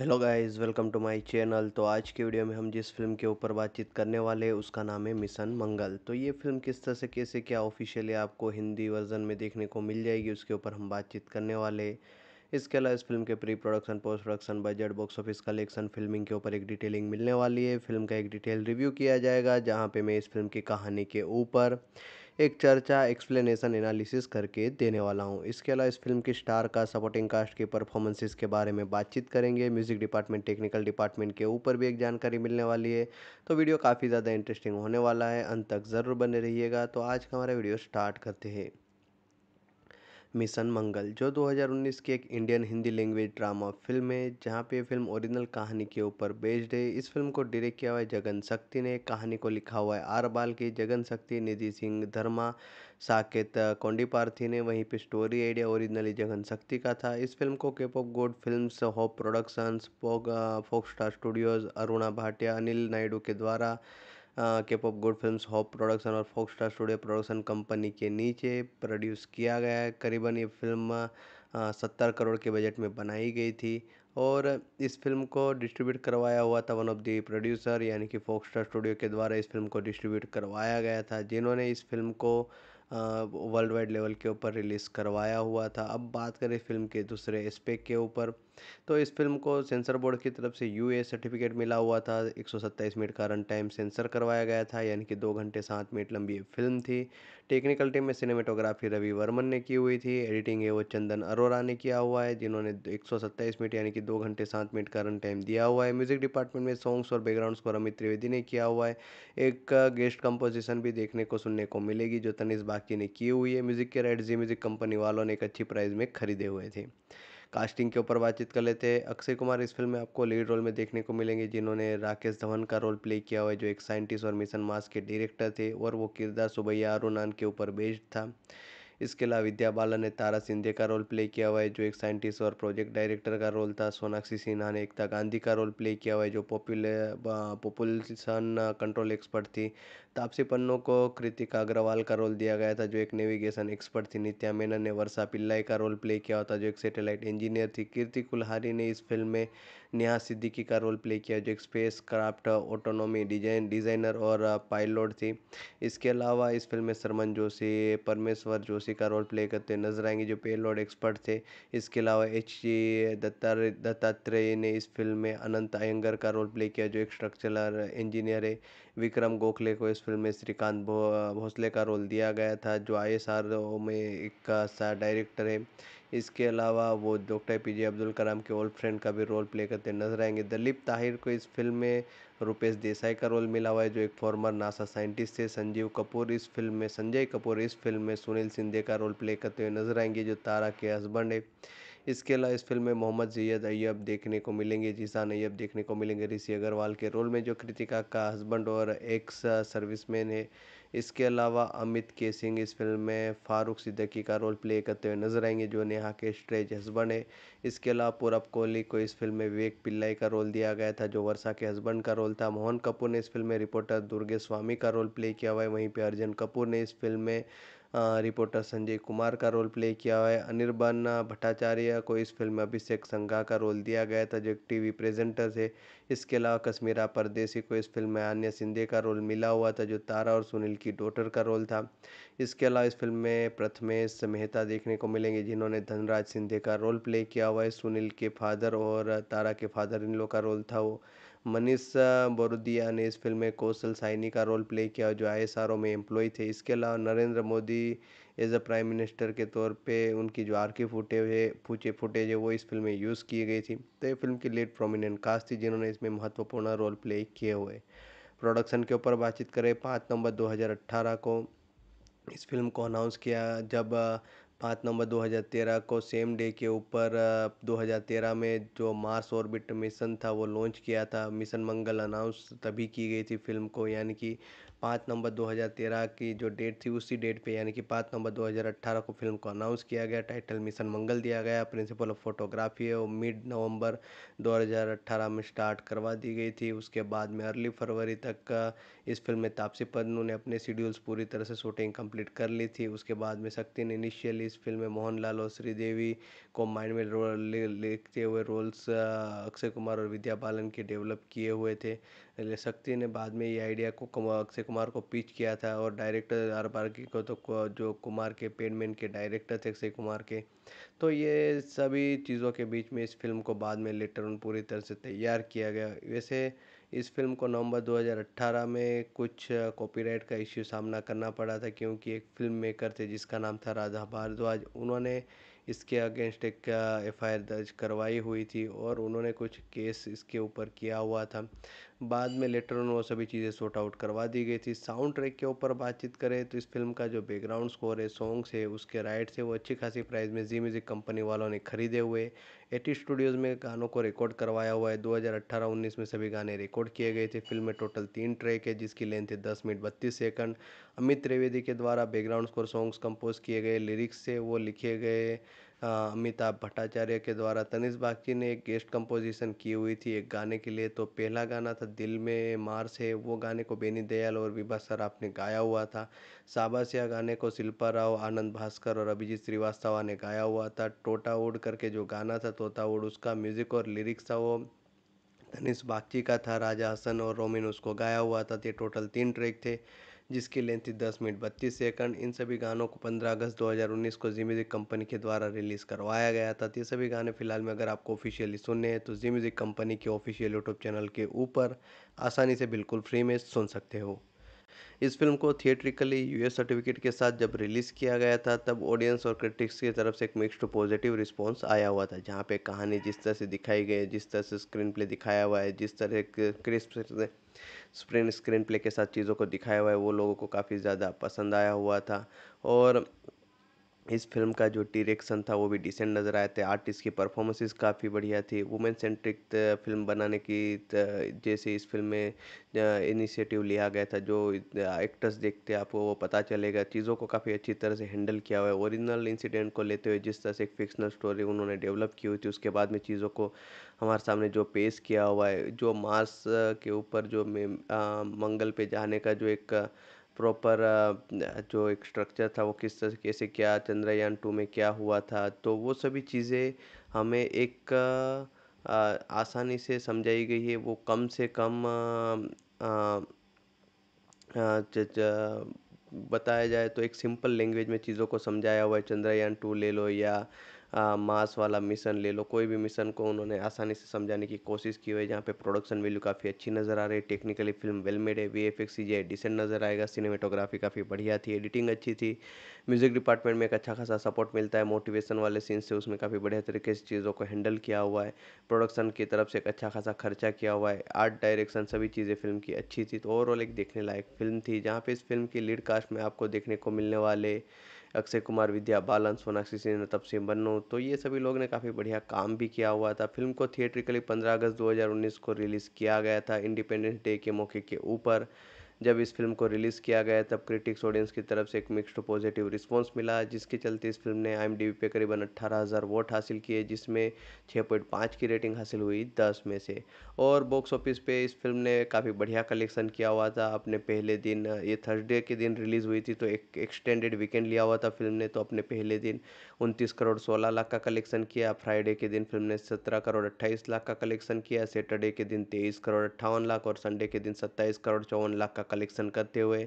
hello guys welcome to my channel तो आज के वीडियो में हम जिस फिल्म के ऊपर बातचीत करने वाले हैं उसका नाम है मिशन मंगल तो ये फिल्म किस तरह से कैसे क्या ऑफिशियली आपको हिंदी वर्जन में देखने को मिल जाएगी उसके ऊपर हम बातचीत करने वाले इसके अलावा इस फिल्म के pre production post production budget box office collection filming के ऊपर एक डिटेलिंग मिलने वाली है फिल्म का एक डिटेल रिव्यू किया जाएगा जहाँ पर मैं इस फिल्म की कहानी के ऊपर एक चर्चा एक्सप्लेनेशन एनालिसिस करके देने वाला हूँ इसके अलावा इस फिल्म के स्टार का सपोर्टिंग कास्ट के परफॉर्मेंसेस के बारे में बातचीत करेंगे म्यूज़िक डिपार्टमेंट टेक्निकल डिपार्टमेंट के ऊपर भी एक जानकारी मिलने वाली है तो वीडियो काफ़ी ज़्यादा इंटरेस्टिंग होने वाला है अंत तक ज़रूर बने रहिएगा तो आज का हमारा वीडियो स्टार्ट करते हैं मिशन मंगल जो 2019 की एक Indian Hindi language drama film है जहाँ पे फिल्म ओरिजिनल कहानी के ऊपर बेस्ड है इस फिल्म को डायरेक्ट किया हुआ है जगन शक्ति ने कहानी को लिखा हुआ है आर बाल की जगन शक्ति निधि सिंह धर्मा साकेत कोंडीपार्थी ने वहीं पे स्टोरी आइडिया ओरिजिनली जगन शक्ति का था इस फिल्म को केप ऑफ गोड फिल्म होप प्रोडक्शंस फोक स्टार स्टूडियोज अरुणा भाटिया अनिल नायडू के द्वारा cap of Good films hop production और फोक स्टार स्टूडियो प्रोडक्शन कंपनी के नीचे प्रोड्यूस किया गया है करीबन ये फिल्म सत्तर करोड़ के बजट में बनाई गई थी और इस फिल्म को डिस्ट्रीब्यूट करवाया हुआ था वन ऑफ दी प्रोड्यूसर यानी कि फोक स्टार स्टूडियो के द्वारा इस फिल्म को डिस्ट्रीब्यूट करवाया गया था जिन्होंने इस फिल्म को वर्ल्ड वाइड लेवल के ऊपर रिलीज़ करवाया हुआ था अब बात करें फिल्म के दूसरे एस्पेक्ट के ऊपर तो इस फिल्म को सेंसर बोर्ड की तरफ से यू ए सर्टिफिकेट मिला हुआ था एक मिनट का रन टाइम सेंसर करवाया गया था यानी कि दो घंटे सात मिनट लंबी फिल्म थी टेक्निकल टीम में सिनेमेटोग्राफी रवि वर्मन ने की हुई थी एडिटिंग है वो चंदन अरोरा ने किया हुआ है जिन्होंने एक मिनट यानी कि दो घंटे सात मिनट का रन टाइम दिया हुआ है म्यूजिक डिपार्टमेंट में सॉन्ग्स और बैकग्राउंड्स को रमित त्रिवेदी ने किया हुआ है एक गेस्ट कंपोजिशन भी देखने को सुनने को मिलेगी जो तनिष बाकी ने की हुई है म्यूजिक के राइट जी म्यूजिक कंपनी वालों ने एक अच्छी प्राइस में खरीदे हुए थे कास्टिंग के ऊपर बातचीत कर लेते हैं अक्षय कुमार इस फिल्म में आपको लीड रोल में देखने को मिलेंगे जिन्होंने राकेश धवन का रोल प्ले किया हुआ है जो एक साइंटिस्ट और मिशन मास के डायरेक्टर थे और वो किरदार सुबैया अरुणान के ऊपर बेस्ड था इसके अलावा विद्या बालन ने तारा सिंधे का रोल प्ले किया हुआ है जो एक साइंटिस्ट और प्रोजेक्ट डायरेक्टर का रोल था सोनाक्षी सिन्हा ने एकता गांधी का रोल प्ले किया हुआ है जो पॉपुलर पॉपुलेशन कंट्रोल एक्सपर्ट थी तापसी पन्नू को कृतिका अग्रवाल का रोल दिया गया था जो एक नेविगेशन एक्सपर्ट थी नित्या मेनन ने वर्षा पिल्लाई का रोल प्ले किया था जो एक सैटेलाइट इंजीनियर थी कीर्ति कुल्हारी ने इस फिल्म में नेहा सिद्दीकी का रोल प्ले किया जो एक spacecraft autonomy design designer और पायलट थी इसके अलावा इस फिल्म में सरमन जोशी परमेश्वर जोशी का रोल प्ले करते नजर आएंगे जो पेलोड एक्सपर्ट थे इसके अलावा एच जी दत्ता दत्तात्रेय ने इस फिल्म में अनंत अयंगर का रोल प्ले किया जो एक स्ट्रक्चरल इंजीनियर है विक्रम गोखले को इस फिल्म में श्रीकांत भोसले का रोल दिया गया था जो आई एस आर ओ में एक डायरेक्टर है इसके अलावा वो doctor P J Abdul Kalam के ओल्ड फ्रेंड का भी रोल प्ले करते नजर आएंगे दलीप ताहिर को इस फिल्म में रुपेश देसाई का रोल मिला हुआ है जो एक फॉर्मर नासा साइंटिस्ट है संजीव कपूर इस फिल्म में संजय कपूर इस फिल्म में सुनील सिंधे का रोल प्ले करते हुए नजर आएंगे जो तारा के हस्बैंड है इसके अलावा इस फिल्म में मोहम्मद जैद अय्यब देखने को मिलेंगे जीशान अय्यब देखने को मिलेंगे ऋषि अग्रवाल के रोल में जो कृतिका का हस्बैंड और एक्स सर्विसमैन है इसके अलावा अमित के सिंह इस फिल्म में फारूक सिद्दकी का रोल प्ले करते हुए नजर आएंगे जो नेहा के स्ट्रेज हस्बैंड है इसके अलावा पूरब कोहली को इस फिल्म में विवेक पिल्लाई का रोल दिया गया था जो वर्षा के हस्बैंड का रोल था मोहन कपूर ने इस फिल्म में रिपोर्टर दुर्गे स्वामी का रोल प्ले किया हुआ है वहीं पर अर्जन कपूर ने इस फिल्म में रिपोर्टर संजय कुमार का रोल प्ले किया है अनिर्बान भट्टाचार्य को इस फिल्म में अभिषेक संघा का रोल दिया गया था जो एक टी वी प्रेजेंटर थे इसके अलावा कश्मीरा परदेसी को इस फिल्म में आन्या सिंधे का रोल मिला हुआ था जो तारा और सुनील की डॉटर का रोल था इसके अलावा इस फिल्म में प्रथमेश मेहता देखने को मिलेंगे जिन्होंने धनराज सिंधे का रोल प्ले किया हुआ है सुनील के फादर और तारा के फादर इन लोग का रोल था वो मनीष बोरुदिया ने इस फिल्म में कौशल साइनी का रोल प्ले किया जो आई एस आर ओ में एम्प्लॉय थे इसके अलावा Narendra Modi as a prime minister के तौर पे उनकी जो आर के फूटे हुए फूचे फुटेज है वो इस फिल्म में यूज़ की गई थी तो ये फिल्म की लेट प्रोमिनेंट कास्ट थी जिन्होंने इसमें महत्वपूर्ण रोल प्ले किए हुए प्रोडक्शन के ऊपर बातचीत करें पाँच नवंबर 2018 को इस फिल्म को अनाउंस किया जब पाँच नवंबर दो हज़ार तेरह को सेम डे के ऊपर दो हज़ार तेरह में जो मार्स ऑर्बिट मिशन था वो लॉन्च किया था मिशन मंगल अनाउंस तभी की गई थी फ़िल्म को यानी कि पाँच नवंबर दो हज़ार तेरह की जो डेट थी उसी डेट पे यानी कि पाँच नवंबर दो हज़ार अट्ठारह को फिल्म को अनाउंस किया गया टाइटल मिशन मंगल दिया गया प्रिंसिपल ऑफ फोटोग्राफी है वो मिड नवंबर 2018 में स्टार्ट करवा दी गई थी उसके बाद में अर्ली फरवरी तक इस फिल्म में तापसी पन्नू ने अपने शेड्यूल्स पूरी तरह से शूटिंग कंप्लीट कर ली थी उसके बाद में शक्ति ने इनिशियली इस फिल्म में लाल और श्रीदेवी को माइंड में रोल लिखते हुए रोल्स अक्षय कुमार और विद्या बालन के डेवलप किए हुए थे पहले शक्ति ने बाद में ये आइडिया को अक्षय कुमार को पिच किया था और डायरेक्टर आर बारकी को तो जो कुमार के पेडमैन के डायरेक्टर थे अक्षय कुमार के तो ये सभी चीज़ों के बीच में इस फिल्म को बाद में लेटर उन पूरी तरह से तैयार किया गया वैसे इस फिल्म को नवंबर 2018 में कुछ कॉपीराइट का इश्यू सामना करना पड़ा था क्योंकि एक फिल्म मेकर थे जिसका नाम था राधा भारद्वाज उन्होंने इसके अगेंस्ट एक एफ आई आर दर्ज करवाई हुई थी और उन्होंने कुछ केस इसके ऊपर किया हुआ था बाद में लेटर वो सभी चीज़ें सॉर्ट आउट करवा दी गई थी साउंड ट्रैक के ऊपर बातचीत करें तो इस फिल्म का जो बैकग्राउंड स्कोर है सॉन्ग्स है उसके राइट्स है वो अच्छी खासी प्राइस में जी म्यूज़िक कंपनी वालों ने खरीदे हुए एटी स्टूडियोज़ में गानों को रिकॉर्ड करवाया हुआ है दो हज़ार अट्ठारह उन्नीस में सभी गाने रिकॉर्ड किए गए थे फिल्म में टोटल तीन ट्रैक है जिसकी लेंथ है दस मिनट बत्तीस सेकंड अमित त्रिवेदी के द्वारा बैकग्राउंड स्कोर सॉन्ग्स कंपोज किए गए लिरिक्स से वो लिखे गए अमिताभ भट्टाचार्य के द्वारा तनिष बागची ने एक गेस्ट कंपोजिशन की हुई थी एक गाने के लिए तो पहला गाना था दिल में मार से वो गाने को बेनी दयाल और विभा सराफ ने गाया हुआ था साबासिया गाने को शिल्पा राव आनंद भास्कर और अभिजीत श्रीवास्तवा ने गाया हुआ था टोटा उड़ करके जो गाना था तोता उड़ उसका म्यूज़िक और लिरिक्स था वो तनिष बागची का था राजा हसन और रोमिन उसको गाया हुआ था ये टोटल तीन ट्रैक थे जिसकी लेंथ दस मिनट बत्तीस सेकंड इन सभी गानों को पंद्रह अगस्त 2019 को जी म्यूज़िक कंपनी के द्वारा रिलीज़ करवाया गया था ये सभी गाने फिलहाल में अगर आपको ऑफिशियली सुनने हैं तो जी म्यूज़िक कंपनी के ऑफिशियल यूट्यूब चैनल के ऊपर आसानी से बिल्कुल फ्री में सुन सकते हो इस फिल्म को थिएट्रिकली यूएस सर्टिफिकेट के साथ जब रिलीज़ किया गया था तब ऑडियंस और क्रिटिक्स की तरफ से एक मिक्स्ड पॉजिटिव रिस्पॉन्स आया हुआ था जहाँ पे कहानी जिस तरह से दिखाई गई है जिस तरह से स्क्रीन प्ले दिखाया हुआ है जिस तरह क्रिस्प स्क्रीन स्क्रीन प्ले के साथ चीज़ों को दिखाया हुआ है वो लोगों को काफ़ी ज़्यादा पसंद आया हुआ था और इस फिल्म का जो डिरेक्शन था वो भी डिसेंट नज़र आए थे आर्टिस्ट की परफॉर्मेंसेस काफ़ी बढ़िया थी वुमेन सेंट्रिक फिल्म बनाने की जैसे इस फिल्म में इनिशिएटिव लिया गया था जो एक्टर्स देखते आपको वो पता चलेगा चीज़ों को काफ़ी अच्छी तरह से हैंडल किया हुआ है ओरिजिनल इंसिडेंट को लेते हुए जिस तरह से एक फिक्सनल स्टोरी उन्होंने डेवलप की हुई थी उसके बाद में चीज़ों को हमारे सामने जो पेश किया हुआ है जो मार्स के ऊपर जो मंगल पे जाने का जो एक प्रॉपर जो एक स्ट्रक्चर था वो किस तरीके से क्या चंद्रयान टू में क्या हुआ था तो वो सभी चीज़ें हमें एक आसानी से समझाई गई है वो कम से कम बताया जाए तो एक सिंपल लैंग्वेज में चीज़ों को समझाया हुआ है चंद्रयान टू ले लो या मास वाला मिशन ले लो कोई भी मिशन को उन्होंने आसानी से समझाने की कोशिश की हुई है जहाँ पे प्रोडक्शन वैल्यू काफ़ी अच्छी नज़र आ रही है टेक्निकली फिल्म वेल मेड है वी एफ एक्स डिसेंट नज़र आएगा सिनेमेटोग्राफी काफ़ी बढ़िया थी एडिटिंग अच्छी थी म्यूज़िक डिपार्टमेंट में एक अच्छा खासा सपोर्ट मिलता है मोटिवेशन वाले सीन से उसमें काफ़ी बढ़िया तरीके से चीज़ों को हैंडल किया हुआ है प्रोडक्शन की तरफ से एक अच्छा खासा खर्चा किया हुआ है आर्ट डायरेक्शन सभी चीज़ें फिल्म की अच्छी थी तो ओवरऑल एक देखने लायक फिल्म थी जहाँ पे इस फिल्म की लीड कास्ट में आपको देखने को मिलने वाले अक्षय कुमार विद्या बालन सोनाक्षी सिन्हा तपसी बन्नो तो ये सभी लोग ने काफ़ी बढ़िया काम भी किया हुआ था फिल्म को थिएट्रिकली पंद्रह अगस्त 2019 को रिलीज़ किया गया था इंडिपेंडेंस डे के मौके के ऊपर जब इस फिल्म को रिलीज़ किया गया तब क्रिटिक्स ऑडियंस की तरफ से एक मिक्स्ड पॉजिटिव रिस्पांस मिला जिसके चलते इस फिल्म ने आई पे करीबन अट्ठारह हज़ार वोट हासिल किए जिसमें छः पॉइंट पाँच की रेटिंग हासिल हुई दस में से और बॉक्स ऑफिस पे इस फिल्म ने काफ़ी बढ़िया कलेक्शन किया हुआ था अपने पहले दिन ये थर्सडे के दिन रिलीज़ हुई थी तो एक एक्सटेंडेड वीकेंड लिया हुआ था फिल्म ने तो अपने पहले दिन उनतीस करोड़ सोलह लाख का कलेक्शन किया फ्राइडे के दिन फिल्म ने सत्रह करोड़ अट्ठाईस लाख का कलेक्शन किया सैटरडे के दिन तेईस करोड़ अट्ठावन लाख और संडे के दिन सत्ताईस करोड़ चौवन लाख का कलेक्शन करते हुए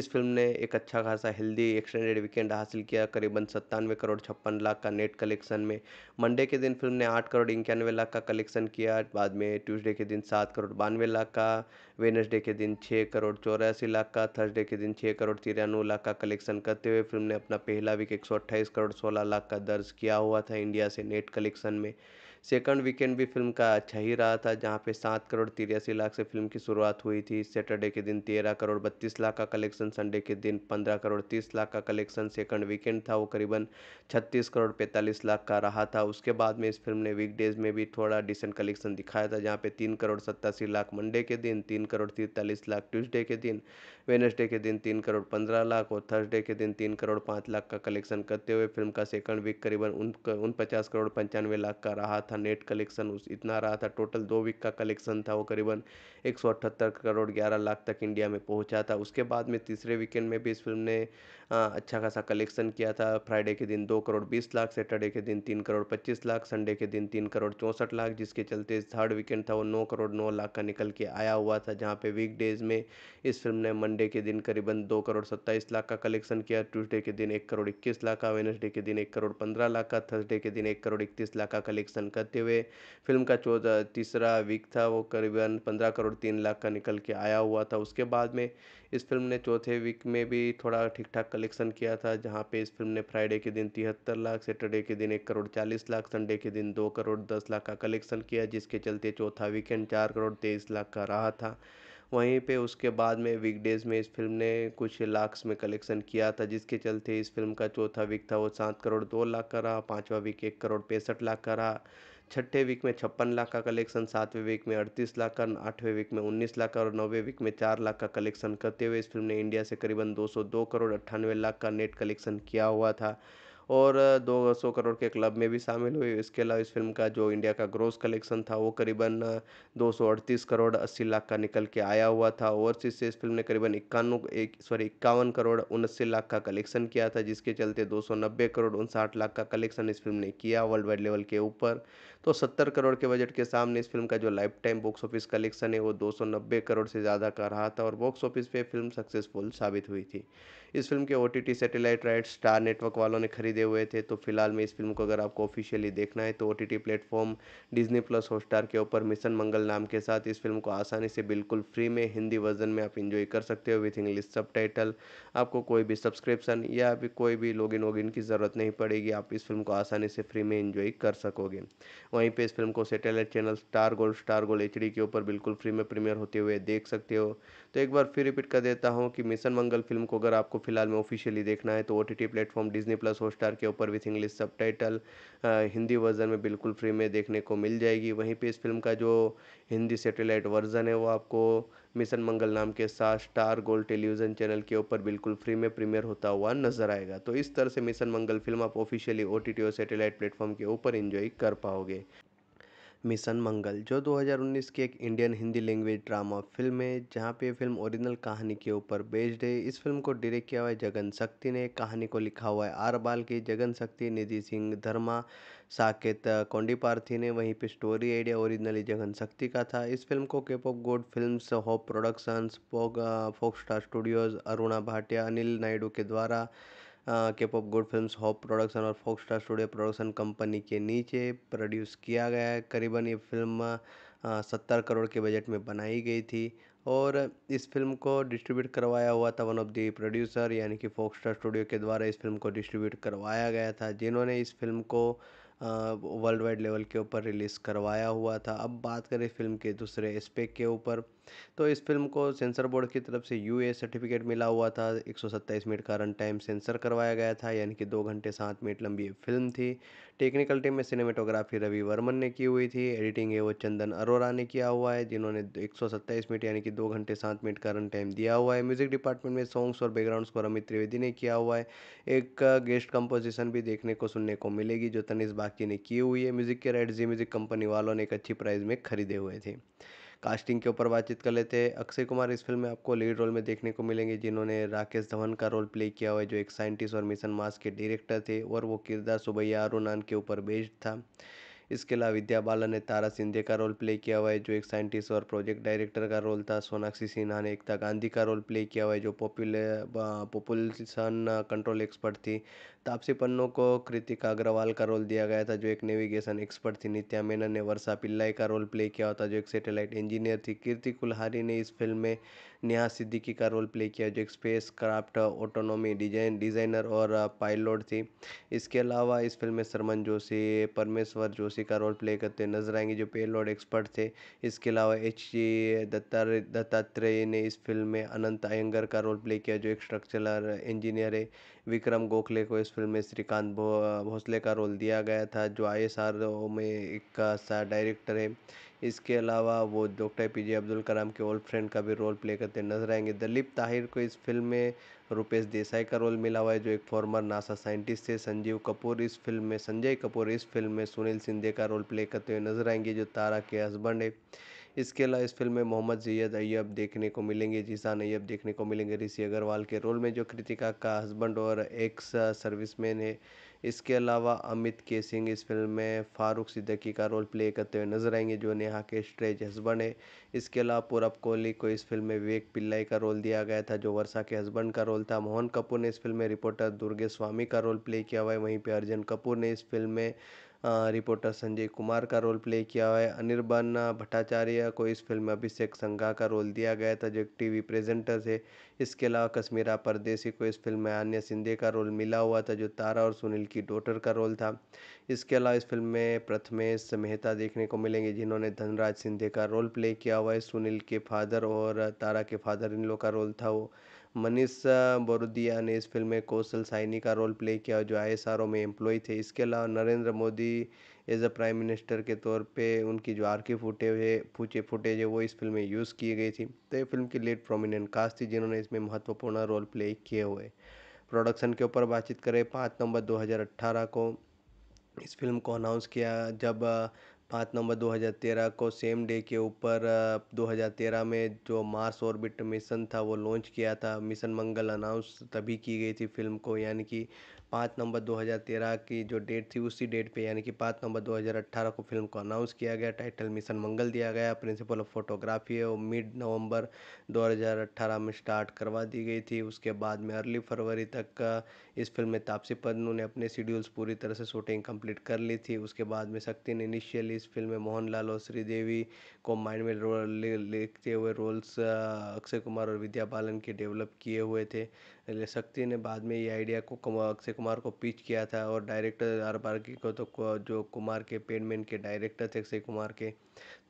इस फिल्म ने एक अच्छा खासा हेल्दी एक्सटेंडेड वीकेंड हासिल किया करीबन सत्तानवे करोड़ छप्पन लाख का नेट कलेक्शन में मंडे के दिन फिल्म ने आठ करोड़ इक्यानवे लाख का कलेक्शन किया बाद में ट्यूसडे के दिन सात करोड़ बानवे लाख का वेनसडे के दिन छः करोड़ चौरासी लाख का थर्सडे के दिन छः करोड़ तिरानवे लाख का कलेक्शन करते हुए फिल्म ने अपना पहला वीक एक करोड़ सोलह लाख का दर्ज किया हुआ था इंडिया से नेट कलेक्शन में सेकंड वीकेंड भी फिल्म का अच्छा ही रहा था जहाँ पे सात करोड़ तिरासी लाख से फिल्म की शुरुआत हुई थी सैटरडे के दिन तेरह करोड़ बत्तीस लाख का कलेक्शन संडे के दिन पंद्रह करोड़ तीस लाख का कलेक्शन सेकंड वीकेंड था वो करीबन छत्तीस करोड़ पैंतालीस लाख का रहा था उसके बाद में इस फिल्म ने वीकडेज में भी थोड़ा डिसेंट कलेक्शन दिखाया था जहाँ पे तीन करोड़ सत्तासी लाख मंडे के दिन तीन करोड़ तिरतालीस लाख ट्यूजडे के दिन वेनसडे के दिन तीन करोड़ पंद्रह लाख और थर्सडे के दिन तीन करोड़ पाँच लाख का कलेक्शन करते हुए फिल्म का सेकंड वीक करीबन उन, उन करोड़ पंचानवे लाख का रहा था नेट कलेक्शन उस इतना रहा था टोटल दो वीक का कलेक्शन था वो करीबन एक सौ अठहत्तर करोड़ ग्यारह लाख तक इंडिया में पहुँचा था उसके बाद में तीसरे वीकेंड में भी इस फिल्म ने अच्छा खासा कलेक्शन किया था फ्राइडे के दिन दो करोड़ बीस लाख सैटरडे के दिन तीन करोड़ पच्चीस लाख संडे के दिन तीन करोड़ चौंसठ लाख जिसके चलते इस थर्ड वीकेंड था वो नौ करोड़ नौ लाख का निकल के आया हुआ था जहाँ पे वीकडेज़ में इस फिल्म ने मंडे के दिन करीबन दो करोड़ सत्ताईस लाख का कलेक्शन किया ट्यूसडे के दिन एक करोड़ इक्कीस लाख का वेनसडे के दिन एक करोड़ पंद्रह लाख का थर्सडे के दिन एक करोड़ इकतीस लाख का कलेक्शन करते हुए फिल्म का चौदह तीसरा वीक था वो करीबन पंद्रह करोड़ करोड़ तीन लाख का निकल के आया हुआ था उसके बाद में इस फिल्म ने चौथे वीक में भी थोड़ा ठीक ठाक कलेक्शन किया था जहाँ पे इस फिल्म ने फ्राइडे के दिन तिहत्तर लाख सैटरडे के दिन एक करोड़ चालीस लाख संडे के दिन दो करोड़ दस लाख का कलेक्शन किया जिसके चलते चौथा वीकेंड चार करोड़ तेईस लाख का रहा था वहीं पे उसके बाद में वीकडेज़ में इस फिल्म ने कुछ लाख्स में कलेक्शन किया था जिसके चलते इस फिल्म का चौथा वीक था वो सात करोड़ दो लाख का रहा पाँचवा वीक एक करोड़ पैंसठ लाख का रहा छठे वीक में छप्पन लाख का कलेक्शन सातवें वीक में अड़तीस लाख का आठवें वीक में उन्नीस लाख का और नौवें वीक में चार लाख का कलेक्शन करते हुए इस फिल्म ने इंडिया से करीबन 202 करोड़ अट्ठानवे लाख का नेट कलेक्शन किया हुआ था और 200 करोड़ के क्लब में भी शामिल हुई इसके अलावा इस फिल्म का जो इंडिया का ग्रोस कलेक्शन था वो करीबन दो करोड़ 80 लाख का निकल के आया हुआ था ओवरसीज से इस फिल्म ने करीबन इक्यानवे एक सॉरी इक्यावन करोड़ उनस्सी लाख का कलेक्शन किया था जिसके चलते दो करोड़ उनसाठ लाख का कलेक्शन इस फिल्म ने किया वर्ल्ड वाइड लेवल के ऊपर तो सत्तर करोड़ के बजट के सामने इस फिल्म का जो lifetime box office collection है वो दो सौ नब्बे करोड़ से ज़्यादा का रहा था और बॉक्स ऑफिस पे फिल्म सक्सेसफुल साबित हुई थी इस फिल्म के O T T satellite right star network वालों ने खरीदे हुए थे तो फिलहाल में इस फिल्म को अगर आपको ऑफिशियली देखना है तो O T T platform Disney plus Hotstar के ऊपर मिशन मंगल नाम के साथ इस फिल्म को आसानी से बिल्कुल फ्री में हिंदी वर्जन में आप इंजॉय कर सकते हो विथ इंग्लिश सब आपको कोई भी सब्सक्रिप्शन या भी कोई भी लॉगिन वॉगिन की ज़रूरत नहीं पड़ेगी आप इस फिल्म को आसानी से फ्री में इंजॉय कर सकोगे वहीं पर इस फिल्म को satellite channel star gold star gold H के ऊपर बिल्कुल फ्री में प्रीमियर होते हुए देख सकते हो तो एक बार फिर रिपीट कर देता हूँ कि मिशन मंगल फिल्म को अगर आपको फिलहाल में ऑफिशियली देखना है तो O T platform Disney plus Hotstar के ऊपर with English subtitle Hindi version में बिल्कुल फ्री में देखने को मिल जाएगी वहीं पर इस फिल्म का जो हिंदी सेटेलाइट वर्जन है वो आपको मिशन मंगल नाम के साथ स्टार गोल्ड टेलीविज़न चैनल के ऊपर बिल्कुल फ्री में प्रीमियर होता हुआ नजर आएगा तो इस तरह से मिशन मंगल फिल्म आप ऑफिशियली ओ टी और सेटेलाइट प्लेटफॉर्म के ऊपर इन्जॉय कर पाओगे मिशन मंगल जो 2019 की एक Indian Hindi language drama film है जहाँ पे फिल्म ओरिजिनल कहानी के ऊपर बेस्ड है इस फिल्म को डायरेक्ट किया हुआ है जगन शक्ति ने कहानी को लिखा हुआ है आर बाल की जगन शक्ति निधि सिंह धर्मा साकेत कौंडी पार्थी ने वहीं पे स्टोरी आइडिया ओरिजिनली जगन शक्ति का था इस फिल्म को केप ऑफ गोड फिल्म होप प्रोडक्शंस फोक स्टार स्टूडियोज अरुणा भाटिया अनिल नायडू के द्वारा Cape of Good films hop production और फोक स्टार स्टूडियो प्रोडक्शन कंपनी के नीचे प्रोड्यूस किया गया है करीबन ये फिल्म सत्तर करोड़ के बजट में बनाई गई थी और इस फिल्म को डिस्ट्रीब्यूट करवाया हुआ था वन ऑफ दी प्रोड्यूसर यानी कि फोक स्टार स्टूडियो के द्वारा इस फिल्म को डिस्ट्रीब्यूट करवाया गया था जिन्होंने इस फिल्म को वर्ल्ड वाइड लेवल के ऊपर रिलीज़ करवाया हुआ था अब बात करें फिल्म के दूसरे एस्पेक्ट के ऊपर तो इस फिल्म को सेंसर बोर्ड की तरफ से यू सर्टिफिकेट मिला हुआ था एक मिनट का रन टाइम सेंसर करवाया गया था यानी कि दो घंटे सात मिनट लंबी फिल्म थी टेक्निकल टीम में सिनेमेटोग्राफी रवि वर्मन ने की हुई थी एडिटिंग है वो चंदन अरोरा ने किया हुआ है जिन्होंने एक मिनट यानी कि दो घंटे सात मिनट का रन टाइम दिया हुआ है म्यूजिक डिपार्टमेंट में सॉन्ग्स और बैकग्राउंड्स को रमित त्रिवेदी ने किया हुआ है एक गेस्ट कंपोजिशन भी देखने को सुनने को मिलेगी जो तनिष बाकी ने की हुई है म्यूजिक के राइट जी म्यूजिक कंपनी वालों ने एक अच्छी प्राइस में खरीदे हुए थे कास्टिंग के ऊपर बातचीत कर लेते हैं अक्षय कुमार इस फिल्म में आपको लीड रोल में देखने को मिलेंगे जिन्होंने राकेश धवन का रोल प्ले किया हुआ है जो एक साइंटिस्ट और मिशन मास के डायरेक्टर थे और वो किरदार सुबैया अरुणान के ऊपर बेस्ड था इसके अलावा विद्या बालन ने तारा सिंधे का रोल प्ले किया हुआ है जो एक साइंटिस्ट और प्रोजेक्ट डायरेक्टर का रोल था सोनाक्षी सिन्हा ने एकता गांधी का रोल प्ले किया हुआ है जो पॉपुलर पॉपुलेशन कंट्रोल एक्सपर्ट थी तापसी पन्नू को कृतिका अग्रवाल का रोल दिया गया था जो एक नेविगेशन एक्सपर्ट थी नित्या मेनन ने वर्षा पिल्लाई का रोल प्ले किया था जो एक सैटेलाइट इंजीनियर थी कीर्ति कुल्हारी ने इस फिल्म में नेहा सिद्दीकी का रोल प्ले किया जो एक spacecraft autonomy design designer और पायलट थी इसके अलावा इस फिल्म में सरमन जोशी परमेश्वर जोशी का रोल प्ले करते नजर आएंगे जो पेलोड एक्सपर्ट थे इसके अलावा एच जी दत्ता दत्तात्रेय ने इस फिल्म में अनंत अयंगर का रोल प्ले किया जो एक स्ट्रक्चरल इंजीनियर है विक्रम गोखले को इस फिल्म में श्रीकांत भोसले का रोल दिया गया था जो आई में एक डायरेक्टर है इसके अलावा वो doctor A P J Abdul Kalam के ओल्ड फ्रेंड का भी रोल प्ले करते नजर आएंगे दलीप ताहिर को इस फिल्म में रुपेश देसाई का रोल मिला हुआ है जो एक फॉर्मर नासा साइंटिस्ट थे संजीव कपूर इस फिल्म में संजय कपूर इस फिल्म में सुनील सिंधे का रोल प्ले करते हुए नजर आएंगे जो तारा के हस्बैंड है इसके अलावा इस फिल्म में मोहम्मद जैद अय्यब देखने को मिलेंगे जीसान अय्यब देखने को मिलेंगे ऋषि अग्रवाल के रोल में जो कृतिका का हस्बैंड और एक्स सर्विसमैन है इसके अलावा अमित के सिंह इस फ़िल्म में फ़ारूक सिद्दीकी का रोल प्ले करते हुए नज़र आएंगे जो नेहा के स्ट्रेज हस्बैंड है इसके अलावा पूरब कोहली को इस फ़िल्म में विवेक पिल्लई का रोल दिया गया था जो वर्षा के हस्बैंड का रोल था मोहन कपूर ने इस फ़िल्म में रिपोर्टर दुर्गे स्वामी का रोल प्ले किया हुआ है वहीं पर अर्जुन कपूर ने इस फ़िल्म में रिपोर्टर संजय कुमार का रोल प्ले किया हुआ है अनिर्बन भट्टाचार्य को इस फिल्म में अभिषेक संघा का रोल दिया गया था जो एक टी वी प्रेजेंटर थे इसके अलावा कश्मीरा परदेसी को इस फिल्म में आन्या सिंधे का रोल मिला हुआ था जो तारा और सुनील की डॉटर का रोल था इसके अलावा इस फिल्म में प्रथमेश मेहता देखने को मिलेंगे जिन्होंने धनराज सिंधे का रोल प्ले किया हुआ है सुनील के फादर और तारा के फादर इन लोग का रोल था वो मनीष बोरुदिया ने इस फ़िल्म में कौशल साइनी का रोल प्ले किया जो आई एस आर ओ में एम्प्लॉय थे इसके अलावा Narendra Modi as a prime minister के तौर पे उनकी जो आर्की फूटे हुए है फूचे फुटेज है वो इस फिल्म में यूज़ की गई थी तो ये फिल्म की लेट प्रोमिनेंट कास्ट थी जिन्होंने इसमें महत्वपूर्ण रोल प्ले किए हुए प्रोडक्शन के ऊपर बातचीत करें पाँच नवंबर 2018 को इस फिल्म को अनाउंस किया जब पाँच नवंबर दो हज़ार तेरह को सेम डे के ऊपर दो हज़ार तेरह में जो मार्स ऑर्बिट मिशन था वो लॉन्च किया था मिशन मंगल अनाउंस तभी की गई थी फ़िल्म को यानी कि पाँच नवंबर दो हज़ार तेरह की जो डेट थी उसी डेट पे यानी कि पाँच नवंबर दो हज़ार अट्ठारह को फिल्म को अनाउंस किया गया टाइटल मिशन मंगल दिया गया प्रिंसिपल ऑफ फोटोग्राफी है और मिड नवंबर 2018 में स्टार्ट करवा दी गई थी उसके बाद में अर्ली फरवरी तक इस फिल्म में तापसी पन्नू ने अपने शेड्यूल्स पूरी तरह से शूटिंग कम्प्लीट कर ली थी उसके बाद में शक्ति ने इनिशियली इस फिल्म में लाल और श्रीदेवी को माइंड में रोल लिखते हुए रोल्स अक्षय कुमार और विद्या बालन के डेवलप किए हुए थे शक्ति ने बाद में ये आइडिया को अक्षय कुमार को पिच किया था और डायरेक्टर आर बारकी को तो जो कुमार के पेडमैन के डायरेक्टर थे अक्षय कुमार के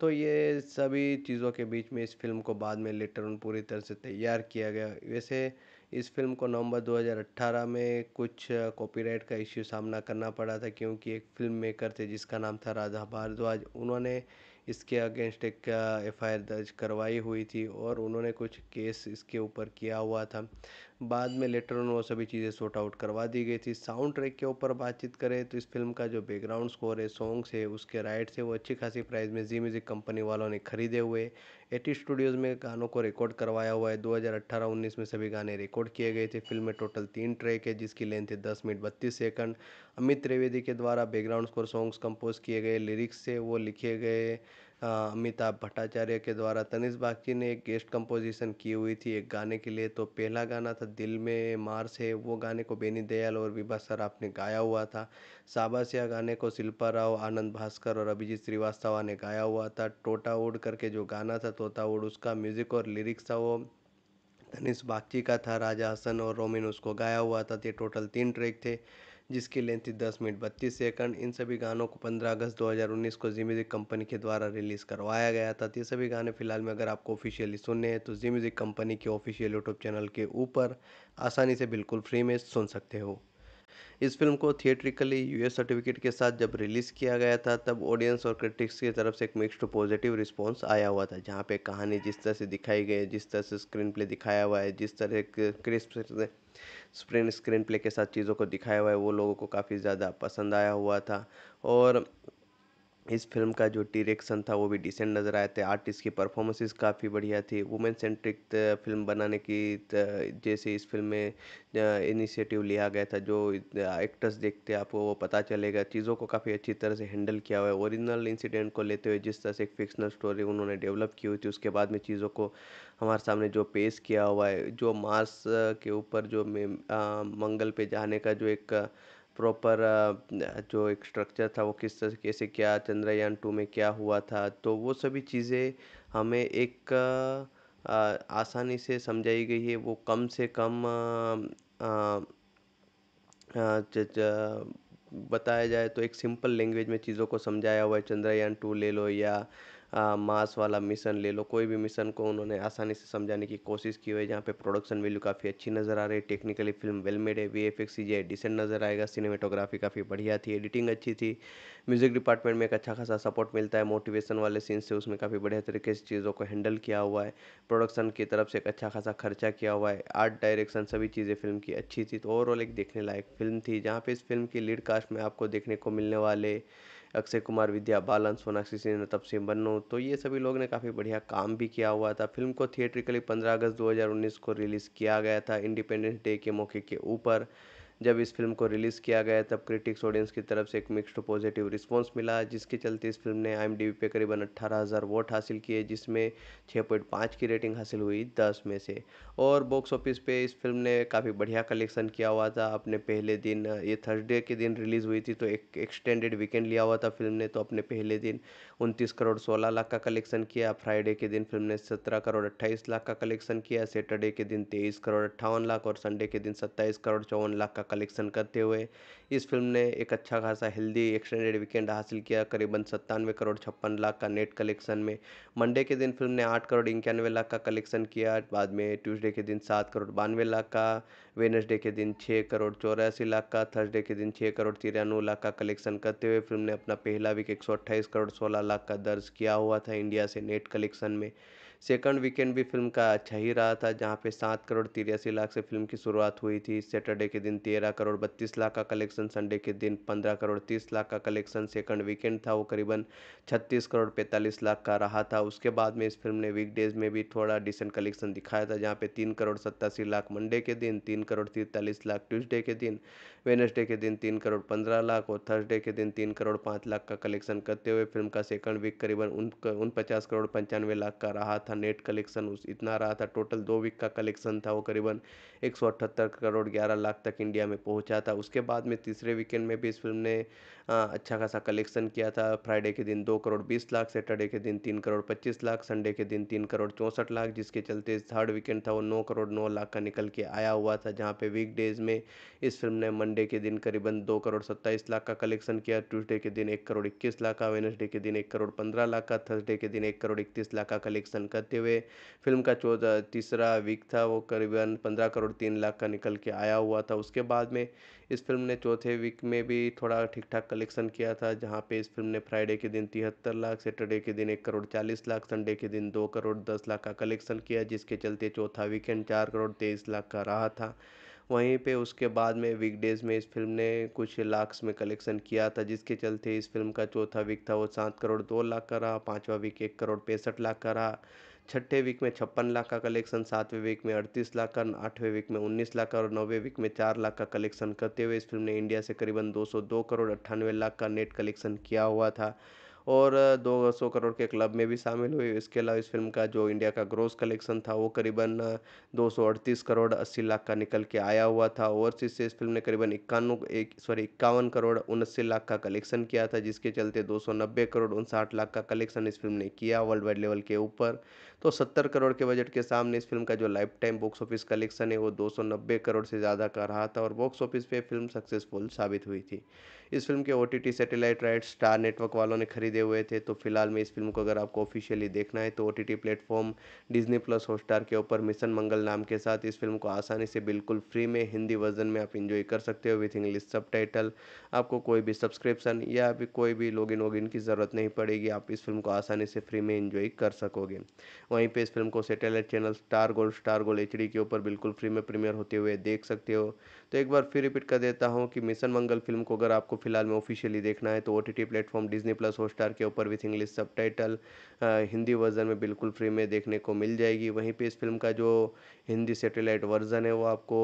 तो ये सभी चीज़ों के बीच में इस फिल्म को बाद में लेटर उन पूरी तरह से तैयार किया गया वैसे इस फिल्म को नवंबर 2018 में कुछ कॉपीराइट का इश्यू सामना करना पड़ा था क्योंकि एक फिल्म मेकर थे जिसका नाम था राधा भारद्वाज उन्होंने इसके अगेंस्ट एक एफ uh, दर्ज करवाई हुई थी और उन्होंने कुछ केस इसके ऊपर किया हुआ था बाद में लेटर ऑन वो सभी चीज़ें सॉर्ट आउट करवा दी गई थी साउंड ट्रैक के ऊपर बातचीत करें तो इस फिल्म का जो बैकग्राउंड स्कोर है सॉन्ग्स है उसके राइट्स है वो अच्छी खासी प्राइस में जी म्यूज़िक कंपनी वालों ने खरीदे हुए एटी स्टूडियोज़ में गानों को रिकॉर्ड करवाया हुआ है दो हज़ार में सभी गाने रिकॉर्ड किए गए थे फिल्म में टोटल तीन ट्रैक है जिसकी लेंथ है दस मिनट बत्तीस सेकंड अमित त्रिवेदी के द्वारा बैकग्राउंड स्कोर सॉन्ग्स कंपोज किए गए लिरिक्स से वो लिखे गए अमिताभ भट्टाचार्य के द्वारा तनिष बागची ने एक गेस्ट कंपोजिशन की हुई थी एक गाने के लिए तो पहला गाना था दिल में मार्स है वो गाने को बेनी दयाल और विभा सराफ ने गाया हुआ था साबासिया गाने को शिल्पा राव आनंद भास्कर और अभिजीत श्रीवास्तवा ने गाया हुआ था टोटा उड़ करके जो गाना था तोता उड़ उसका म्यूज़िक और लिरिक्स था वो तनिष बागची का था राजा हसन और रोमिन उसको गाया हुआ था ये टोटल तीन ट्रैक थे जिसकी लेंथ थी दस मिनट बत्तीस सेकंड इन सभी गानों को पंद्रह अगस्त 2019 को जी म्यूज़िक कंपनी के द्वारा रिलीज़ करवाया गया था तो ये सभी गाने फिलहाल में अगर आपको ऑफिशियली सुनने हैं तो जी म्यूज़िक कंपनी के ऑफिशियल यूट्यूब चैनल के ऊपर आसानी से बिल्कुल फ्री में सुन सकते हो इस फिल्म को थिएट्रिकली यूएस सर्टिफिकेट के साथ जब रिलीज़ किया गया था तब ऑडियंस और क्रिटिक्स की तरफ से एक मिक्स्ड पॉजिटिव रिस्पांस आया हुआ था जहाँ पे कहानी जिस तरह से दिखाई गई है जिस तरह से स्क्रीन प्ले दिखाया हुआ है जिस तरह क्रिस्प स्क्रीन स्क्रीन प्ले के साथ चीज़ों को दिखाया हुआ है वो लोगों को काफ़ी ज़्यादा पसंद आया हुआ था और इस फिल्म का जो डिरेक्शन था वो भी डिसेंट नज़र आए थे आर्टिस्ट की परफॉर्मेंसेस काफ़ी बढ़िया थी वुमेन सेंट्रिक फिल्म बनाने की जैसे इस फिल्म में इनिशिएटिव लिया गया था जो एक्टर्स देखते आपको वो पता चलेगा चीज़ों को काफ़ी अच्छी तरह से हैंडल किया हुआ है ओरिजिनल इंसिडेंट को लेते हुए जिस तरह से एक फिक्शनल स्टोरी उन्होंने डेवलप की हुई थी उसके बाद में चीज़ों को हमारे सामने जो पेश किया हुआ है जो मार्स के ऊपर जो मंगल पे जाने का जो एक प्रॉपर uh, जो एक स्ट्रक्चर था वो किस तरीके से क्या चंद्रयान टू में क्या हुआ था तो वो सभी चीज़ें हमें एक uh, uh, आसानी से समझाई गई है वो कम से कम बताया जाए तो एक सिंपल लैंग्वेज में चीज़ों को समझाया हुआ है चंद्रयान टू ले लो या मास वाला मिशन ले लो कोई भी मिशन को उन्होंने आसानी से समझाने की कोशिश की हुई है जहाँ पे प्रोडक्शन वैल्यू काफ़ी अच्छी नज़र आ रही है टेक्निकली फिल्म वेल मेड है वी एफ एक्स डिसेंट नज़र आएगा सिनेमेटोग्राफी काफ़ी बढ़िया थी एडिटिंग अच्छी थी म्यूज़िक डिपार्टमेंट में एक अच्छा खासा सपोर्ट मिलता है मोटिवेशन वाले सीन से उसमें काफ़ी बढ़िया तरीके से चीज़ों को हैंडल किया हुआ है प्रोडक्शन की तरफ से एक अच्छा खासा खर्चा किया हुआ है आर्ट डायरेक्शन सभी चीज़ें फिल्म की अच्छी थी तो ओवरऑल एक देखने लायक फिल्म थी जहाँ पे इस फिल्म की लीड कास्ट में आपको देखने को मिलने वाले अक्षय कुमार विद्या बालन सोनाक्षी सिन्हा तपसीम बनो तो ये सभी लोग ने काफ़ी बढ़िया काम भी किया हुआ था फिल्म को थिएट्रिकली पंद्रह अगस्त 2019 को रिलीज़ किया गया था इंडिपेंडेंस डे के मौके के ऊपर जब इस फिल्म को रिलीज़ किया गया तब क्रिटिक्स ऑडियंस की तरफ से एक मिक्स्ड पॉजिटिव रिस्पांस मिला जिसके चलते इस फिल्म ने आई पे करीबन अट्ठारह हज़ार वोट हासिल किए जिसमें छः पॉइंट पाँच की रेटिंग हासिल हुई दस में से और बॉक्स ऑफिस पे इस फिल्म ने काफ़ी बढ़िया कलेक्शन किया हुआ था अपने पहले दिन ये थर्सडे के दिन रिलीज़ हुई थी तो एक एक्सटेंडेड वीकेंड लिया हुआ था फिल्म ने तो अपने पहले दिन उनतीस करोड़ सोलह लाख का कलेक्शन किया फ्राइडे के दिन फिल्म ने सत्रह करोड़ अट्ठाईस लाख का कलेक्शन किया सैटरडे के दिन तेईस करोड़ अट्ठावन लाख और संडे के दिन सत्ताईस करोड़ चौवन लाख का कलेक्शन करते हुए इस फिल्म ने एक अच्छा खासा हेल्दी एक्सटेंडेड वीकेंड हासिल किया करीबन सत्तानवे करोड़ छप्पन लाख का नेट कलेक्शन में मंडे के दिन फिल्म ने आठ करोड़ इक्यानवे लाख का कलेक्शन किया बाद में ट्यूसडे के दिन सात करोड़ बानवे लाख का वेनसडे के दिन छः करोड़ चौरासी लाख का थर्सडे के दिन छः करोड़ तिरानवे लाख का कलेक्शन करते हुए फिल्म ने अपना पहला वीक एक करोड़ सोलह लाख का दर्ज किया हुआ था इंडिया से नेट कलेक्शन में सेकंड वीकेंड भी फिल्म का अच्छा ही रहा था जहाँ पे सात करोड़ तिरासी लाख से फिल्म की शुरुआत हुई थी सैटरडे के दिन तेरह करोड़ बत्तीस लाख का कलेक्शन संडे के दिन पंद्रह करोड़ तीस लाख का कलेक्शन सेकंड वीकेंड था वो करीबन छत्तीस करोड़ पैंतालीस लाख का रहा था उसके बाद में इस फिल्म ने वीकडेज में भी थोड़ा डिसेंट कलेक्शन दिखाया था जहाँ पे तीन करोड़ सत्तासी लाख मंडे के दिन तीन करोड़ तिरतालीस लाख ट्यूजडे के दिन वेनसडे के दिन तीन करोड़ पंद्रह लाख और थर्सडे के दिन तीन करोड़ पाँच लाख का कलेक्शन करते हुए फिल्म का सेकंड वीक करीबन उन पचास करोड़ पंचानवे लाख का रहा था नेट कलेक्शन उस इतना रहा था टोटल दो वीक का कलेक्शन था वो करीबन एक करोड़ ग्यारह लाख तक इंडिया में पहुँचा था उसके बाद में तीसरे वीकेंड में भी इस फिल्म ने हाँ, अच्छा खासा कलेक्शन किया था फ्राइडे के दिन दो करोड़ बीस लाख सैटरडे के दिन तीन करोड़ पच्चीस लाख संडे के दिन तीन करोड़ चौंसठ लाख जिसके चलते थर्ड वीकेंड था वो नौ करोड़ नौ लाख का निकल के आया हुआ था जहाँ पे वीकडेज़ में इस फिल्म ने मंडे के दिन करीबन दो करोड़ सत्ताईस लाख का कलेक्शन किया ट्यूजडे के दिन एक करोड़ इक्कीस लाख का वेनसडे के दिन एक करोड़ पंद्रह लाख का थर्सडे के दिन एक करोड़ इकतीस लाख का कलेक्शन करते हुए फिल्म का चौदह तीसरा वीक था वो करीबन पंद्रह करोड़ तीन लाख का निकल के आया हुआ था उसके बाद में इस फिल्म ने चौथे वीक में भी थोड़ा ठीक ठाक कलेक्शन किया था जहाँ पे इस फिल्म ने फ्राइडे के दिन तिहत्तर लाख सैटरडे के दिन एक करोड़ चालीस लाख संडे के दिन दो करोड़ दस लाख का कलेक्शन किया जिसके चलते चौथा वीकेंड चार करोड़ तेईस लाख का रहा था वहीं पे उसके बाद में वीकडेज़ में इस फिल्म ने कुछ लाख्स में कलेक्शन किया था जिसके चलते इस फिल्म का चौथा वीक था वो सात करोड़ दो लाख का रहा पाँचवा वीक एक करोड़ पैंसठ लाख का रहा छठे वीक में छप्पन लाख का कलेक्शन सातवें वीक में अड़तीस लाख का आठवें वीक में उन्नीस लाख का और नौवें वीक में चार लाख का कलेक्शन करते हुए इस फिल्म ने इंडिया से करीबन 202 करोड़ अट्ठानवे लाख का नेट कलेक्शन किया हुआ था और 200 करोड़ के क्लब में भी शामिल हुई इसके अलावा इस फिल्म का जो इंडिया का ग्रोस कलेक्शन था वो करीबन दो करोड़ 80 लाख का निकल के आया हुआ था ओवरसीज से इस फिल्म ने करीबन इक्यानवे एक सॉरी इक्यावन करोड़ उनस्सी लाख का कलेक्शन किया था जिसके चलते दो करोड़ उनसाठ लाख का कलेक्शन इस फिल्म ने किया वर्ल्ड वाइड लेवल के ऊपर तो सत्तर करोड़ के बजट के सामने इस फिल्म का जो lifetime box office collection है वो 290 करोड़ से ज़्यादा का रहा था और बॉक्स ऑफिस पे फिल्म सक्सेसफुल साबित हुई थी इस फिल्म के O T satellite right star network वालों ने खरीदे हुए थे तो फिलहाल में इस फिल्म को अगर आपको ऑफिशियली देखना है तो O T T platform Disney plus Hotstar के ऊपर मिशन मंगल नाम के साथ इस फिल्म को आसानी से बिल्कुल फ्री में हिंदी वर्जन में आप इंजॉय कर सकते हो विथ इंग्लिश सब आपको कोई भी सब्सक्रिप्शन या भी कोई भी लॉगिन वॉगिन की ज़रूरत नहीं पड़ेगी आप इस फिल्म को आसानी से फ्री में इंजॉय कर सकोगे वहीं पे इस फिल्म को satellite channel star gold star gold H के ऊपर बिल्कुल फ्री में प्रीमियर होते हुए देख सकते हो तो एक बार फिर रिपीट कर देता हूँ कि मिशन मंगल फिल्म को अगर आपको फिलहाल में ऑफिशियली देखना है तो O T T platform Disney plus Hotstar के ऊपर with English subtitle Hindi version में बिल्कुल फ्री में देखने को मिल जाएगी वहीं पर इस फिल्म का जो हिंदी सेटेलाइट वर्जन है वो आपको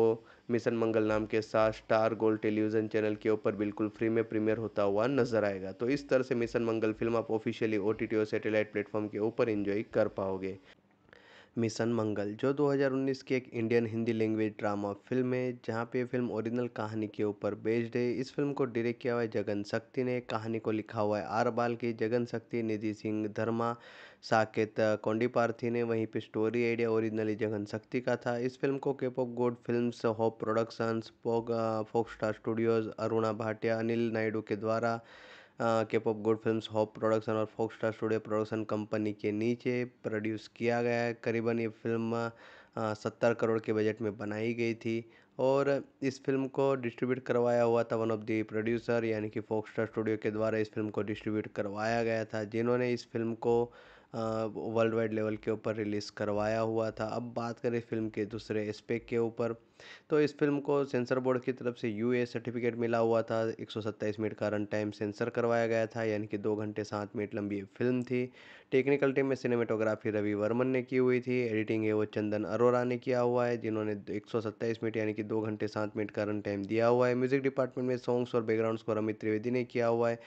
मिशन मंगल नाम के साथ स्टार गोल्ड टेलीविज़न चैनल के ऊपर बिल्कुल फ्री में प्रीमियर होता हुआ नजर आएगा तो इस तरह से मिशन मंगल फिल्म आप ऑफिशियली ओ टी और सेटेलाइट प्लेटफॉर्म के ऊपर इन्जॉय कर पाओगे मिशन मंगल जो 2019 की एक Indian Hindi language drama film है जहाँ पे फिल्म ओरिजिनल कहानी के ऊपर बेस्ड है इस फिल्म को डायरेक्ट किया हुआ है जगन शक्ति ने कहानी को लिखा हुआ है आर बाल की जगन शक्ति निधि सिंह धर्मा साकेत कोंडी पार्थी ने वहीं पे स्टोरी आइडिया ओरिजिनली जगन शक्ति का था इस फिल्म को केप ऑफ गोड फिल्म होप प्रोडक्शंस फोक स्टार स्टूडियोज अरुणा भाटिया अनिल नायडू के द्वारा के pop good film hop production और फोक स्टार स्टूडियो प्रोडक्शन कंपनी के नीचे प्रोड्यूस किया गया है करीबन ये फिल्म सत्तर करोड़ के बजट में बनाई गई थी और इस फिल्म को डिस्ट्रीब्यूट करवाया हुआ था वन ऑफ दी प्रोड्यूसर यानी कि फोक स्टार स्टूडियो के द्वारा इस फिल्म को डिस्ट्रीब्यूट करवाया गया था जिन्होंने इस फिल्म को वर्ल्ड वाइड लेवल के ऊपर रिलीज़ करवाया हुआ था अब बात करें फिल्म के दूसरे एस्पेक्ट के ऊपर तो इस फिल्म को सेंसर बोर्ड की तरफ से यू सर्टिफिकेट मिला हुआ था एक मिनट का रन टाइम सेंसर करवाया गया था यानी कि दो घंटे सात मिनट लंबी फिल्म थी टेक्निकल टीम में सिनेमेटोग्राफी रवि वर्मन ने की हुई थी एडिटिंग है वो चंदन अरोरा ने किया हुआ है जिन्होंने एक मिनट यानी कि दो घंटे सात मिनट का रन टाइम दिया हुआ है म्यूजिक डिपार्टमेंट में सॉन्ग्स और बैकग्राउंड्स को अमित त्रिवेदी ने किया हुआ है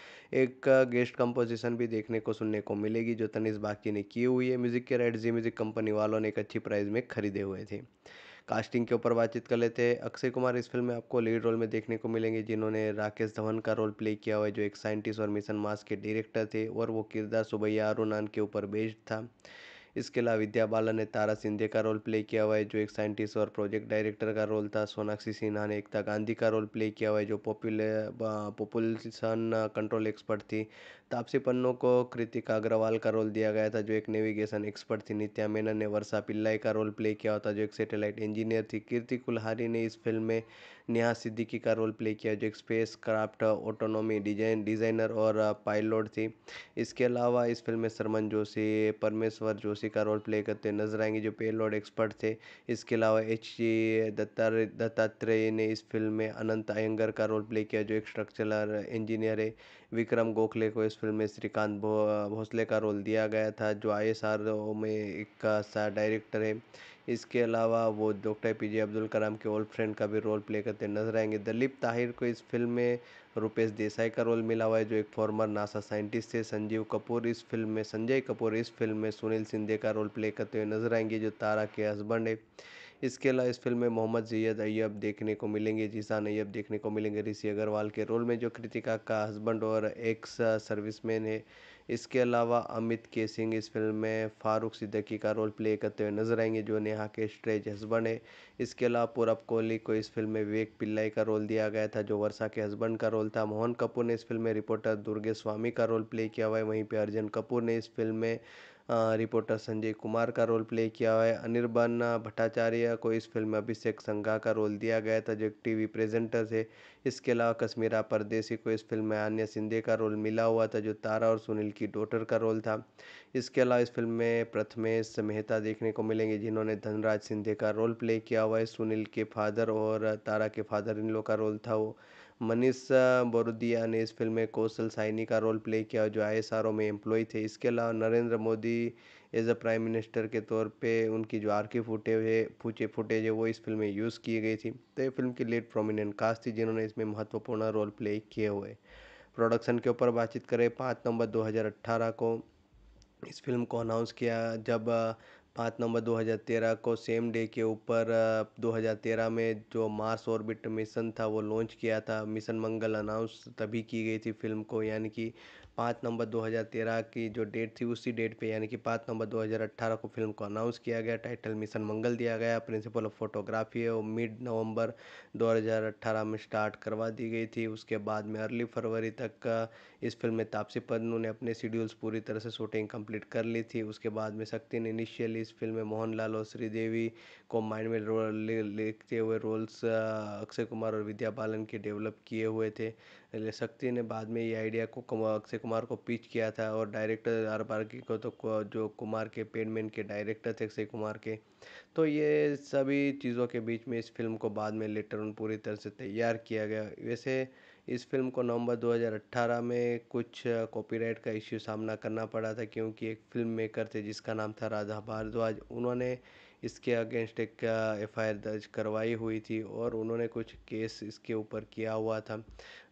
एक गेस्ट कंपोजिशन भी देखने को सुनने को मिलेगी जो तनिष बाकी ने की हुई है म्यूजिक के राइट जी म्यूजिक कंपनी वालों ने एक अच्छी प्राइस में खरीदे हुए थे कास्टिंग के ऊपर बातचीत कर लेते हैं अक्षय कुमार इस फिल्म में आपको लीड रोल में देखने को मिलेंगे जिन्होंने राकेश धवन का रोल प्ले किया हुआ है जो एक साइंटिस्ट और मिशन मास के डायरेक्टर थे और वो किरदार सुबैया अरुणान के ऊपर बेस्ड था इसके अलावा विद्या बालन ने तारा सिंधे का रोल प्ले किया हुआ है जो एक साइंटिस्ट और प्रोजेक्ट डायरेक्टर का रोल था सोनाक्षी सिन्हा ने एकता गांधी का रोल प्ले किया हुआ है जो पॉपुलर पॉपुलेशन कंट्रोल एक्सपर्ट थी तापसी पन्नू को कृतिका अग्रवाल का रोल दिया गया था जो एक नेविगेशन एक्सपर्ट थी नित्या मेनन ने वर्षा पिल्लाई का रोल प्ले किया होता जो एक सैटेलाइट इंजीनियर थी कीर्ति कुल्हारी ने इस फिल्म में नेहा सिद्दीकी का रोल प्ले किया जो एक spacecraft autonomy design designer और पायलट थी इसके अलावा इस फिल्म में सरमन जोशी परमेश्वर जोशी का रोल प्ले करते नजर आएंगे जो पेलोड एक्सपर्ट थे इसके अलावा एच जी दत्ता दत्तात्रेय ने इस फिल्म में अनंत अयंगर का रोल प्ले किया जो एक स्ट्रक्चरल इंजीनियर है विक्रम गोखले को इस फिल्म में श्रीकांत भोसले का रोल दिया गया था जो आई एस आर ओ में एक डायरेक्टर है इसके अलावा वो doctor P J Abdul Kalam के ओल्ड फ्रेंड का भी रोल प्ले करते नजर आएंगे दलीप ताहिर को इस फिल्म में रुपेश देसाई का रोल मिला हुआ है जो एक फॉर्मर नासा साइंटिस्ट है संजीव कपूर इस फिल्म में संजय कपूर इस फिल्म में सुनील सिंधे का रोल प्ले करते हुए नजर आएंगे जो तारा के हस्बैंड है इसके अलावा इस फ़िल्म में मोहम्मद जैद अय्यब देखने को मिलेंगे जीसान अय्यब देखने को मिलेंगे ऋषि अग्रवाल के रोल में जो कृतिका का हस्बैंड और एक्स सर्विसमैन है इसके अलावा अमित के सिंह इस फिल्म में फ़ारूक सिद्दकी का रोल प्ले करते हुए नजर आएंगे जो नेहा के स्ट्रेज हस्बैंड है इसके अलावा पूरब कोहली को इस फिल्म में विवेक पिल्लाई का रोल दिया गया था जो वर्षा के हस्बैंड का रोल था मोहन कपूर ने इस फिल्म में रिपोर्टर दुर्गे स्वामी का रोल प्ले किया हुआ है वहीं पर अर्जन कपूर ने इस फिल्म में रिपोर्टर संजय कुमार का रोल प्ले किया है अनिर्बान भट्टाचार्य को इस फिल्म में अभिषेक संघा का रोल दिया गया था जो एक टी वी प्रेजेंटर थे इसके अलावा कश्मीरा परदेसी को इस फिल्म में अन्य सिंधे का रोल मिला हुआ था जो तारा और सुनील की डॉटर का रोल था इसके अलावा इस फिल्म में प्रथमेश मेहता देखने को मिलेंगे जिन्होंने धनराज सिंधे का रोल प्ले किया हुआ है सुनील के फादर और तारा के फादर इन लोग का रोल था वो मनीष बोरुदिया ने इस फ़िल्म में कौशल साइनी का रोल प्ले किया जो आई एस आर ओ में एम्प्लॉय थे इसके अलावा Narendra Modi as a prime minister के तौर पे उनकी जो आरके फुटेज है फूचे फुटेज है वो इस फ़िल्म में यूज़ की गई थी तो ये फ़िल्म की लीड प्रोमिनेंट कास्ट थी जिन्होंने इसमें महत्वपूर्ण रोल प्ले किए हुए प्रोडक्शन के ऊपर बातचीत करें पाँच नवंबर 2018 को इस फिल्म को अनाउंस किया जब पाँच नवंबर दो हज़ार तेरह को सेम डे के ऊपर दो हज़ार तेरह में जो मार्स ऑर्बिट मिशन था वो लॉन्च किया था मिशन मंगल अनाउंस तभी की गई थी फिल्म को यानी कि पाँच नवंबर दो हज़ार तेरह की जो डेट थी उसी डेट पे यानी कि पाँच नवंबर दो हज़ार अट्ठारह को फिल्म को अनाउंस किया गया टाइटल मिशन मंगल दिया गया प्रिंसिपल ऑफ फोटोग्राफी है वो मिड नवम्बर दो हज़ार अट्ठारह में स्टार्ट करवा दी गई थी उसके बाद में अर्ली फरवरी तक इस फिल्म में तापसी पन्नू ने अपने शेड्यूल्स पूरी तरह से शूटिंग कंप्लीट कर ली थी उसके बाद में शक्ति ने इनिशियली इस फिल्म में मोहनलाल और श्रीदेवी को माइंड में रोल लिखते हुए रोल्स अक्षय कुमार और विद्या बालन के डेवलप किए हुए थे शक्ति ने बाद में ये आइडिया को अक्षय कुमार को पिच किया था और डायरेक्टर आर पार्की को तो जो कुमार के पेनमैन के डायरेक्टर थे अक्षय कुमार के तो ये सभी चीज़ों के बीच में इस फिल्म को बाद में लेटर उन पूरी तरह से तैयार किया गया वैसे इस फ़िल्म को नवंबर 2018 में कुछ कॉपीराइट का इश्यू सामना करना पड़ा था क्योंकि एक फ़िल्म मेकर थे जिसका नाम था राधा भारद्वाज उन्होंने इसके अगेंस्ट एक एफ आई आर दर्ज करवाई हुई थी और उन्होंने कुछ केस इसके ऊपर किया हुआ था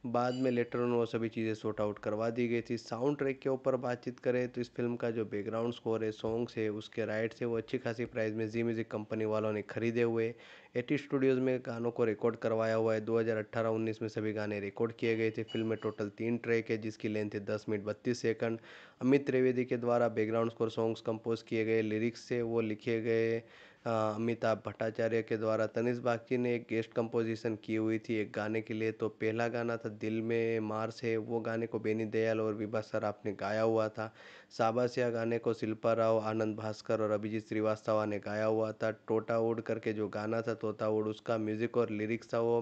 बाद में लेटर ऑन वो सभी चीज़ें सॉर्ट आउट करवा दी गई थी साउंड ट्रैक के ऊपर बातचीत करें तो इस फिल्म का जो बैकग्राउंड स्कोर है सॉन्ग्स है उसके राइट्स है वो अच्छी खासी प्राइस में जी म्यूज़िक कंपनी वालों ने खरीदे हुए एटी स्टूडियोज़ में गानों को रिकॉर्ड करवाया हुआ है 2018-19 में सभी गाने रिकॉर्ड किए गए थे फिल्म में टोटल तीन ट्रैक है जिसकी लेंथ है दस मिनट बत्तीस सेकंड अमित त्रिवेदी के द्वारा बैकग्राउंड स्कोर सॉन्ग्स कंपोज किए गए लिरिक्स से वो लिखे गए अमिताभ भट्टाचार्य के द्वारा तनिष बागची ने एक गेस्ट कंपोजिशन की हुई थी एक गाने के लिए तो पहला गाना था दिल में मार्स है वो गाने को बेनी दयाल और विभा सराफ ने गाया हुआ था साबासिया गाने को शिल्पा राव आनंद भास्कर और अभिजीत श्रीवास्तवा ने गाया हुआ था टोटा उड़ करके जो गाना था तोता उड़ उसका म्यूज़िक और लिरिक्स था वो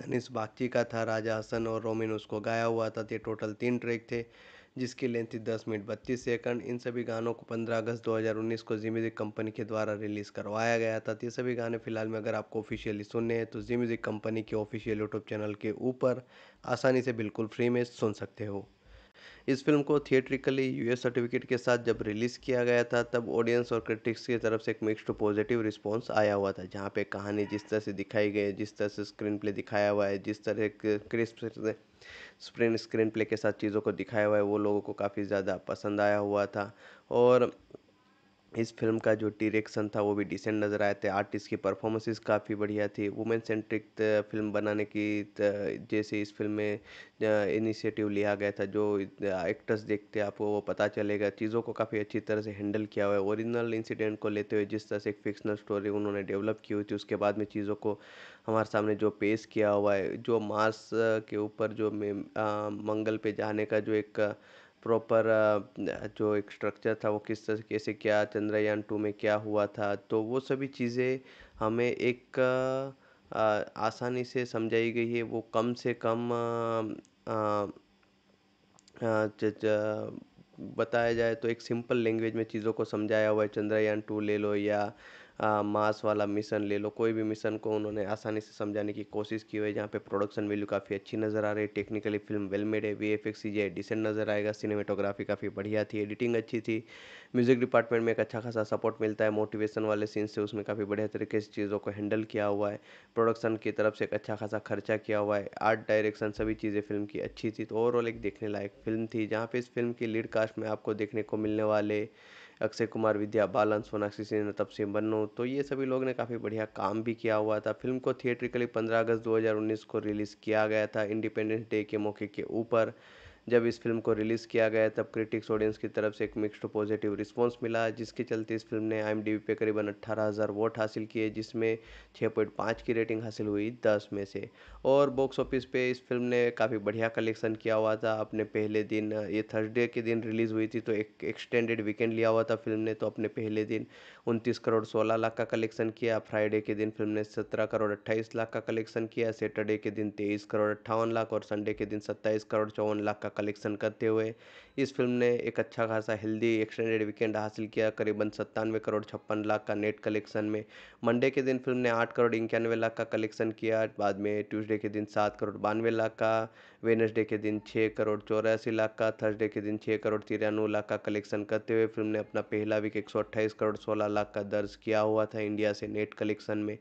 तनिष बागची का था राजा हसन और रोमिन उसको गाया हुआ था ये टोटल तीन ट्रैक थे जिसकी लेंथ थी दस मिनट बत्तीस सेकंड इन सभी गानों को पंद्रह अगस्त 2019 को जी म्यूज़िक कंपनी के द्वारा रिलीज़ करवाया गया था तो ये सभी गाने फिलहाल में अगर आपको ऑफिशियली सुनने हैं तो जी म्यूज़िक कंपनी के ऑफिशियल यूट्यूब चैनल के ऊपर आसानी से बिल्कुल फ्री में सुन सकते हो इस फिल्म को थिएट्रिकली यूएस सर्टिफिकेट के साथ जब रिलीज़ किया गया था तब ऑडियंस और क्रिटिक्स की तरफ से एक मिक्स्ड पॉजिटिव रिस्पॉन्स आया हुआ था जहाँ पे कहानी जिस तरह से दिखाई गई है जिस तरह से स्क्रीन प्ले दिखाया हुआ है जिस तरह क्रिस्प स्प्रिन स्क्रीन प्ले के साथ चीज़ों को दिखाया हुआ है वो लोगों को काफ़ी ज़्यादा पसंद आया हुआ था और इस फिल्म का जो डिरेक्शन था वो भी डिसेंट नज़र आए थे आर्टिस्ट की परफॉर्मेंसेस काफ़ी बढ़िया थी वुमेन सेंट्रिक फिल्म बनाने की जैसे इस फिल्म में इनिशिएटिव लिया गया था जो एक्टर्स देखते आपको वो पता चलेगा चीज़ों को काफ़ी अच्छी तरह से हैंडल किया हुआ है ओरिजिनल इंसिडेंट को लेते हुए जिस तरह से एक फिक्सनल स्टोरी उन्होंने डेवलप की हुई थी उसके बाद में चीज़ों को हमारे सामने जो पेश किया हुआ है जो मार्स के ऊपर जो मंगल पे जाने का जो एक प्रॉपर uh, जो एक स्ट्रक्चर था वो किस तरीके से क्या चंद्रयान टू में क्या हुआ था तो वो सभी चीज़ें हमें एक uh, uh, आसानी से समझाई गई है वो कम से कम बताया जाए तो एक सिंपल लैंग्वेज में चीज़ों को समझाया हुआ है चंद्रयान टू ले लो या मास वाला मिशन ले लो कोई भी मिशन को उन्होंने आसानी से समझाने की कोशिश की हुई है जहाँ पे प्रोडक्शन वैल्यू काफ़ी अच्छी नज़र आ रही है टेक्निकली फिल्म वेल मेड है वी एफ एक्स सी डिसेंट नज़र आएगा सिनेमेटोग्राफी काफ़ी बढ़िया थी एडिटिंग अच्छी थी म्यूज़िक डिपार्टमेंट में एक अच्छा खासा सपोर्ट मिलता है मोटिवेशन वाले सीन से उसमें काफ़ी बढ़िया तरीके से चीज़ों को हैंडल किया हुआ है प्रोडक्शन की तरफ से एक अच्छा खासा खर्चा किया हुआ है आर्ट डायरेक्शन सभी चीज़ें फिल्म की अच्छी थी तो ओवरऑल एक देखने लायक फिल्म थी जहाँ पे इस फिल्म की लीड कास्ट में आपको देखने को मिलने वाले अक्षय कुमार विद्या बालन सोनाक्षी सिन्हा तपसी बन्नो तो ये सभी लोग ने काफ़ी बढ़िया काम भी किया हुआ था फिल्म को थिएट्रिकली पंद्रह अगस्त 2019 को रिलीज़ किया गया था इंडिपेंडेंस डे के मौके के ऊपर जब इस फिल्म को रिलीज़ किया गया तब क्रिटिक्स ऑडियंस की तरफ से एक मिक्स्ड पॉजिटिव रिस्पांस मिला जिसके चलते इस फिल्म ने आई पे करीबन अट्ठारह हज़ार वोट हासिल किए जिसमें 6.5 की रेटिंग हासिल हुई 10 में से और बॉक्स ऑफिस पे इस फिल्म ने काफ़ी बढ़िया कलेक्शन किया हुआ था अपने पहले दिन ये थर्सडे के दिन रिलीज़ हुई थी तो एक एक्सटेंडेड वीकेंड लिया हुआ था फिल्म ने तो अपने पहले दिन उनतीस करोड़ सोलह लाख का कलेक्शन किया फ्राइडे के दिन फिल्म ने सत्रह करोड़ अट्ठाईस लाख का कलेक्शन किया सैटरडे के दिन तेईस करोड़ अट्ठावन लाख और संडे के दिन सत्ताईस करोड़ चौवन लाख का कलेक्शन करते हुए इस फिल्म ने एक अच्छा खासा हेल्दी एक्सटेंडेड वीकेंड हासिल किया करीबन सत्तानवे करोड़ छप्पन लाख का नेट कलेक्शन में मंडे के दिन फिल्म ने आठ करोड़ इक्यानवे लाख का कलेक्शन किया बाद में ट्यूसडे के दिन सात करोड़ बानवे लाख का वेनसडे के दिन छः करोड़ चौरासी लाख का थर्सडे के दिन छः करोड़ तिरानवे लाख का कलेक्शन करते हुए फिल्म ने अपना पहला वीक एक करोड़ सोलह लाख का दर्ज किया हुआ था इंडिया से नेट कलेक्शन में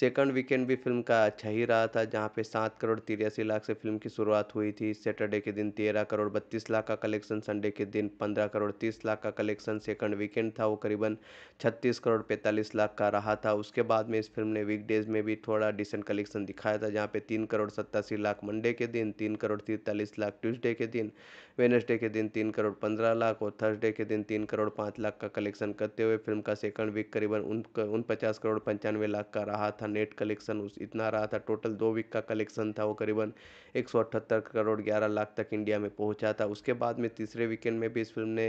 सेकंड वीकेंड भी फिल्म का अच्छा ही रहा था जहाँ पे सात करोड़ तिरासी लाख से फिल्म की शुरुआत हुई थी सैटरडे के दिन तेरह करोड़ बत्तीस लाख का कलेक्शन संडे के दिन पंद्रह करोड़ तीस लाख का कलेक्शन सेकंड वीकेंड था वो करीबन छत्तीस करोड़ पैंतालीस लाख का रहा था उसके बाद में इस फिल्म ने वीकडेज में भी थोड़ा डिसेंट कलेक्शन दिखाया था जहाँ पे तीन करोड़ सत्तासी लाख मंडे के दिन तीन करोड़ तिरतालीस लाख ट्यूजडे के दिन वेनसडे के दिन तीन करोड़ पंद्रह लाख और थर्सडे के दिन तीन करोड़ पाँच लाख का कलेक्शन करते हुए फिल्म का सेकंड वीक करीबन उन, पचास करोड़ पंचानवे लाख का रहा था था नेट कलेक्शन उस इतना रहा था टोटल दो वीक का कलेक्शन था वो करीबन एक करोड़ ग्यारह लाख तक इंडिया में पहुंचा था उसके बाद में तीसरे वीकेंड में भी इस फिल्म ने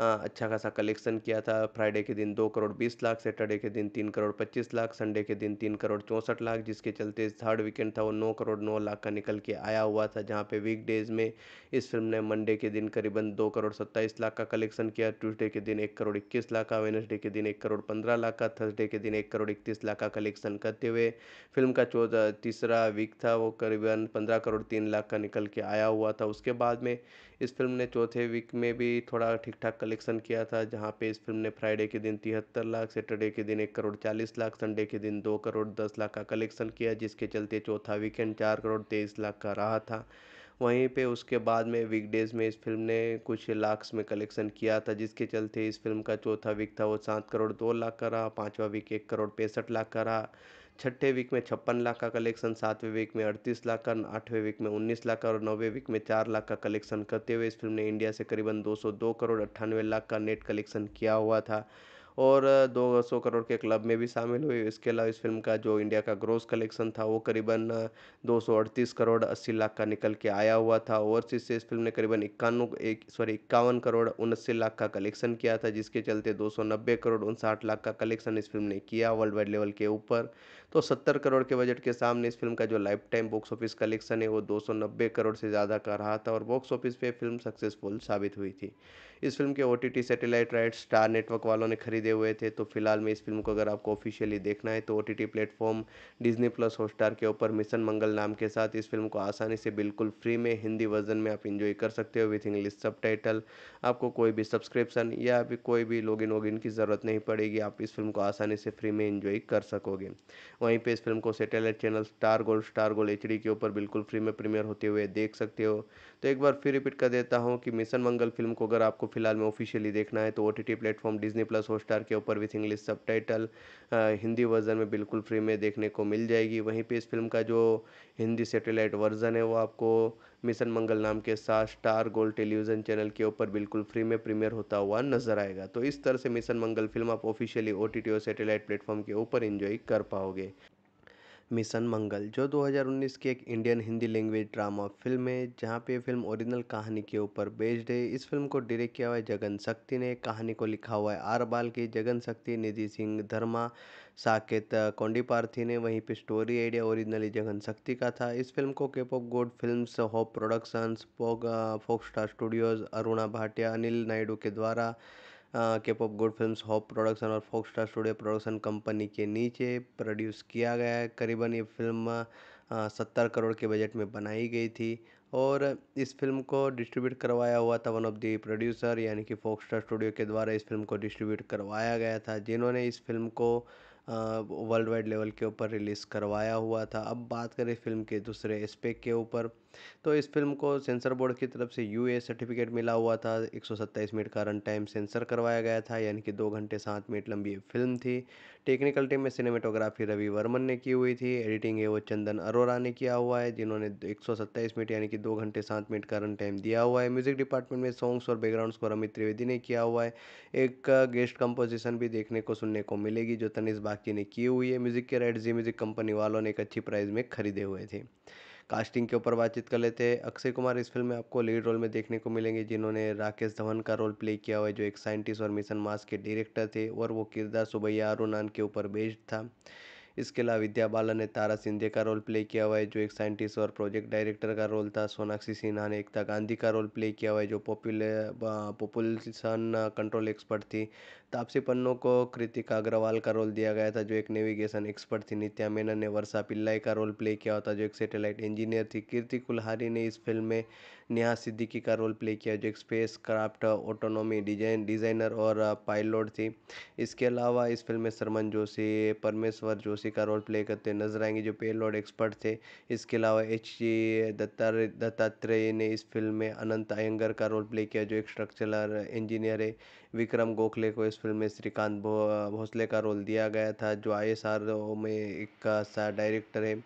हाँ, अच्छा खासा कलेक्शन किया था फ्राइडे के दिन दो करोड़ बीस लाख सैटरडे के दिन तीन करोड़ पच्चीस लाख संडे के दिन तीन करोड़ चौंसठ लाख जिसके चलते थर्ड वीकेंड था वो नौ करोड़ नौ लाख का निकल के आया हुआ था जहाँ पे वीकडेज़ में इस फिल्म ने मंडे के दिन करीबन दो करोड़ सत्ताईस लाख का कलेक्शन किया ट्यूजडे के दिन एक करोड़ इक्कीस लाख का वेनसडे के दिन एक करोड़ पंद्रह लाख का थर्सडे के दिन एक करोड़ इकतीस लाख का कलेक्शन करते हुए फिल्म का चौदह तीसरा वीक था वो करीबन पंद्रह करोड़ तीन लाख का निकल के आया हुआ था उसके बाद में इस फिल्म ने चौथे वीक में भी थोड़ा ठीक ठाक कलेक्शन किया था जहाँ पे इस फिल्म ने फ्राइडे के दिन तिहत्तर लाख सैटरडे के दिन एक करोड़ चालीस लाख संडे के दिन दो करोड़ दस लाख का कलेक्शन किया जिसके चलते चौथा वीकेंड चार करोड़ तेईस लाख का रहा था वहीं पे उसके बाद में वीकडेज़ में इस फिल्म ने कुछ लाख्स में कलेक्शन किया था जिसके चलते इस फिल्म का चौथा वीक था वो सात करोड़ दो लाख का रहा पाँचवा वीक एक करोड़ पैंसठ लाख का रहा छठे वीक में छप्पन लाख का कलेक्शन सातवें वीक में अड़तीस लाख का आठवें वीक में उन्नीस लाख का और नौवें वीक में चार लाख का कलेक्शन करते हुए इस फिल्म ने इंडिया से करीबन दो करोड़ अट्ठानवे लाख का नेट कलेक्शन किया हुआ था और दो सौ करोड़ के क्लब में भी शामिल हुई इसके अलावा इस फिल्म का जो इंडिया का ग्रोस कलेक्शन था वो करीबन दो सौ अड़तीस करोड़ अस्सी लाख का निकल के आया हुआ था ओवरसीज से इस फिल्म ने करीबन इक्यानवे एक सॉरी इक्यावन करोड़ उनस्सी लाख का कलेक्शन किया था जिसके चलते दो सौ नब्बे करोड़ उनसाठ लाख का कलेक्शन इस फिल्म ने किया वर्ल्ड वाइड लेवल के ऊपर तो सत्तर करोड़ के बजट के सामने इस फिल्म का जो lifetime box office collection है वो 290 करोड़ से ज़्यादा का रहा था और बॉक्स ऑफिस पे फिल्म सक्सेसफुल साबित हुई थी इस फिल्म के O satellite right star network वालों ने खरीदे हुए थे तो फिलहाल में इस फिल्म को अगर आपको ऑफिशियली देखना है तो O T platform Disney plus Hotstar के ऊपर मिशन मंगल नाम के साथ इस फिल्म को आसानी से बिल्कुल फ्री में हिंदी वर्जन में आप इन्जॉय कर सकते हो विथ इंग्लिश सब आपको कोई भी सब्सक्रिप्शन या भी कोई भी लॉगिन वॉगिन की ज़रूरत नहीं पड़ेगी आप इस फिल्म को आसानी से फ्री में इंजॉय कर सकोगे वहीं पे इस फिल्म को satellite channel star gold star gold H के ऊपर बिल्कुल फ्री में प्रीमियर होते हुए देख सकते हो तो एक बार फिर रिपीट कर देता हूँ कि मिशन मंगल फिल्म को अगर आपको फिलहाल में ऑफिशियली देखना है तो O T T platform Disney plus star के ऊपर with English subtitle Hindi version में बिल्कुल फ्री में देखने को मिल जाएगी वहीं पर इस फिल्म का जो हिंदी सेटेलाइट वर्जन है वो आपको मिशन मंगल नाम के साथ स्टार गोल्ड टेलीविजन चैनल के ऊपर बिल्कुल फ्री में प्रीमियर होता हुआ नजर आएगा तो इस तरह से मिशन मंगल फिल्म आप ऑफिशियली ओटीटी और सैटेलाइट प्लेटफॉर्म के ऊपर इंजॉय कर पाओगे मिशन मंगल जो 2019 की एक Indian Hindi language drama film है जहाँ पे फिल्म ओरिजिनल कहानी के ऊपर बेस्ड है इस फिल्म को डायरेक्ट किया हुआ है जगन शक्ति ने कहानी को लिखा हुआ है आर बाल की जगन शक्ति निधि सिंह धर्मा साकेत कोंडीपार्थी ने वहीं पे स्टोरी आइडिया ओरिजिनली जगन शक्ति का था इस फिल्म को केप ऑफ गोड फिल्म होप प्रोडक्शंस पोग फोक स्टार स्टूडियोज़ अरुणा भाटिया अनिल नायडू के द्वारा cap of Good Films Hope production और फोक स्टार स्टूडियो प्रोडक्शन कंपनी के नीचे प्रोड्यूस किया गया है करीबन ये फिल्म सत्तर करोड़ के बजट में बनाई गई थी और इस फिल्म को डिस्ट्रीब्यूट करवाया हुआ था वन ऑफ दी प्रोड्यूसर यानी कि फोक स्टार स्टूडियो के द्वारा इस फिल्म को डिस्ट्रीब्यूट करवाया गया था जिन्होंने इस फिल्म को वर्ल्ड वाइड लेवल के ऊपर रिलीज़ करवाया हुआ था अब बात करें फ़िल्म के दूसरे एस्पेक्ट के ऊपर तो इस फिल्म को सेंसर बोर्ड की तरफ से यू सर्टिफिकेट मिला हुआ था एक मिनट का रन टाइम सेंसर करवाया गया था यानी कि दो घंटे सात मिनट लंबी फिल्म थी टेक्निकल टीम में सिनेमेटोग्राफी रवि वर्मन ने की हुई थी एडिटिंग है वो चंदन अरोरा ने किया हुआ है जिन्होंने एक मिनट यानी कि दो घंटे सात मिनट का रन टाइम दिया हुआ है म्यूजिक डिपार्टमेंट में सॉन्ग्स और बैकग्राउंड्स को रमित त्रिवेदी ने किया हुआ है एक गेस्ट कंपोजिशन भी देखने को सुनने को मिलेगी जो तनिष बाकी ने की हुई है म्यूजिक के राइट जी म्यूजिक कंपनी वालों ने एक अच्छी प्राइस में खरीदे हुए थे कास्टिंग के ऊपर बातचीत कर लेते हैं अक्षय कुमार इस फिल्म में आपको लीड रोल में देखने को मिलेंगे जिन्होंने राकेश धवन का रोल प्ले किया हुआ है जो एक साइंटिस्ट और मिशन मास के डायरेक्टर थे और वो किरदार सुबैया अरुणान के ऊपर बेस्ड था इसके अलावा विद्या बालन ने तारा सिंधे का रोल प्ले किया हुआ है जो एक साइंटिस्ट और प्रोजेक्ट डायरेक्टर का रोल था सोनाक्षी सिन्हा ने एकता गांधी का रोल प्ले किया हुआ है जो पॉपुलर पॉपुलेशन कंट्रोल एक्सपर्ट थी तापसी पन्नू को कृतिका अग्रवाल का रोल दिया गया था जो एक नेविगेशन एक्सपर्ट थी नित्या मेनन ने वर्षा पिल्लाई का रोल प्ले किया था जो एक सैटेलाइट इंजीनियर थी कीर्ति कुल्हारी ने इस फिल्म में नेहा सिद्दीकी का रोल प्ले किया जो एक spacecraft autonomy design designer और पायलट थी इसके अलावा इस फिल्म में सरमन जोशी परमेश्वर जोशी का रोल प्ले करते नजर आएंगे जो पेलोड एक्सपर्ट थे इसके अलावा एच जी दत्ता दत्तात्रेय ने इस फिल्म में अनंत अयंगर का रोल प्ले किया जो एक स्ट्रक्चरल इंजीनियर है विक्रम गोखले को इस फिल्म में श्रीकांत भोसले का रोल दिया गया था जो आई एस आर ओ में एक डायरेक्टर है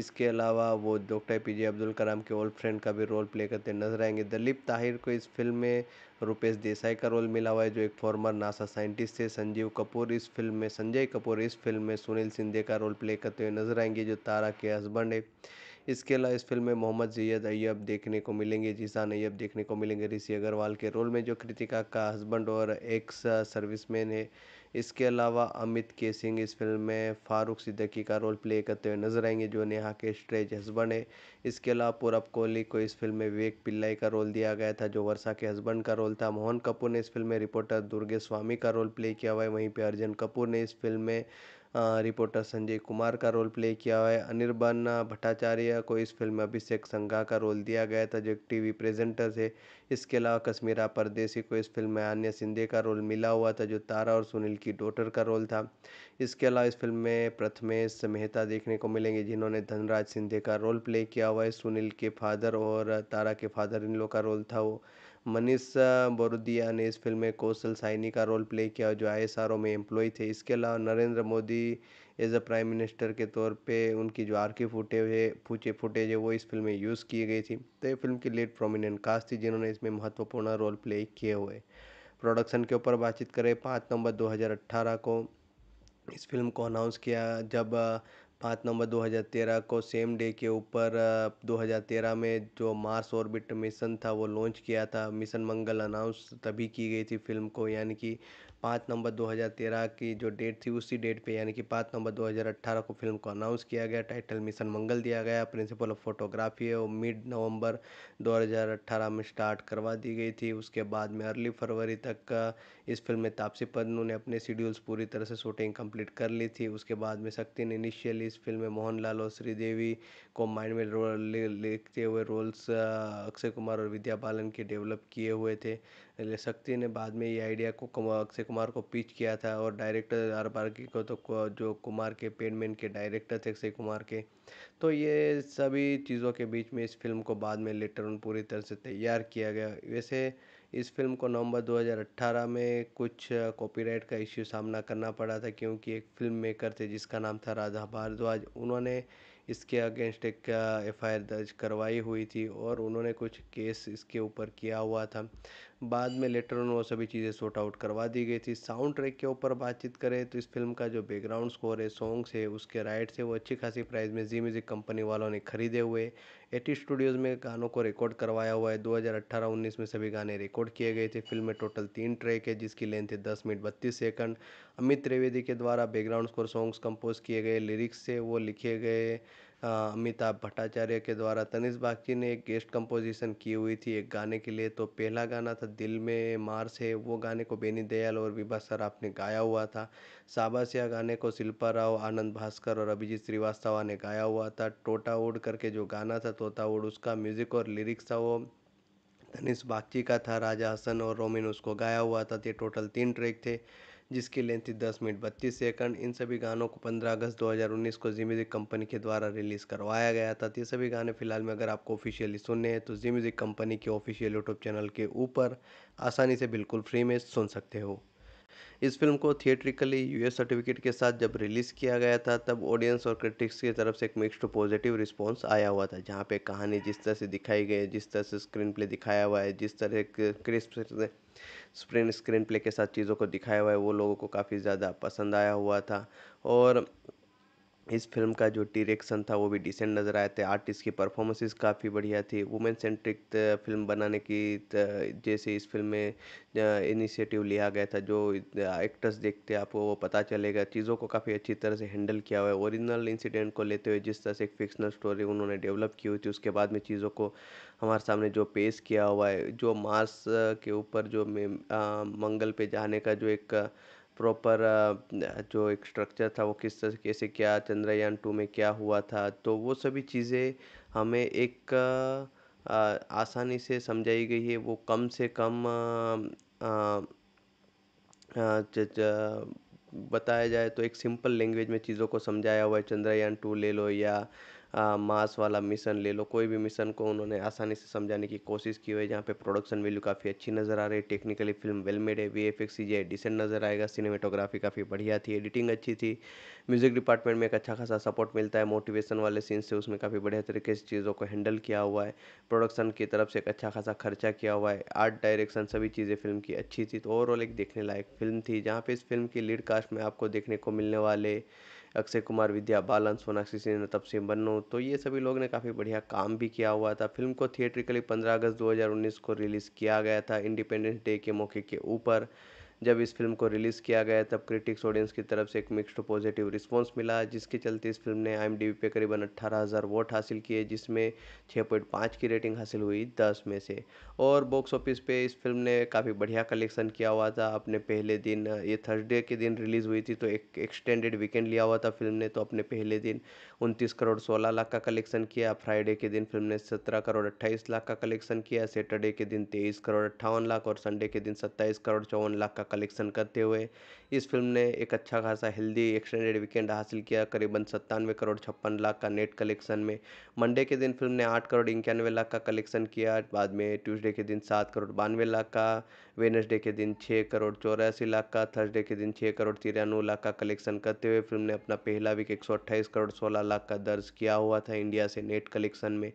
इसके अलावा वो doctor P J Abdul Kalam के ओल्ड फ्रेंड का भी रोल प्ले करते नजर आएंगे दलीप ताहिर को इस फिल्म में रुपेश देसाई का रोल मिला हुआ है जो एक फॉर्मर नासा साइंटिस्ट है संजीव कपूर इस फिल्म में संजय कपूर इस फिल्म में सुनील सिंधे का रोल प्ले करते हुए नजर आएंगे जो तारा के हस्बैंड है इसके अलावा इस फिल्म में मोहम्मद जैद अय्यब देखने को मिलेंगे जीशान अय्यब देखने को मिलेंगे ऋषि अग्रवाल के रोल में जो कृतिका का हस्बैंड और एक्स सर्विसमैन है इसके अलावा अमित के सिंह इस फिल्म में फारूक सिद्दकी का रोल प्ले करते हुए नजर आएंगे जो नेहा के स्ट्रेज हस्बैंड है इसके अलावा पूरब कोहली को इस फिल्म में विवेक पिल्लाई का रोल दिया गया था जो वर्षा के हस्बैंड का रोल था मोहन कपूर ने इस फिल्म में रिपोर्टर दुर्गे स्वामी का रोल प्ले किया हुआ है वहीं पर अर्जन कपूर ने इस फिल्म में रिपोर्टर संजय कुमार का रोल प्ले किया हुआ है अनिर्बन भट्टाचार्य को इस फिल्म में अभिषेक संघा का रोल दिया गया था जो एक टी वी प्रेजेंटर थे इसके अलावा कश्मीरा परदेसी को इस फिल्म में आन्या सिंधे का रोल मिला हुआ था जो तारा और सुनील की डॉटर का रोल था इसके अलावा इस फिल्म में प्रथमेश मेहता देखने को मिलेंगे जिन्होंने धनराज सिंधे का रोल प्ले किया हुआ है सुनील के फादर और तारा के फादर इन लोग का रोल था वो मनीष बोरुदिया ने इस फिल्म में कौशल साइनी का रोल प्ले किया जो आई एस आर ओ में एम्प्लॉय थे इसके अलावा Narendra Modi as a prime minister के तौर पे उनकी जो आर के फूटे है फूचे फुटेज है वो इस फिल्म में यूज़ की गई थी तो ये फिल्म की लेट प्रोमिनेंट कास्ट थी जिन्होंने इसमें महत्वपूर्ण रोल प्ले किए हुए प्रोडक्शन के ऊपर बातचीत करें पाँच नवंबर 2018 को इस फिल्म को अनाउंस किया जब पाँच नवंबर दो हज़ार तेरह को सेम डे के ऊपर दो हज़ार तेरह में जो मार्स ऑर्बिट मिशन था वो लॉन्च किया था मिशन मंगल अनाउंस तभी की गई थी फ़िल्म को यानी कि पाँच नवंबर दो हज़ार तेरह की जो डेट थी उसी डेट पे यानी कि पाँच नवंबर दो हज़ार अट्ठारह को फिल्म को अनाउंस किया गया टाइटल मिशन मंगल दिया गया प्रिंसिपल ऑफ फोटोग्राफी है वो मिड नवंबर 2018 में स्टार्ट करवा दी गई थी उसके बाद में अर्ली फरवरी तक का इस फिल्म में तापसी पन्नू ने अपने शेड्यूल्स पूरी तरह से शूटिंग कंप्लीट कर ली थी उसके बाद में शक्ति ने इनिशियली इस फिल्म में मोहन और श्रीदेवी को माइंड में रोल लिखते हुए रोल्स अक्षय कुमार और विद्या बालन के डेवलप किए हुए थे शक्ति ने बाद में ये आइडिया को अक्षय कुमार को पिच किया था और डायरेक्टर आर बारकी को तो जो कुमार के पेडमैन के डायरेक्टर थे अक्षय कुमार के तो ये सभी चीज़ों के बीच में इस फिल्म को बाद में लेटर उन पूरी तरह से तैयार किया गया वैसे इस फिल्म को नवंबर 2018 में कुछ कॉपीराइट का इश्यू सामना करना पड़ा था क्योंकि एक फिल्म मेकर थे जिसका नाम था राधा भारद्वाज उन्होंने इसके अगेंस्ट एक एफ आई आर दर्ज करवाई हुई थी और उन्होंने कुछ केस इसके ऊपर किया हुआ था बाद में लेटर वो सभी चीज़ें सॉर्ट आउट करवा दी गई थी साउंड ट्रैक के ऊपर बातचीत करें तो इस फिल्म का जो बैकग्राउंड स्कोर है सॉन्ग्स है उसके राइट्स है वो अच्छी खासी प्राइस में जी म्यूज़िक कंपनी वालों ने खरीदे हुए एटी स्टूडियोज़ में गानों को रिकॉर्ड करवाया हुआ है 2018 19 में सभी गाने रिकॉर्ड किए गए थे फिल्म में टोटल तीन ट्रैक है जिसकी लेंथ है दस मिनट बत्तीस सेकंड अमित त्रिवेदी के द्वारा बैकग्राउंड स्कोर सॉन्ग्स कंपोज किए गए लिरिक्स से वो लिखे गए अमिताभ भट्टाचार्य के द्वारा तनिष बागची ने एक गेस्ट कंपोजिशन की हुई थी एक गाने के लिए तो पहला गाना था दिल में मार्स है वो गाने को बेनी दयाल और विभा सराफ ने गाया हुआ था साबासिया गाने को शिल्पा राव आनंद भास्कर और अभिजीत श्रीवास्तवा ने गाया हुआ था टोटा उड़ करके जो गाना था तोता उड़ उसका म्यूज़िक और लिरिक्स था वो तनिष बागची का था राजा हसन और रोमिन उसको गाया हुआ था ये टोटल तीन ट्रैक थे जिसकी लेंथ थी दस मिनट बत्तीस सेकंड इन सभी गानों को पंद्रह अगस्त 2019 को जी म्यूज़िक कंपनी के द्वारा रिलीज़ करवाया गया था तो ये सभी गाने फिलहाल में अगर आपको ऑफिशियली सुनने हैं तो जी म्यूज़िक कंपनी के ऑफिशियल यूट्यूब चैनल के ऊपर आसानी से बिल्कुल फ्री में सुन सकते हो इस फिल्म को थिएट्रिकली यूएस सर्टिफिकेट के साथ जब रिलीज़ किया गया था तब ऑडियंस और क्रिटिक्स की तरफ से एक मिक्स्ड पॉजिटिव रिस्पांस आया हुआ था जहाँ पे कहानी जिस तरह से दिखाई गई है जिस तरह से स्क्रीन प्ले दिखाया हुआ है जिस तरह क्रिस्प स्क्रीन स्क्रीन प्ले के साथ चीज़ों को दिखाया हुआ है वो लोगों को काफ़ी ज़्यादा पसंद आया हुआ था और इस फिल्म का जो डिरेक्शन था वो भी डिसेंट नज़र आए थे आर्टिस्ट की परफॉर्मेंसेस काफ़ी बढ़िया थी वुमेन सेंट्रिक फिल्म बनाने की जैसे इस फिल्म में इनिशिएटिव लिया गया था जो एक्टर्स देखते आपको वो पता चलेगा चीज़ों को काफ़ी अच्छी तरह से हैंडल किया हुआ है ओरिजिनल इंसिडेंट को लेते हुए जिस तरह से एक फिक्सनल स्टोरी उन्होंने डेवलप की हुई थी उसके बाद में चीज़ों को हमारे सामने जो पेश किया हुआ है जो मार्स के ऊपर जो मंगल पे जाने का जो एक प्रॉपर uh, जो एक स्ट्रक्चर था वो किस तरीके से क्या चंद्रयान टू में क्या हुआ था तो वो सभी चीज़ें हमें एक uh, uh, आसानी से समझाई गई है वो कम से कम बताया जाए तो एक सिंपल लैंग्वेज में चीज़ों को समझाया हुआ है चंद्रयान टू ले लो या मास वाला मिशन ले लो कोई भी मिशन को उन्होंने आसानी से समझाने की कोशिश की हुई है जहाँ पे प्रोडक्शन वैल्यू काफ़ी अच्छी नज़र आ रही है टेक्निकली फिल्म वेल मेड है वी एफ एक्स ये डिसेंट नज़र आएगा सिनेमेटोग्राफी काफ़ी बढ़िया थी एडिटिंग अच्छी थी म्यूज़िक डिपार्टमेंट में एक अच्छा खासा सपोर्ट मिलता है मोटिवेशन वाले सीन से उसमें काफ़ी बढ़िया तरीके से चीज़ों को हैंडल किया हुआ है प्रोडक्शन की तरफ से एक अच्छा खासा खर्चा किया हुआ है आर्ट डायरेक्शन सभी चीज़ें फिल्म की अच्छी थी तो ओवरऑल एक देखने लायक फिल्म थी जहाँ पे इस फिल्म की लीड कास्ट में आपको देखने को मिलने वाले अक्षय कुमार विद्या बालन सोनाक्षी सिन्हा तपसी बन्नो तो ये सभी लोग ने काफ़ी बढ़िया काम भी किया हुआ था फिल्म को थिएट्रिकली पंद्रह अगस्त 2019 को रिलीज़ किया गया था इंडिपेंडेंस डे के मौके के ऊपर जब इस फिल्म को रिलीज़ किया गया तब क्रिटिक्स ऑडियंस की तरफ से एक मिक्स्ड पॉजिटिव रिस्पांस मिला जिसके चलते इस फिल्म ने आई पे करीबन अट्ठारह हज़ार वोट हासिल किए जिसमें छः पॉइंट पाँच की रेटिंग हासिल हुई दस में से और बॉक्स ऑफिस पे इस फिल्म ने काफ़ी बढ़िया कलेक्शन किया हुआ था अपने पहले दिन ये थर्सडे के दिन रिलीज़ हुई थी तो एक एक्सटेंडेड वीकेंड लिया हुआ था फिल्म ने तो अपने पहले दिन उनतीस करोड़ सोलह लाख का कलेक्शन किया फ्राइडे के दिन फिल्म ने सत्रह करोड़ अट्ठाईस लाख का कलेक्शन किया सैटरडे के दिन तेईस करोड़ अट्ठावन लाख और संडे के दिन सत्ताईस करोड़ चौवन लाख का कलेक्शन करते हुए इस फिल्म ने एक अच्छा खासा हेल्दी एक्सटेंडेड वीकेंड हासिल किया करीबन सत्तानवे करोड़ छप्पन लाख का नेट कलेक्शन में मंडे के दिन फिल्म ने आठ करोड़ इक्यानवे लाख का कलेक्शन किया बाद में ट्यूसडे के दिन सात करोड़ बानवे लाख का वेनसडे के दिन छः करोड़ चौरासी लाख का थर्सडे के दिन छः करोड़ तिरानवे लाख का कलेक्शन करते हुए फिल्म ने अपना पहला वीक एक करोड़ सोलह लाख का दर्ज किया हुआ था इंडिया से नेट कलेक्शन में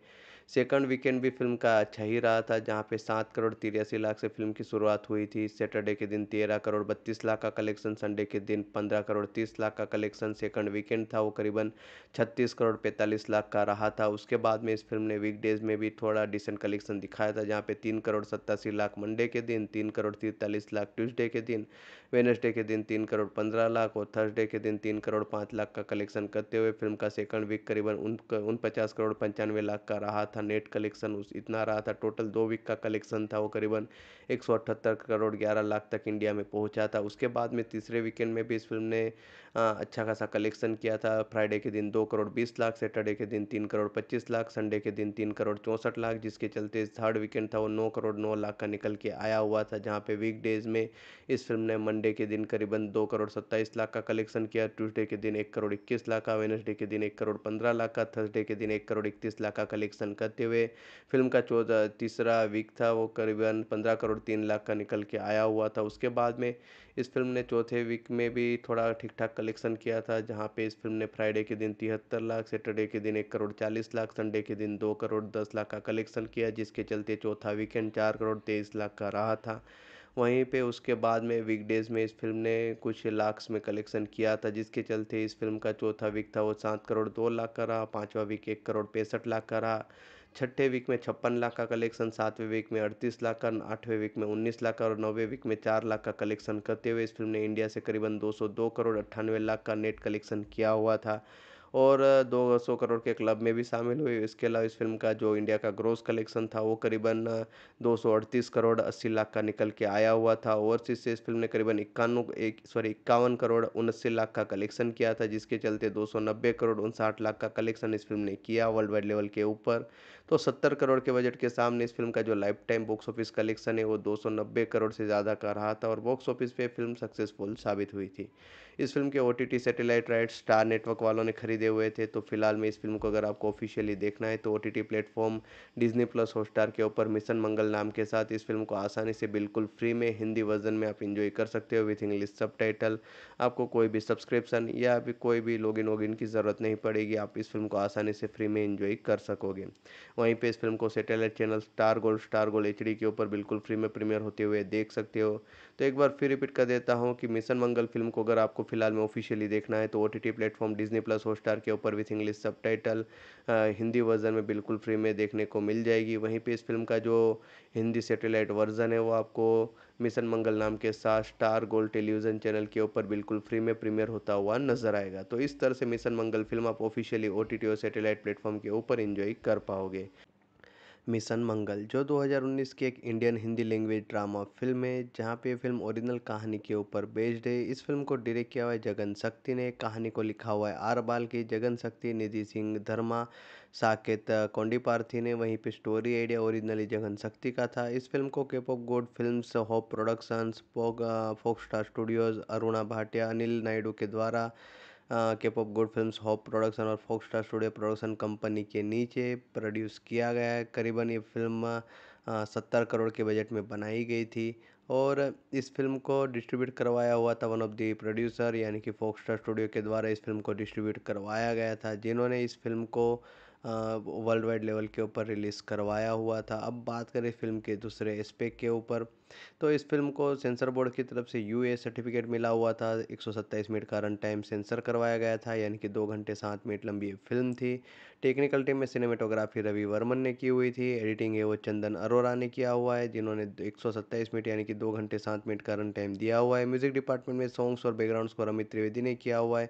सेकंड वीकेंड भी फिल्म का अच्छा ही रहा था जहाँ पे सात करोड़ तिरासी लाख से फिल्म की शुरुआत हुई थी सैटरडे के दिन तेरह करोड़ बत्तीस लाख का कलेक्शन संडे के दिन पंद्रह करोड़ तीस लाख का कलेक्शन सेकंड वीकेंड था वो करीबन छत्तीस करोड़ पैंतालीस लाख का रहा था उसके बाद में इस फिल्म ने वीकडेज में भी थोड़ा डिसेंट कलेक्शन दिखाया था जहाँ पे तीन करोड़ सत्तासी लाख मंडे के दिन तीन करोड़ तिरतालीस लाख ट्यूजडे के दिन वेनसडे के दिन तीन करोड़ पंद्रह लाख और थर्सडे के दिन तीन करोड़ पाँच लाख का कलेक्शन करते हुए फिल्म का सेकंड वीक करीबन उन पचास करोड़ पंचानवे लाख का रहा था नेट कलेक्शन उस इतना रहा था टोटल दो वीक का कलेक्शन था वो करीबन एक करोड़ ग्यारह लाख तक इंडिया में पहुँचा था उसके बाद में तीसरे वीकेंड में भी इस फिल्म ने अच्छा खासा कलेक्शन किया था फ्राइडे के दिन दो करोड़ बीस लाख सैटरडे के दिन तीन करोड़ पच्चीस लाख संडे के दिन तीन करोड़ चौंसठ लाख जिसके चलते इस थर्ड वीकेंड था वो नौ करोड़ नौ लाख का निकल के आया हुआ था जहाँ पे वीकडेज में इस फिल्म ने मंडे के दिन करीबन दो करोड़ सत्ताईस लाख का कलेक्शन किया ट्यूसडे के दिन एक करोड़ इक्कीस लाख का वेनसडे के दिन एक करोड़ पंद्रह लाख का थर्सडे के दिन एक करोड़ इकतीस लाख का कलेक्शन करते हुए फिल्म का चौदह तीसरा वीक था वो करीबन पंद्रह करोड़ करोड़ तीन लाख का निकल के आया हुआ था उसके बाद में इस फिल्म ने चौथे वीक में भी थोड़ा ठीक ठाक कलेक्शन किया था जहाँ पे इस फिल्म ने फ्राइडे के दिन तिहत्तर लाख सैटरडे के दिन एक करोड़ चालीस लाख संडे के दिन दो करोड़ दस लाख का कलेक्शन किया जिसके चलते चौथा वीकेंड चार करोड़ तेईस लाख का रहा था वहीं पे उसके बाद में वीकडेज़ में इस फिल्म ने कुछ लाख्स में कलेक्शन किया था जिसके चलते इस फिल्म का चौथा वीक था वो सात करोड़ दो लाख का रहा पाँचवा वीक एक करोड़ पैंसठ लाख का रहा छठे वीक में छप्पन लाख का कलेक्शन सातवें वीक में अड़तीस लाख का आठवें वीक में उन्नीस लाख का और नौवें वीक में चार लाख का कलेक्शन करते हुए इस फिल्म ने इंडिया से करीबन 202 करोड़ अट्ठानवे लाख का नेट कलेक्शन किया हुआ था और 200 करोड़ के क्लब में भी शामिल हुई इसके अलावा इस फिल्म का जो इंडिया का ग्रोस कलेक्शन था वो करीबन दो करोड़ 80 लाख का निकल के आया हुआ था ओवरसीज से इस फिल्म ने करीबन इक्यानवे एक सॉरी इक्यावन करोड़ उनस्सी लाख का कलेक्शन किया था जिसके चलते दो करोड़ उनसाठ लाख का कलेक्शन इस फिल्म ने किया वर्ल्ड वाइड लेवल के ऊपर तो सत्तर करोड़ के बजट के सामने इस फिल्म का जो lifetime box office collection है वो दो सौ नब्बे करोड़ से ज़्यादा का रहा था और बॉक्स ऑफिस पे फिल्म सक्सेसफुल साबित हुई थी इस फिल्म के O T T satellite right star network वालों ने खरीदे हुए थे तो फिलहाल में इस फिल्म को अगर आपको ऑफिशियली देखना है तो O T T platform Disney plus Hotstar के ऊपर मिशन मंगल नाम के साथ इस फिल्म को आसानी से बिल्कुल फ्री में हिंदी वर्जन में आप इंजॉय कर सकते हो विथ इंग्लिश सब आपको कोई भी सब्सक्रिप्शन या भी कोई भी लॉगिन वॉगिन की ज़रूरत नहीं पड़ेगी आप इस फिल्म को आसानी से फ्री में इंजॉय कर सकोगे वहीं पर इस फिल्म को satellite channel star gold star gold H के ऊपर बिल्कुल फ्री में प्रीमियर होते हुए देख सकते हो तो एक बार फिर रिपीट कर देता हूँ कि मिशन मंगल फिल्म को अगर आपको फिलहाल में ऑफिशियली देखना है तो O T T platform Disney plus Hotstar के ऊपर with English subtitle Hindi version में बिल्कुल फ्री में देखने को मिल जाएगी वहीं पर इस फिल्म का जो हिंदी सेटेलाइट वर्जन है वो आपको मिशन मंगल नाम के साथ स्टार गोल्ड टेलीविज़न चैनल के ऊपर बिल्कुल फ्री में प्रीमियर होता हुआ नजर आएगा तो इस तरह से मिशन मंगल फिल्म आप ऑफिशियली ओ टी और सेटेलाइट प्लेटफॉर्म के ऊपर इन्जॉय कर पाओगे मिशन मंगल जो 2019 की एक Indian Hindi language drama film है जहाँ पे ये फिल्म ओरिजिनल कहानी के ऊपर बेस्ड है इस फिल्म को डायरेक्ट किया हुआ है जगन शक्ति ने कहानी को लिखा हुआ है आर बाल की जगन शक्ति निधि सिंह धर्मा साकेत कौंडी पार्थी ने वहीं पे स्टोरी आइडिया ओरिजिनली जगन शक्ति का था इस फिल्म को केप ऑफ गोड फिल्म होप प्रोडक्शंस फोक स्टार स्टूडियोज अरुणा भाटिया अनिल नायडू के द्वारा के pop good film hop production और फोक स्टार स्टूडियो प्रोडक्शन कंपनी के नीचे प्रोड्यूस किया गया है करीबन ये फिल्म सत्तर करोड़ के बजट में बनाई गई थी और इस फिल्म को डिस्ट्रीब्यूट करवाया हुआ था वन ऑफ दी प्रोड्यूसर यानी कि फोक स्टार स्टूडियो के द्वारा इस फिल्म को डिस्ट्रीब्यूट करवाया गया था जिन्होंने इस फिल्म को वर्ल्ड वाइड लेवल के ऊपर रिलीज़ करवाया हुआ था अब बात करें फ़िल्म के दूसरे एस्पेक्ट के ऊपर तो इस फिल्म को सेंसर बोर्ड की तरफ से यू ए सर्टिफिकेट मिला हुआ था एक मिनट का रन टाइम सेंसर करवाया गया था यानी कि दो घंटे सात मिनट लंबी फिल्म थी टेक्निकल टीम में सिनेमेटोग्राफी रवि वर्मन ने की हुई थी एडिटिंग है वो चंदन अरोरा ने किया हुआ है जिन्होंने एक मिनट यानी कि दो घंटे सात मिनट का रन टाइम दिया हुआ है म्यूज़िक डिपार्टमेंट में सॉन्ग्स और बैकग्राउंड स्कोर अमित त्रिवेदी ने किया हुआ है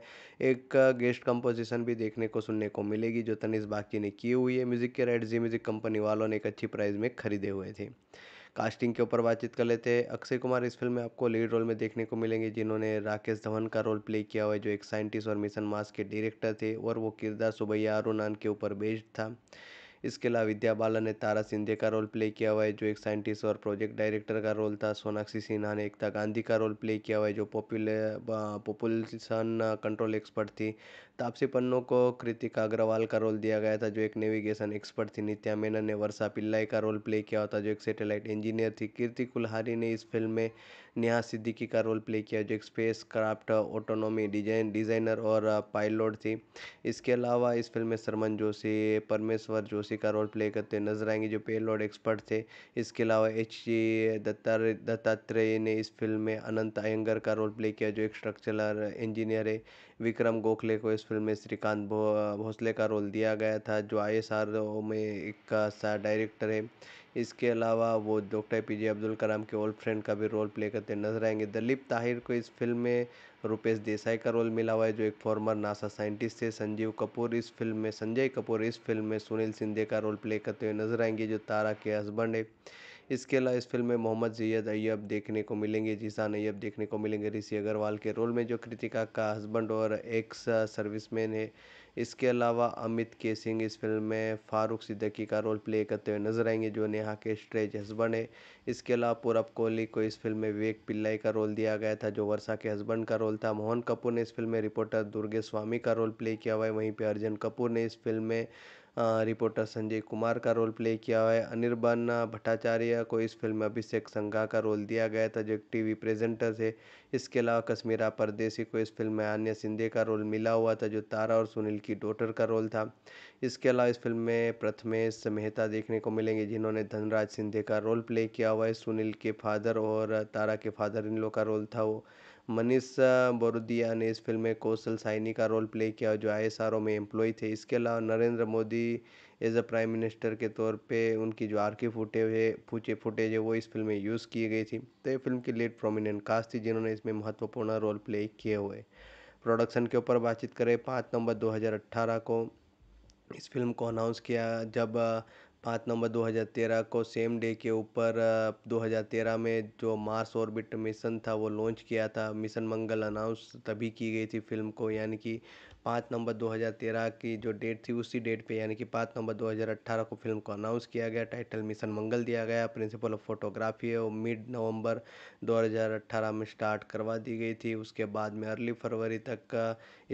एक गेस्ट कंपोजिशन भी देखने को सुनने को मिलेगी जो तनिष बाकी ने की हुई है म्यूज़िक के राइट जी म्यूज़िक कंपनी वालों ने एक अच्छी प्राइस में खरीदे हुए थे कास्टिंग के ऊपर बातचीत कर लेते हैं अक्षय कुमार इस फिल्म में आपको लीड रोल में देखने को मिलेंगे जिन्होंने राकेश धवन का रोल प्ले किया हुआ है जो एक साइंटिस्ट और मिशन मास के डायरेक्टर थे और वो किरदार सुबैया अरुणान के ऊपर बेस्ड था इसके अलावा विद्या बालन ने तारा सिंधे का रोल प्ले किया हुआ है जो एक साइंटिस्ट और प्रोजेक्ट डायरेक्टर का रोल था सोनाक्षी सिन्हा ने एकता गांधी का रोल प्ले किया हुआ है जो पॉपुलर पॉपुलेशन कंट्रोल एक्सपर्ट थी तापसी पन्नू को कृतिका अग्रवाल का रोल दिया गया था जो एक नेविगेशन एक्सपर्ट थी नित्या मेनन ने वर्षा पिल्लाई का रोल प्ले किया था जो एक सैटेलाइट इंजीनियर थी कीर्ति कुल्हारी ने इस फिल्म में नेहा सिद्दीकी का रोल प्ले किया जो एक spacecraft autonomy design designer और पायलट थी इसके अलावा इस फिल्म में सरमन जोशी परमेश्वर जोशी का रोल प्ले करते नजर आएंगे जो पेलोड एक्सपर्ट थे इसके अलावा एच जी दत्ता दत्तात्रेय ने इस फिल्म में अनंत अयंगर का रोल प्ले किया जो एक स्ट्रक्चरल इंजीनियर है विक्रम गोखले को इस फिल्म में श्रीकांत भोसले का रोल दिया गया था जो आई एस आर ओ में एक सा डायरेक्टर है इसके अलावा वो doctor P J Abdul Kalam के ओल्ड फ्रेंड का भी रोल प्ले करते नजर आएंगे दलीप ताहिर को इस फिल्म में रुपेश देसाई का रोल मिला हुआ है जो एक फॉर्मर नासा साइंटिस्ट है संजीव कपूर इस फिल्म में संजय कपूर इस फिल्म में सुनील सिंधे का रोल प्ले करते हुए नजर आएंगे जो तारा के हस्बैंड है इसके अलावा इस फ़िल्म में मोहम्मद जैद अय्यब देखने को मिलेंगे जीशान अय्यब देखने को मिलेंगे ऋषि अग्रवाल के रोल में जो कृतिका का हस्बैंड और एक्स सर्विसमैन है इसके अलावा अमित के सिंह इस फिल्म में फ़ारूक सिद्दकी का रोल प्ले करते हुए नजर आएंगे जो नेहा के स्ट्रेज हस्बैंड है इसके अलावा पूरब कोहली को इस फिल्म में विवेक पिल्लई का रोल दिया गया था जो वर्षा के हस्बैंड का रोल था मोहन कपूर ने इस फिल्म में रिपोर्टर दुर्गे स्वामी का रोल प्ले किया हुआ है वहीं पर अर्जन कपूर ने इस फिल्म में रिपोर्टर संजय कुमार का रोल प्ले किया हुआ है अनिर्बन भट्टाचार्य को इस फिल्म में अभिषेक संघा का रोल दिया गया था जो एक टीवी प्रेजेंटर थे इसके अलावा कश्मीरा परदेसी को इस फिल्म में आन्या सिंधे का रोल मिला हुआ था जो तारा और सुनील की डॉटर का रोल था इसके अलावा इस फिल्म में प्रथमेश मेहता देखने को मिलेंगे जिन्होंने धनराज सिंधे का रोल प्ले किया हुआ है सुनील के फादर और तारा के फादर इन लोग का रोल था वो मनीष बोरुदिया ने इस फिल्म में कौशल साइनी का रोल प्ले किया जो आई में एम्प्लॉय थे इसके अलावा Narendra Modi Modi as a prime minister के तौर पे उनकी जो आर्की के फुटेज है फूचे फुटेज है वो इस फ़िल्म में यूज़ की गई थी तो ये फ़िल्म की लेट प्रोमिनेंट कास्ट थी जिन्होंने इसमें महत्वपूर्ण रोल प्ले किए हुए प्रोडक्शन के ऊपर बातचीत करें पाँच नवंबर 2018 को इस फिल्म को अनाउंस किया जब पाँच नवंबर 2013 को सेम डे के ऊपर 2013 में जो मार्स ऑर्बिट मिशन था वो लॉन्च किया था मिशन मंगल अनाउंस तभी की गई थी फिल्म को यानी कि पाँच नवंबर दो हज़ार तेरह की जो डेट थी उसी डेट पे यानी कि पाँच नवंबर दो हज़ार अट्ठारह को फिल्म को अनाउंस किया गया टाइटल मिशन मंगल दिया गया प्रिंसिपल ऑफ फोटोग्राफी है वो मिड नवंबर दो हज़ार अट्ठारह में स्टार्ट करवा दी गई थी उसके बाद में अर्ली फरवरी तक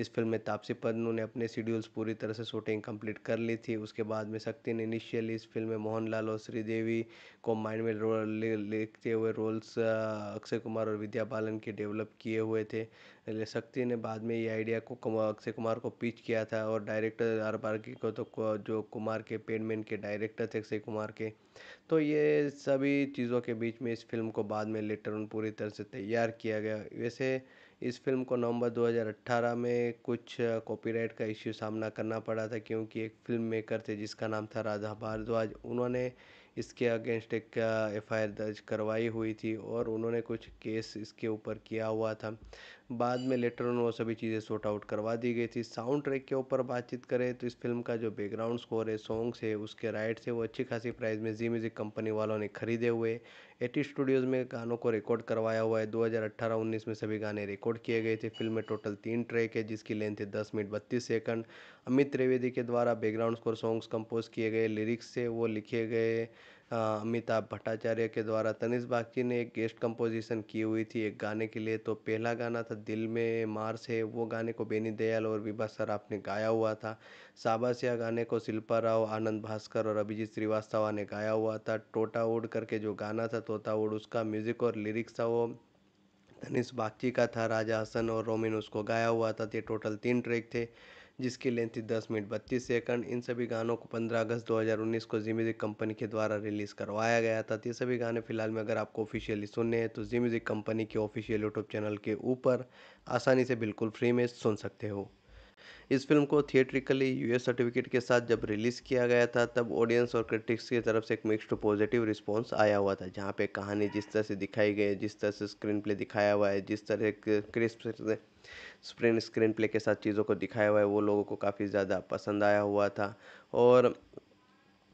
इस फिल्म में तापसी पन्नू ने अपने शेड्यूल्स पूरी तरह से शूटिंग कंप्लीट कर ली थी उसके बाद में शक्ति ने इनिशियली इस फिल्म में मोहनलाल और श्रीदेवी को माइंड में रोल लिखते हुए रोल्स अक्षय कुमार और विद्या बालन के डेवलप किए हुए थे शक्ति ने बाद में ये आइडिया को अक्षय कुमार को पिच किया था और डायरेक्टर आर पार्की को तो जो कुमार के पेडमैन के डायरेक्टर थे अक्षय कुमार के तो ये सभी चीज़ों के बीच में इस फिल्म को बाद में लेटर उन पूरी तरह से तैयार किया गया वैसे इस फ़िल्म को नवंबर दो हज़ार अट्ठारह में कुछ कॉपीराइट का इश्यू सामना करना पड़ा था क्योंकि एक फ़िल्म मेकर थे जिसका नाम था राधा भारद्वाज उन्होंने इसके अगेंस्ट एक एफ आई आर दर्ज करवाई हुई थी और उन्होंने कुछ केस इसके ऊपर किया हुआ था बाद में लेटर ऑन वो सभी चीज़ें सॉर्ट आउट करवा दी गई थी साउंड ट्रैक के ऊपर बातचीत करें तो इस फिल्म का जो बैकग्राउंड स्कोर है सॉन्ग्स है उसके राइट्स है वो अच्छी खासी प्राइस में जी म्यूज़िक कंपनी वालों ने खरीदे हुए एटी स्टूडियोज़ में गानों को रिकॉर्ड करवाया हुआ है दो हज़ार अट्ठारह उन्नीस में सभी गाने रिकॉर्ड किए गए थे फ़िल्म में टोटल तीन ट्रैक है जिसकी लेंथ है दस मिनट बत्तीस सेकंड अमित त्रिवेदी के द्वारा बैकग्राउंड स्कोर सॉन्ग्स कंपोज किए गए लिरिक्स से वो लिखे गए अमिताभ भट्टाचार्य के द्वारा तनिष बागची ने एक गेस्ट कंपोजिशन की हुई थी एक गाने के लिए तो पहला गाना था दिल में मार्स है वो गाने को बेनी दयाल और विभा सराफ ने गाया हुआ था शाबाशिया गाने को शिल्पा राव आनंद भास्कर और अभिजीत श्रीवास्तव ने गाया हुआ था टोटा उड़ करके जो गाना था तोता उड़ उसका म्यूज़िक और लिरिक्स था वो तनिष बागची का था राजा हसन और रोमिन उसको गाया हुआ था ये टोटल तीन ट्रैक थे जिसकी लेंथ थी दस मिनट बत्तीस सेकंड इन सभी गानों को 15 अगस्त 2019 को जी म्यूज़िक कंपनी के द्वारा रिलीज़ करवाया गया था तो ये सभी गाने फिलहाल में अगर आपको ऑफिशियली सुनने हैं तो जी म्यूज़िक कंपनी के ऑफिशियल यूट्यूब चैनल के ऊपर आसानी से बिल्कुल फ्री में सुन सकते हो इस फिल्म को थिएट्रिकली यूएस सर्टिफिकेट के साथ जब रिलीज़ किया गया था तब ऑडियंस और क्रिटिक्स की तरफ से एक मिक्स्ड पॉजिटिव रिस्पांस आया हुआ था जहाँ पे कहानी जिस तरह से दिखाई गई है जिस तरह से स्क्रीन प्ले दिखाया हुआ है जिस तरह क्रिस्प स्प्रेन स्क्रीन प्ले के साथ चीज़ों को दिखाया हुआ है वो लोगों को काफ़ी ज़्यादा पसंद आया हुआ था और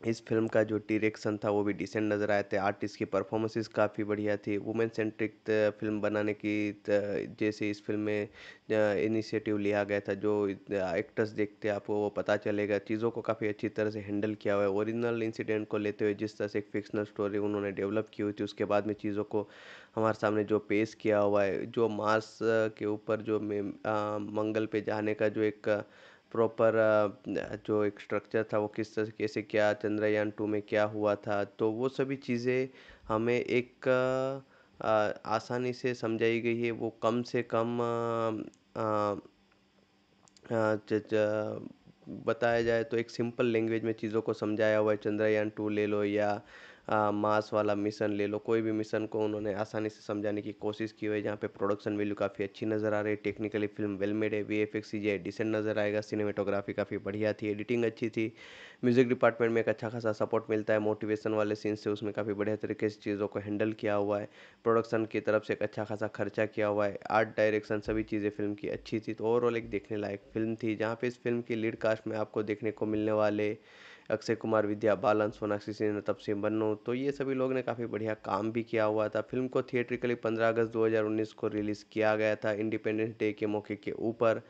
इस फिल्म का जो डिरेक्शन था वो भी डिसेंट नज़र आए थे आर्टिस्ट की परफॉर्मेंसेस काफ़ी बढ़िया थी वुमेन सेंट्रिक फिल्म बनाने की जैसे इस फिल्म में इनिशिएटिव लिया गया था जो एक्टर्स देखते आपको वो पता चलेगा चीज़ों को काफ़ी अच्छी तरह से हैंडल किया हुआ है ओरिजिनल इंसिडेंट को लेते हुए जिस तरह से एक फिक्सनल स्टोरी उन्होंने डेवलप की हुई थी उसके बाद में चीज़ों को हमारे सामने जो पेश किया हुआ है जो मार्स के ऊपर जो मंगल पे जाने का जो एक प्रॉपर uh, जो एक स्ट्रक्चर था वो किस तरीके से क्या चंद्रयान टू में क्या हुआ था तो वो सभी चीज़ें हमें एक uh, uh, आसानी से समझाई गई है वो कम से कम बताया जाए तो एक सिंपल लैंग्वेज में चीज़ों को समझाया हुआ है चंद्रयान टू ले लो या मास वाला मिशन ले लो कोई भी मिशन को उन्होंने आसानी से समझाने की कोशिश की हुई है जहाँ पे प्रोडक्शन वैल्यू काफ़ी अच्छी नज़र आ रही है टेक्निकली फिल्म वेल मेड है वी एफ एक्स डिसेंट नज़र आएगा सिनेमेटोग्राफी काफ़ी बढ़िया थी एडिटिंग अच्छी थी म्यूज़िक डिपार्टमेंट में एक अच्छा खासा सपोर्ट मिलता है मोटिवेशन वाले सीन से उसमें काफ़ी बढ़िया तरीके से चीज़ों को हैंडल किया हुआ है प्रोडक्शन की तरफ से एक अच्छा खासा खर्चा किया हुआ है आर्ट डायरेक्शन सभी चीज़ें फिल्म की अच्छी थी तो ओवरऑल एक देखने लायक फिल्म थी जहाँ पे इस फिल्म की लीड कास्ट में आपको देखने को मिलने वाले अक्षय कुमार विद्या बालन सोनाक्षी सिन्हा तपसी बनो तो ये सभी लोग ने काफ़ी बढ़िया काम भी किया हुआ था फिल्म को थिएट्रिकली पंद्रह अगस्त 2019 को रिलीज़ किया गया था इंडिपेंडेंस डे के मौके के ऊपर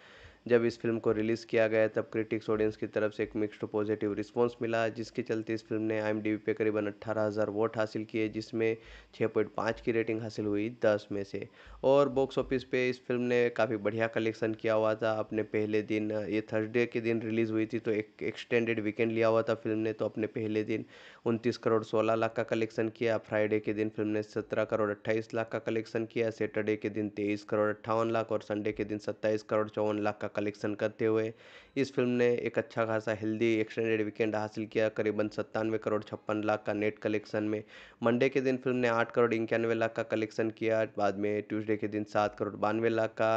जब इस फिल्म को रिलीज़ किया गया तब क्रिटिक्स ऑडियंस की तरफ से एक मिक्स्ड पॉजिटिव रिस्पांस मिला जिसके चलते इस फिल्म ने आई पे करीबन अट्ठारह हज़ार वोट हासिल किए जिसमें 6.5 की रेटिंग हासिल हुई 10 में से और बॉक्स ऑफिस पे इस फिल्म ने काफ़ी बढ़िया कलेक्शन किया हुआ था अपने पहले दिन ये थर्सडे के दिन रिलीज़ हुई थी तो एक एक्सटेंडेड वीकेंड लिया हुआ था फिल्म ने तो अपने पहले दिन उनतीस करोड़ सोलह लाख का कलेक्शन किया फ्राइडे के दिन फिल्म ने सत्रह करोड़ अट्ठाईस लाख का कलेक्शन किया सैटरडे के दिन तेईस करोड़ अट्ठावन लाख और संडे के दिन सत्ताईस करोड़ चौवन लाख का कलेक्शन करते हुए इस फिल्म ने एक अच्छा खासा हेल्दी एक्सटेंडेड वीकेंड हासिल किया करीबन सत्तानवे करोड़ छप्पन लाख का नेट कलेक्शन में मंडे के दिन फिल्म ने आठ करोड़ इक्यानवे लाख का कलेक्शन किया बाद में ट्यूसडे के दिन सात करोड़ बानवे लाख का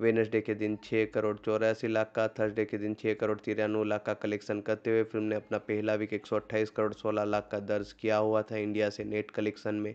वेनसडे के दिन छः करोड़ चौरासी लाख का थर्सडे के दिन छः करोड़ तिरानवे लाख का कलेक्शन करते हुए फिल्म ने अपना पहला वीक एक करोड़ सोलह लाख का दर्ज किया हुआ था इंडिया से नेट कलेक्शन में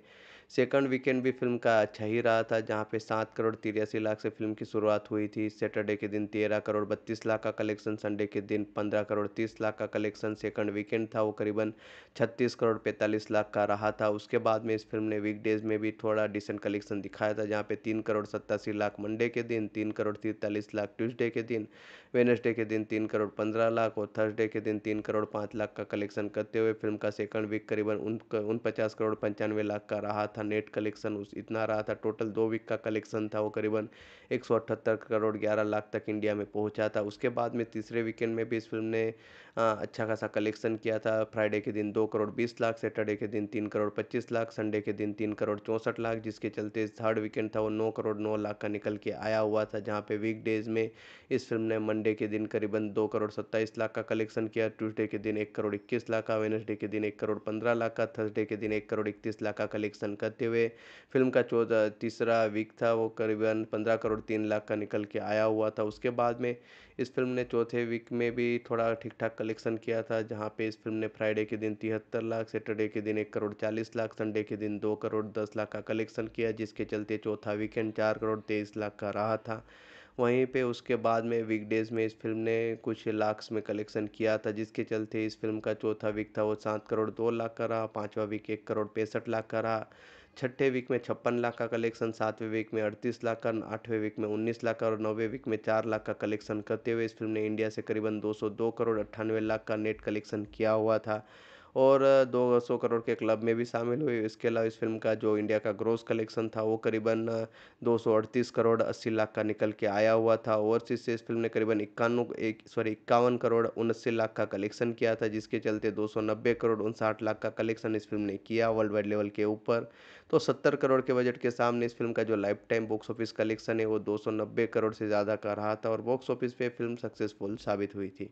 सेकंड वीकेंड भी फिल्म का अच्छा ही रहा था जहाँ पे सात करोड़ तिरासी लाख से फिल्म की शुरुआत हुई थी सैटरडे के दिन तेरह करोड़ बत्तीस लाख का कलेक्शन संडे के दिन पंद्रह करोड़ तीस लाख का कलेक्शन सेकंड वीकेंड था वो करीबन छत्तीस करोड़ पैंतालीस लाख का रहा था उसके बाद में इस फिल्म ने वीकडेज में भी थोड़ा डिसेंट कलेक्शन दिखाया था जहाँ पे तीन करोड़ सत्तासी लाख मंडे के दिन तीन करोड़ तिरतालीस लाख ट्यूजडे के दिन वेनसडे के दिन तीन करोड़ पंद्रह लाख और थर्सडे के दिन तीन करोड़ पाँच लाख का कलेक्शन करते हुए फिल्म का सेकंड वीक करीबन उन, पचास करोड़ पंचानवे लाख का रहा था था नेट कलेक्शन उस इतना रहा था टोटल दो वीक का कलेक्शन था वो करीबन एक करोड़ ग्यारह लाख तक इंडिया में पहुँचा था उसके बाद में तीसरे वीकेंड में भी इस फिल्म ने आ, अच्छा खासा कलेक्शन किया था फ्राइडे के दिन दो करोड़ बीस लाख सैटरडे के दिन तीन करोड़ पच्चीस लाख संडे के दिन तीन करोड़ चौंसठ लाख जिसके चलते थर्ड वीकेंड था वो नौ करोड़ नौ लाख का निकल के आया हुआ था जहाँ पे वीकडेज़ में इस फिल्म ने मंडे के दिन करीबन दो करोड़ सत्ताईस लाख का कलेक्शन किया ट्यूसडे के दिन एक करोड़ इक्कीस लाख का वेनसडे के दिन एक करोड़ पंद्रह लाख का थर्सडे के दिन एक करोड़ इकतीस लाख का कलेक्शन करते हुए फिल्म का चौथा तीसरा वीक था वो करीबन पंद्रह करोड़ तीन लाख का निकल के आया हुआ था उसके बाद में इस फिल्म ने चौथे वीक में भी थोड़ा ठीक ठाक कलेक्शन किया था जहाँ पे इस फिल्म ने फ्राइडे के दिन तिहत्तर लाख सैटरडे के दिन एक करोड़ चालीस लाख संडे के दिन दो करोड़ दस लाख का कलेक्शन किया जिसके चलते चौथा वीकेंड चार करोड़ तेईस लाख का रहा था वहीं पे उसके बाद में वीकडेज़ में इस फिल्म ने कुछ लाख्स में कलेक्शन किया था जिसके चलते इस फिल्म का चौथा वीक था वो सात करोड़ दो लाख का रहा पाँचवा वीक एक करोड़ पैंसठ लाख का रहा छठे वीक में छप्पन लाख का कलेक्शन सातवें वीक में अड़तीस लाख का आठवें वीक में उन्नीस लाख का और नौवें वीक में चार लाख का कलेक्शन करते हुए इस फिल्म ने इंडिया से करीबन 202 करोड़ अट्ठानवे लाख का नेट कलेक्शन किया हुआ था और 200 करोड़ के क्लब में भी शामिल हुई इसके अलावा इस फिल्म का जो इंडिया का ग्रोस कलेक्शन था वो करीबन दो करोड़ 80 लाख का निकल के आया हुआ था ओवरसीज से इस फिल्म ने करीबन इक्यानवे एक सॉरी इक्यावन करोड़ उनस्सी लाख का कलेक्शन किया था जिसके चलते दो करोड़ उनसाठ लाख का कलेक्शन इस फिल्म ने किया वर्ल्ड वाइड लेवल के ऊपर तो सत्तर करोड़ के बजट के सामने इस फिल्म का जो lifetime box office collection है वो नब्बे करोड़ से ज़्यादा का रहा था और बॉक्स ऑफिस पे फिल्म सक्सेसफुल साबित हुई थी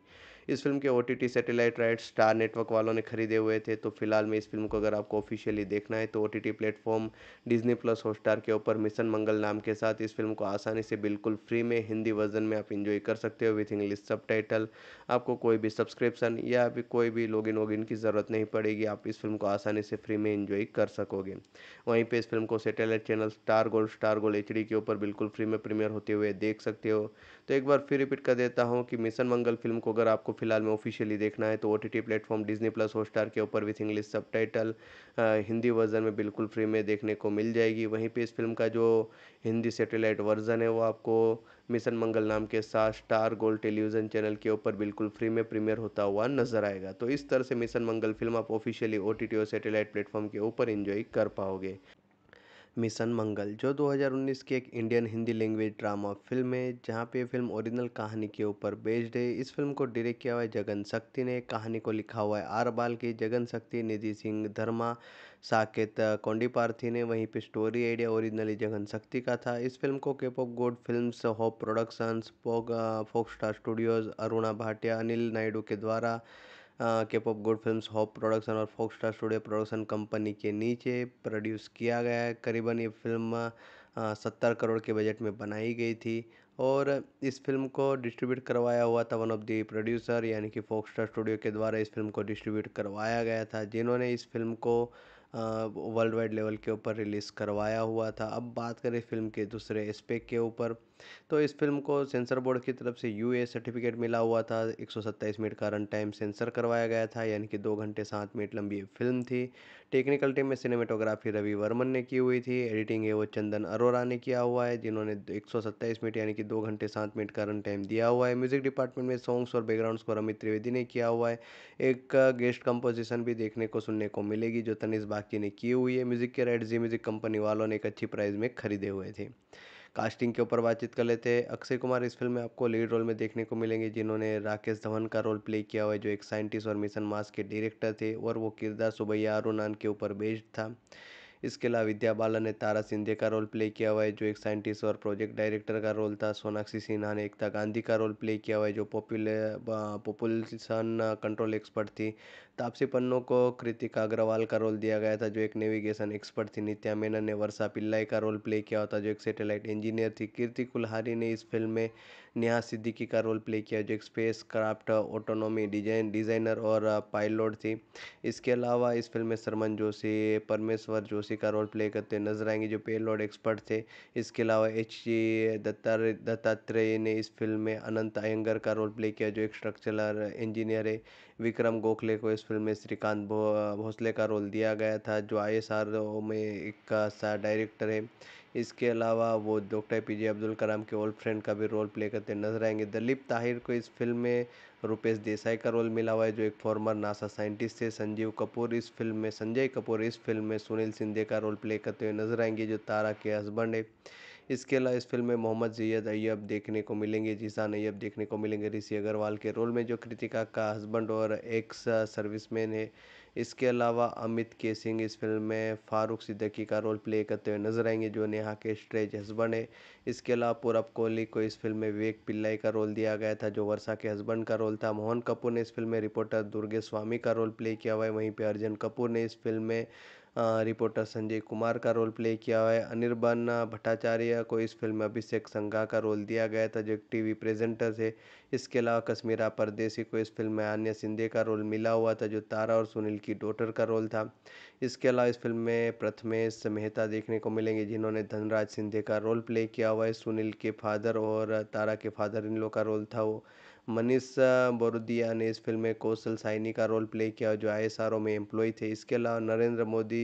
इस फिल्म के O satellite right star network वालों ने खरीदे हुए थे तो फिलहाल में इस फिल्म को अगर आपको ऑफिशियली देखना है तो O platform Disney plus Hotstar के ऊपर मिशन मंगल नाम के साथ इस फिल्म को आसानी से बिल्कुल फ्री में हिंदी वर्जन में आप इंजॉय कर सकते हो विथ इंग्लिश सब आपको कोई भी सब्सक्रिप्शन या अभी कोई भी लॉगिन वॉगिन की ज़रूरत नहीं पड़ेगी आप इस फिल्म को आसानी से फ्री में इंजॉय कर सकोगे वहीं पे इस फिल्म को satellite channel star gold star gold H के ऊपर बिल्कुल फ्री में प्रीमियर होते हुए देख सकते हो तो एक बार फिर रिपीट कर देता हूँ कि मिशन मंगल फिल्म को अगर आपको फिलहाल में ऑफिशियली देखना है तो O T platform Disney plus Hotstar के ऊपर विथ इंग्लिश सब हिंदी वर्जन में बिल्कुल फ्री में देखने को मिल जाएगी वहीं पर इस फिल्म का जो हिंदी सेटेलाइट वर्जन है वो आपको मिशन मंगल नाम के साथ स्टार गोल्ड टेलीविजन चैनल के ऊपर बिल्कुल फ्री में प्रीमियर होता हुआ नजर आएगा तो इस तरह से मिशन मंगल फिल्म आप officially O T satellite platform के ऊपर इंजॉय कर पाओगे मिशन मंगल जो 2019 की एक Indian Hindi language drama film है जहाँ पे फिल्म ओरिजिनल कहानी के ऊपर बेस्ड है इस फिल्म को डायरेक्ट किया हुआ है जगन शक्ति ने कहानी को लिखा हुआ है आर बाल की जगन शक्ति निधि सिंह धर्मा साकेत कोंडी पार्थी ने वहीं पे स्टोरी आइडिया ओरिजिनली जगन शक्ति का था इस फिल्म को केप ऑफ गोड फिल्म होप प्रोडक्शंस पोग फोक स्टार स्टूडियोज अरुणा भाटिया अनिल नायडू के द्वारा cap of good film hope production और फोक स्टार स्टूडियो प्रोडक्शन कंपनी के नीचे प्रोड्यूस किया गया है करीबन ये फिल्म सत्तर करोड़ के बजट में बनाई गई थी और इस फिल्म को डिस्ट्रीब्यूट करवाया हुआ था वन ऑफ द प्रोड्यूसर यानी कि फोक स्टार स्टूडियो के द्वारा इस फिल्म को डिस्ट्रीब्यूट करवाया गया था जिन्होंने इस फिल्म को वर्ल्ड वाइड लेवल के ऊपर रिलीज़ करवाया हुआ था अब बात करें फ़िल्म के दूसरे एस्पेक्ट के ऊपर तो इस फिल्म को सेंसर बोर्ड की तरफ से यू सर्टिफिकेट मिला हुआ था एक मिनट का रन टाइम सेंसर करवाया गया था यानी कि दो घंटे सात मिनट लंबी फिल्म थी टेक्निकल टीम में सिनेमेटोग्राफी रवि वर्मन ने की हुई थी एडिटिंग है वो चंदन अरोरा ने किया हुआ है जिन्होंने एक मिनट यानी कि दो घंटे सात मिनट का रन टाइम दिया हुआ है म्यूजिक डिपार्टमेंट में सॉन्ग्स और बैकग्राउंड को अमित त्रिवेदी ने किया हुआ है एक गेस्ट कंपोजिशन भी देखने को सुनने को मिलेगी जो तनिष बाकी ने की हुई है म्यूजिक के राइट जी म्यूजिक कंपनी वालों ने एक अच्छी प्राइस में खरीदे हुए थे कास्टिंग के ऊपर बातचीत कर लेते हैं अक्षय कुमार इस फिल्म में आपको लीड रोल में देखने को मिलेंगे जिन्होंने राकेश धवन का रोल प्ले किया हुआ है जो एक साइंटिस्ट और मिशन मास के डायरेक्टर थे और वो किरदार सुबैया अरुणान के ऊपर बेस्ड था इसके अलावा विद्या बालन ने तारा सिंधे का रोल प्ले किया हुआ है जो एक साइंटिस्ट और प्रोजेक्ट डायरेक्टर का रोल था सोनाक्षी सिन्हा ने एकता गांधी का रोल प्ले किया हुआ है जो पॉपुलर पॉपुलेशन कंट्रोल एक्सपर्ट थी तापसी पन्नों को कृतिका अग्रवाल का रोल दिया गया था जो एक नेविगेशन एक्सपर्ट थी नित्या मेनन ने वर्षा पिल्लाई का रोल प्ले किया था जो एक सेटेलाइट इंजीनियर थी कीर्ति कुल्हारी ने इस फिल्म में नेहा सिद्दीकी का रोल प्ले किया जो एक spacecraft autonomy design designer और पायलट थी इसके अलावा इस फिल्म में सरमन जोशी परमेश्वर जोशी का रोल प्ले करते नजर आएंगे जो पेलोड एक्सपर्ट थे इसके अलावा एच दत्ता दत्तात्रेय ने इस फिल्म में अनंत अयंगर का रोल प्ले किया जो एक स्ट्रक्चरल इंजीनियर है विक्रम गोखले को इस फिल्म में श्रीकांत भोसले का रोल दिया गया था जो आई में एक डायरेक्टर है इसके अलावा वो doctor P J Abdul Kalam के ओल्ड फ्रेंड का भी रोल प्ले करते नजर आएंगे दलीप ताहिर को इस फिल्म में रुपेश देसाई का रोल मिला हुआ है जो एक फॉर्मर नासा साइंटिस्ट थे संजीव कपूर इस फिल्म में संजय कपूर इस फिल्म में सुनील सिंधे का रोल प्ले करते हुए नजर आएंगे जो तारा के हस्बैंड है इसके अलावा इस फिल्म में मोहम्मद जैद अय्यब देखने को मिलेंगे जीसान अय्यब देखने को मिलेंगे ऋषि अग्रवाल के रोल में जो कृतिका का हस्बैंड और एक्स सर्विसमैन है इसके अलावा अमित के सिंह इस फिल्म में फ़ारूक सिद्दकी का रोल प्ले करते हुए नज़र आएंगे जो नेहा के स्ट्रेज हस्बैंड है इसके अलावा पूरब कोहली को इस फिल्म में विवेक पिल्लाई का रोल दिया गया था जो वर्षा के हस्बैंड का रोल था मोहन कपूर ने इस फिल्म में रिपोर्टर दुर्गे स्वामी का रोल प्ले किया हुआ है वहीं पर अर्जन कपूर ने इस फिल्म में रिपोर्टर संजय कुमार का रोल प्ले किया है अनिर्बन भट्टाचार्य को इस फिल्म में अभिषेक संघा का रोल दिया गया था जो एक टीवी प्रेजेंटर थे इसके अलावा कश्मीरा परदेसी को इस फिल्म में अन्य सिंधे का रोल मिला हुआ था जो तारा और सुनील की डॉटर का रोल था इसके अलावा इस फिल्म में प्रथमेश मेहता देखने को मिलेंगे जिन्होंने धनराज सिंधे का रोल प्ले किया हुआ है सुनील के फादर और तारा के फादर इन लोग का रोल था वो मनीष बोरुदिया ने इस फ़िल्म में कौशल साइनी का रोल प्ले किया जो आई एस आर ओ में एम्प्लॉय थे इसके अलावा Narendra Modi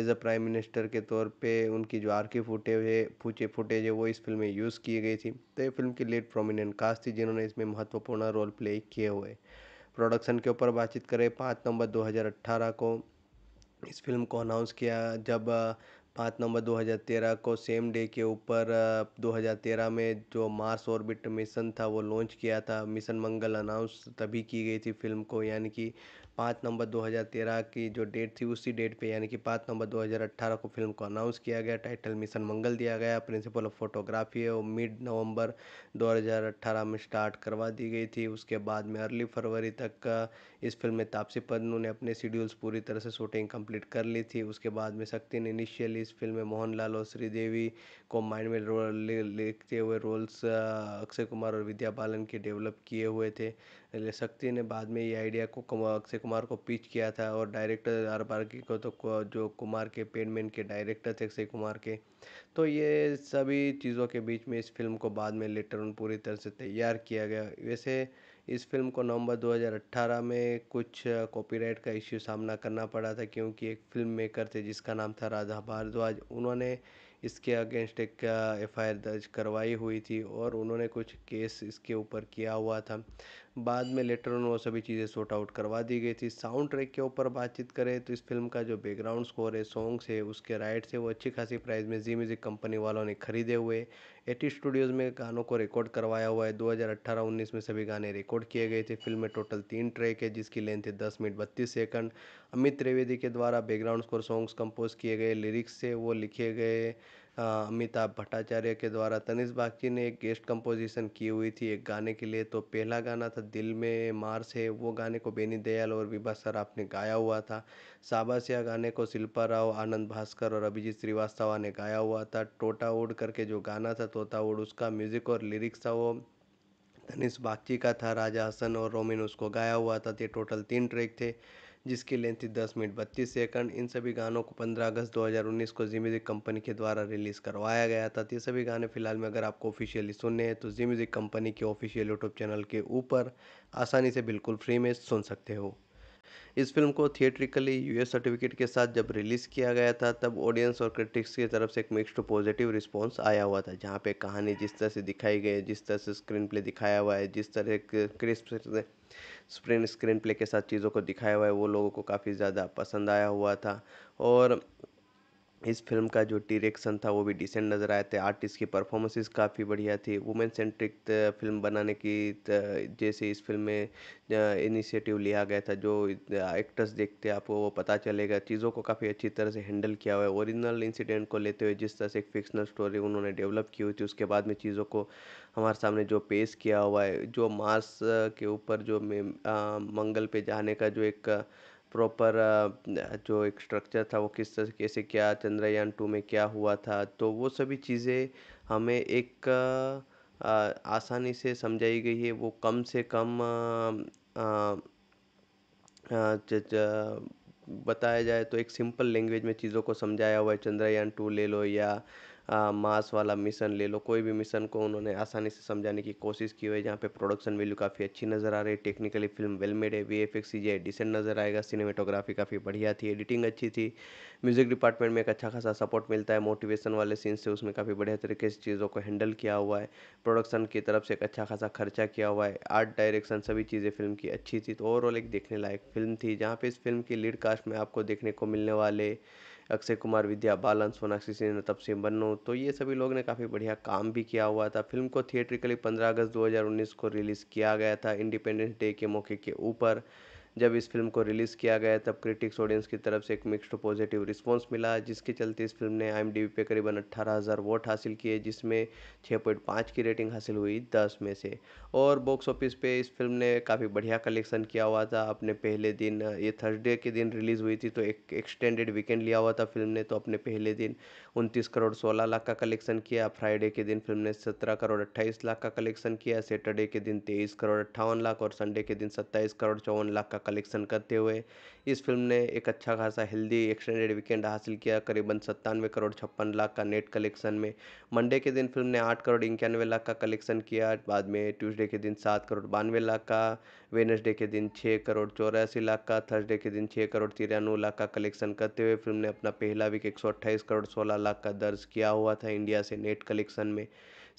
as a prime minister के तौर पे उनकी जो आर्की फुटेज है फूचे फुटेज है वो इस फ़िल्म में यूज़ की गई थी तो ये फ़िल्म की लीड प्रोमिनेंट कास्ट थी जिन्होंने इसमें महत्वपूर्ण रोल प्ले किए हुए प्रोडक्शन के ऊपर बातचीत करें पाँच नवंबर 2018 को इस फिल्म को अनाउंस किया जब पाँच नवंबर दो हज़ार तेरह को सेम डे के ऊपर दो हज़ार तेरह में जो मार्स ऑर्बिट मिशन था वो लॉन्च किया था मिशन मंगल अनाउंस तभी की गई थी फ़िल्म को यानी कि पाँच नवंबर दो हज़ार तेरह की जो डेट थी उसी डेट पे यानी कि पाँच नवंबर दो हज़ार अट्ठारह को फिल्म को अनाउंस किया गया टाइटल मिशन मंगल दिया गया प्रिंसिपल ऑफ फोटोग्राफी है वो मिड नवंबर 2018 में स्टार्ट करवा दी गई थी उसके बाद में अर्ली फरवरी तक इस फिल्म में तापसी पन्नू ने अपने शेड्यूल्स पूरी तरह से शूटिंग कम्प्लीट कर ली थी उसके बाद में शक्ति ने इनिशियली इस फिल्म में लाल और श्रीदेवी को माइंड में रोल लिखते हुए रोल्स अक्षय कुमार और विद्या बालन के डेवलप किए हुए थे शक्ति ने बाद में ये आइडिया को अक्षय कुमार को पिच किया था और डायरेक्टर आर बारकी को तो जो कुमार के पेनमैन के डायरेक्टर थे अक्षय कुमार के तो ये सभी चीज़ों के बीच में इस फिल्म को बाद में लेटर उन पूरी तरह से तैयार किया गया वैसे इस फिल्म को नवंबर 2018 में कुछ कॉपीराइट का इश्यू सामना करना पड़ा था क्योंकि एक फिल्म मेकर थे जिसका नाम था राधा भारद्वाज उन्होंने इसके अगेंस्ट एक एफ दर्ज करवाई हुई थी और उन्होंने कुछ केस इसके ऊपर किया हुआ था बाद में लेटर ऑन वो सभी चीज़ें सॉर्ट आउट करवा दी गई थी साउंड ट्रैक के ऊपर बातचीत करें तो इस फिल्म का जो बैकग्राउंड स्कोर है सॉन्ग्स है उसके राइट्स है वो अच्छी खासी प्राइस में जी म्यूज़िक कंपनी वालों ने खरीदे हुए एटी स्टूडियोज़ में गानों को रिकॉर्ड करवाया हुआ है 2018-19 में सभी गाने रिकॉर्ड किए गए थे फिल्म में टोटल तीन ट्रैक है जिसकी लेंथ है दस मिनट बत्तीस सेकंड अमित त्रिवेदी के द्वारा बैकग्राउंड स्कोर सॉन्ग्स कंपोज किए गए लिरिक्स से वो लिखे गए अमिताभ भट्टाचार्य के द्वारा तनिष बागची ने एक गेस्ट कंपोजिशन की हुई थी एक गाने के लिए तो पहला गाना था दिल में मार्स है वो गाने को बेनी दयाल और विभा सराफ ने गाया हुआ था साबासिया गाने को शिल्पा राव आनंद भास्कर और अभिजीत श्रीवास्तवा ने गाया हुआ था टोटा उड़ करके जो गाना था तोता उड़ उसका म्यूज़िक और लिरिक्स था वो तनिष बागची का था राजा हसन और रोमिन उसको गाया हुआ था ये टोटल तीन ट्रैक थे जिसकी लेंथ थी दस मिनट बत्तीस सेकंड इन सभी गानों को पंद्रह अगस्त 2019 को जी म्यूज़िक कंपनी के द्वारा रिलीज़ करवाया गया था तो ये सभी गाने फिलहाल में अगर आपको ऑफिशियली सुनने हैं तो जी म्यूज़िक कंपनी के ऑफिशियल यूट्यूब चैनल के ऊपर आसानी से बिल्कुल फ्री में सुन सकते हो इस फिल्म को थिएट्रिकली यूएस सर्टिफिकेट के साथ जब रिलीज़ किया गया था तब ऑडियंस और क्रिटिक्स की तरफ से एक मिक्स्ड पॉजिटिव रिस्पांस आया हुआ था जहाँ पे कहानी जिस तरह से दिखाई गई है जिस तरह से स्क्रीन प्ले दिखाया हुआ है जिस तरह क्रिस्प स्प्रिन स्क्रीन प्ले के साथ चीज़ों को दिखाया हुआ है वो लोगों को काफ़ी ज़्यादा पसंद आया हुआ था और इस फिल्म का जो डिरेक्शन था वो भी डिसेंट नज़र आए थे आर्टिस्ट की परफॉर्मेंसेस काफ़ी बढ़िया थी वुमेन सेंट्रिक फिल्म बनाने की जैसे इस फिल्म में इनिशिएटिव लिया गया था जो एक्टर्स देखते आपको वो पता चलेगा चीज़ों को काफ़ी अच्छी तरह से हैंडल किया हुआ है ओरिजिनल इंसिडेंट को लेते हुए जिस तरह से एक फिक्सनल स्टोरी उन्होंने डेवलप की हुई थी उसके बाद में चीज़ों को हमारे सामने जो पेश किया हुआ है जो मार्स के ऊपर जो मंगल पे जाने का जो एक प्रॉपर uh, जो एक स्ट्रक्चर था वो किस तरीके से क्या चंद्रयान टू में क्या हुआ था तो वो सभी चीज़ें हमें एक uh, uh, आसानी से समझाई गई है वो कम से कम बताया जाए तो एक सिंपल लैंग्वेज में चीज़ों को समझाया हुआ है चंद्रयान टू ले लो या मास वाला मिशन ले लो कोई भी मिशन को उन्होंने आसानी से समझाने की कोशिश की हुई है जहाँ पे प्रोडक्शन वैल्यू काफ़ी अच्छी नज़र आ रही है टेक्निकली फिल्म वेल मेड है वी एफ एक्स सी डिसेंट नज़र आएगा सिनेमेटोग्राफी काफ़ी बढ़िया थी एडिटिंग अच्छी थी म्यूज़िक डिपार्टमेंट में एक अच्छा खासा सपोर्ट मिलता है मोटिवेशन वाले सीन से उसमें काफ़ी बढ़िया तरीके से चीज़ों को हैंडल किया हुआ है प्रोडक्शन की तरफ से एक अच्छा खासा खर्चा किया हुआ है आर्ट डायरेक्शन सभी चीज़ें फिल्म की अच्छी थी तो ओवरऑल एक देखने लायक फिल्म थी जहाँ पे इस फिल्म की लीड कास्ट में आपको देखने को मिलने वाले अक्षय कुमार विद्या बालन सोनाक्षी सिन्हा तपसी बन्नो तो ये सभी लोग ने काफ़ी बढ़िया काम भी किया हुआ था फिल्म को थिएट्रिकली पंद्रह अगस्त 2019 को रिलीज़ किया गया था इंडिपेंडेंस डे के मौके के ऊपर जब इस फिल्म को रिलीज़ किया गया तब क्रिटिक्स ऑडियंस की तरफ से एक मिक्स्ड पॉजिटिव रिस्पॉन्स मिला जिसके चलते इस फिल्म ने आई पे करीबन अट्ठारह हज़ार वोट हासिल किए जिसमें छः पॉइंट पाँच की रेटिंग हासिल हुई दस में से और बॉक्स ऑफिस पे इस फिल्म ने काफ़ी बढ़िया कलेक्शन किया हुआ था अपने पहले दिन ये थर्सडे के दिन रिलीज़ हुई थी तो एक एक्सटेंडेड वीकेंड लिया हुआ था फिल्म ने तो अपने पहले दिन उनतीस करोड़ सोलह लाख का कलेक्शन किया फ्राइडे के दिन फिल्म ने सत्रह करोड़ अट्ठाईस लाख का कलेक्शन किया सैटरडे के दिन तेईस करोड़ अट्ठावन लाख और संडे के दिन सत्ताईस करोड़ चौवन लाख का कलेक्शन करते हुए इस फिल्म ने एक अच्छा खासा हेल्दी एक्सटेंडेड वीकेंड हासिल किया करीबन सत्तानवे करोड़ छप्पन लाख का नेट कलेक्शन में मंडे के दिन फिल्म ने आठ करोड़ इक्यानवे लाख का कलेक्शन किया बाद में ट्यूसडे के दिन सात करोड़ बानवे लाख का वेनसडे के दिन छः करोड़ चौरासी लाख का थर्सडे के दिन छः करोड़ तिरानवे लाख का कलेक्शन करते हुए फिल्म ने अपना पहला वीक एक करोड़ सोलह लाख का दर्ज किया हुआ था इंडिया से नेट कलेक्शन में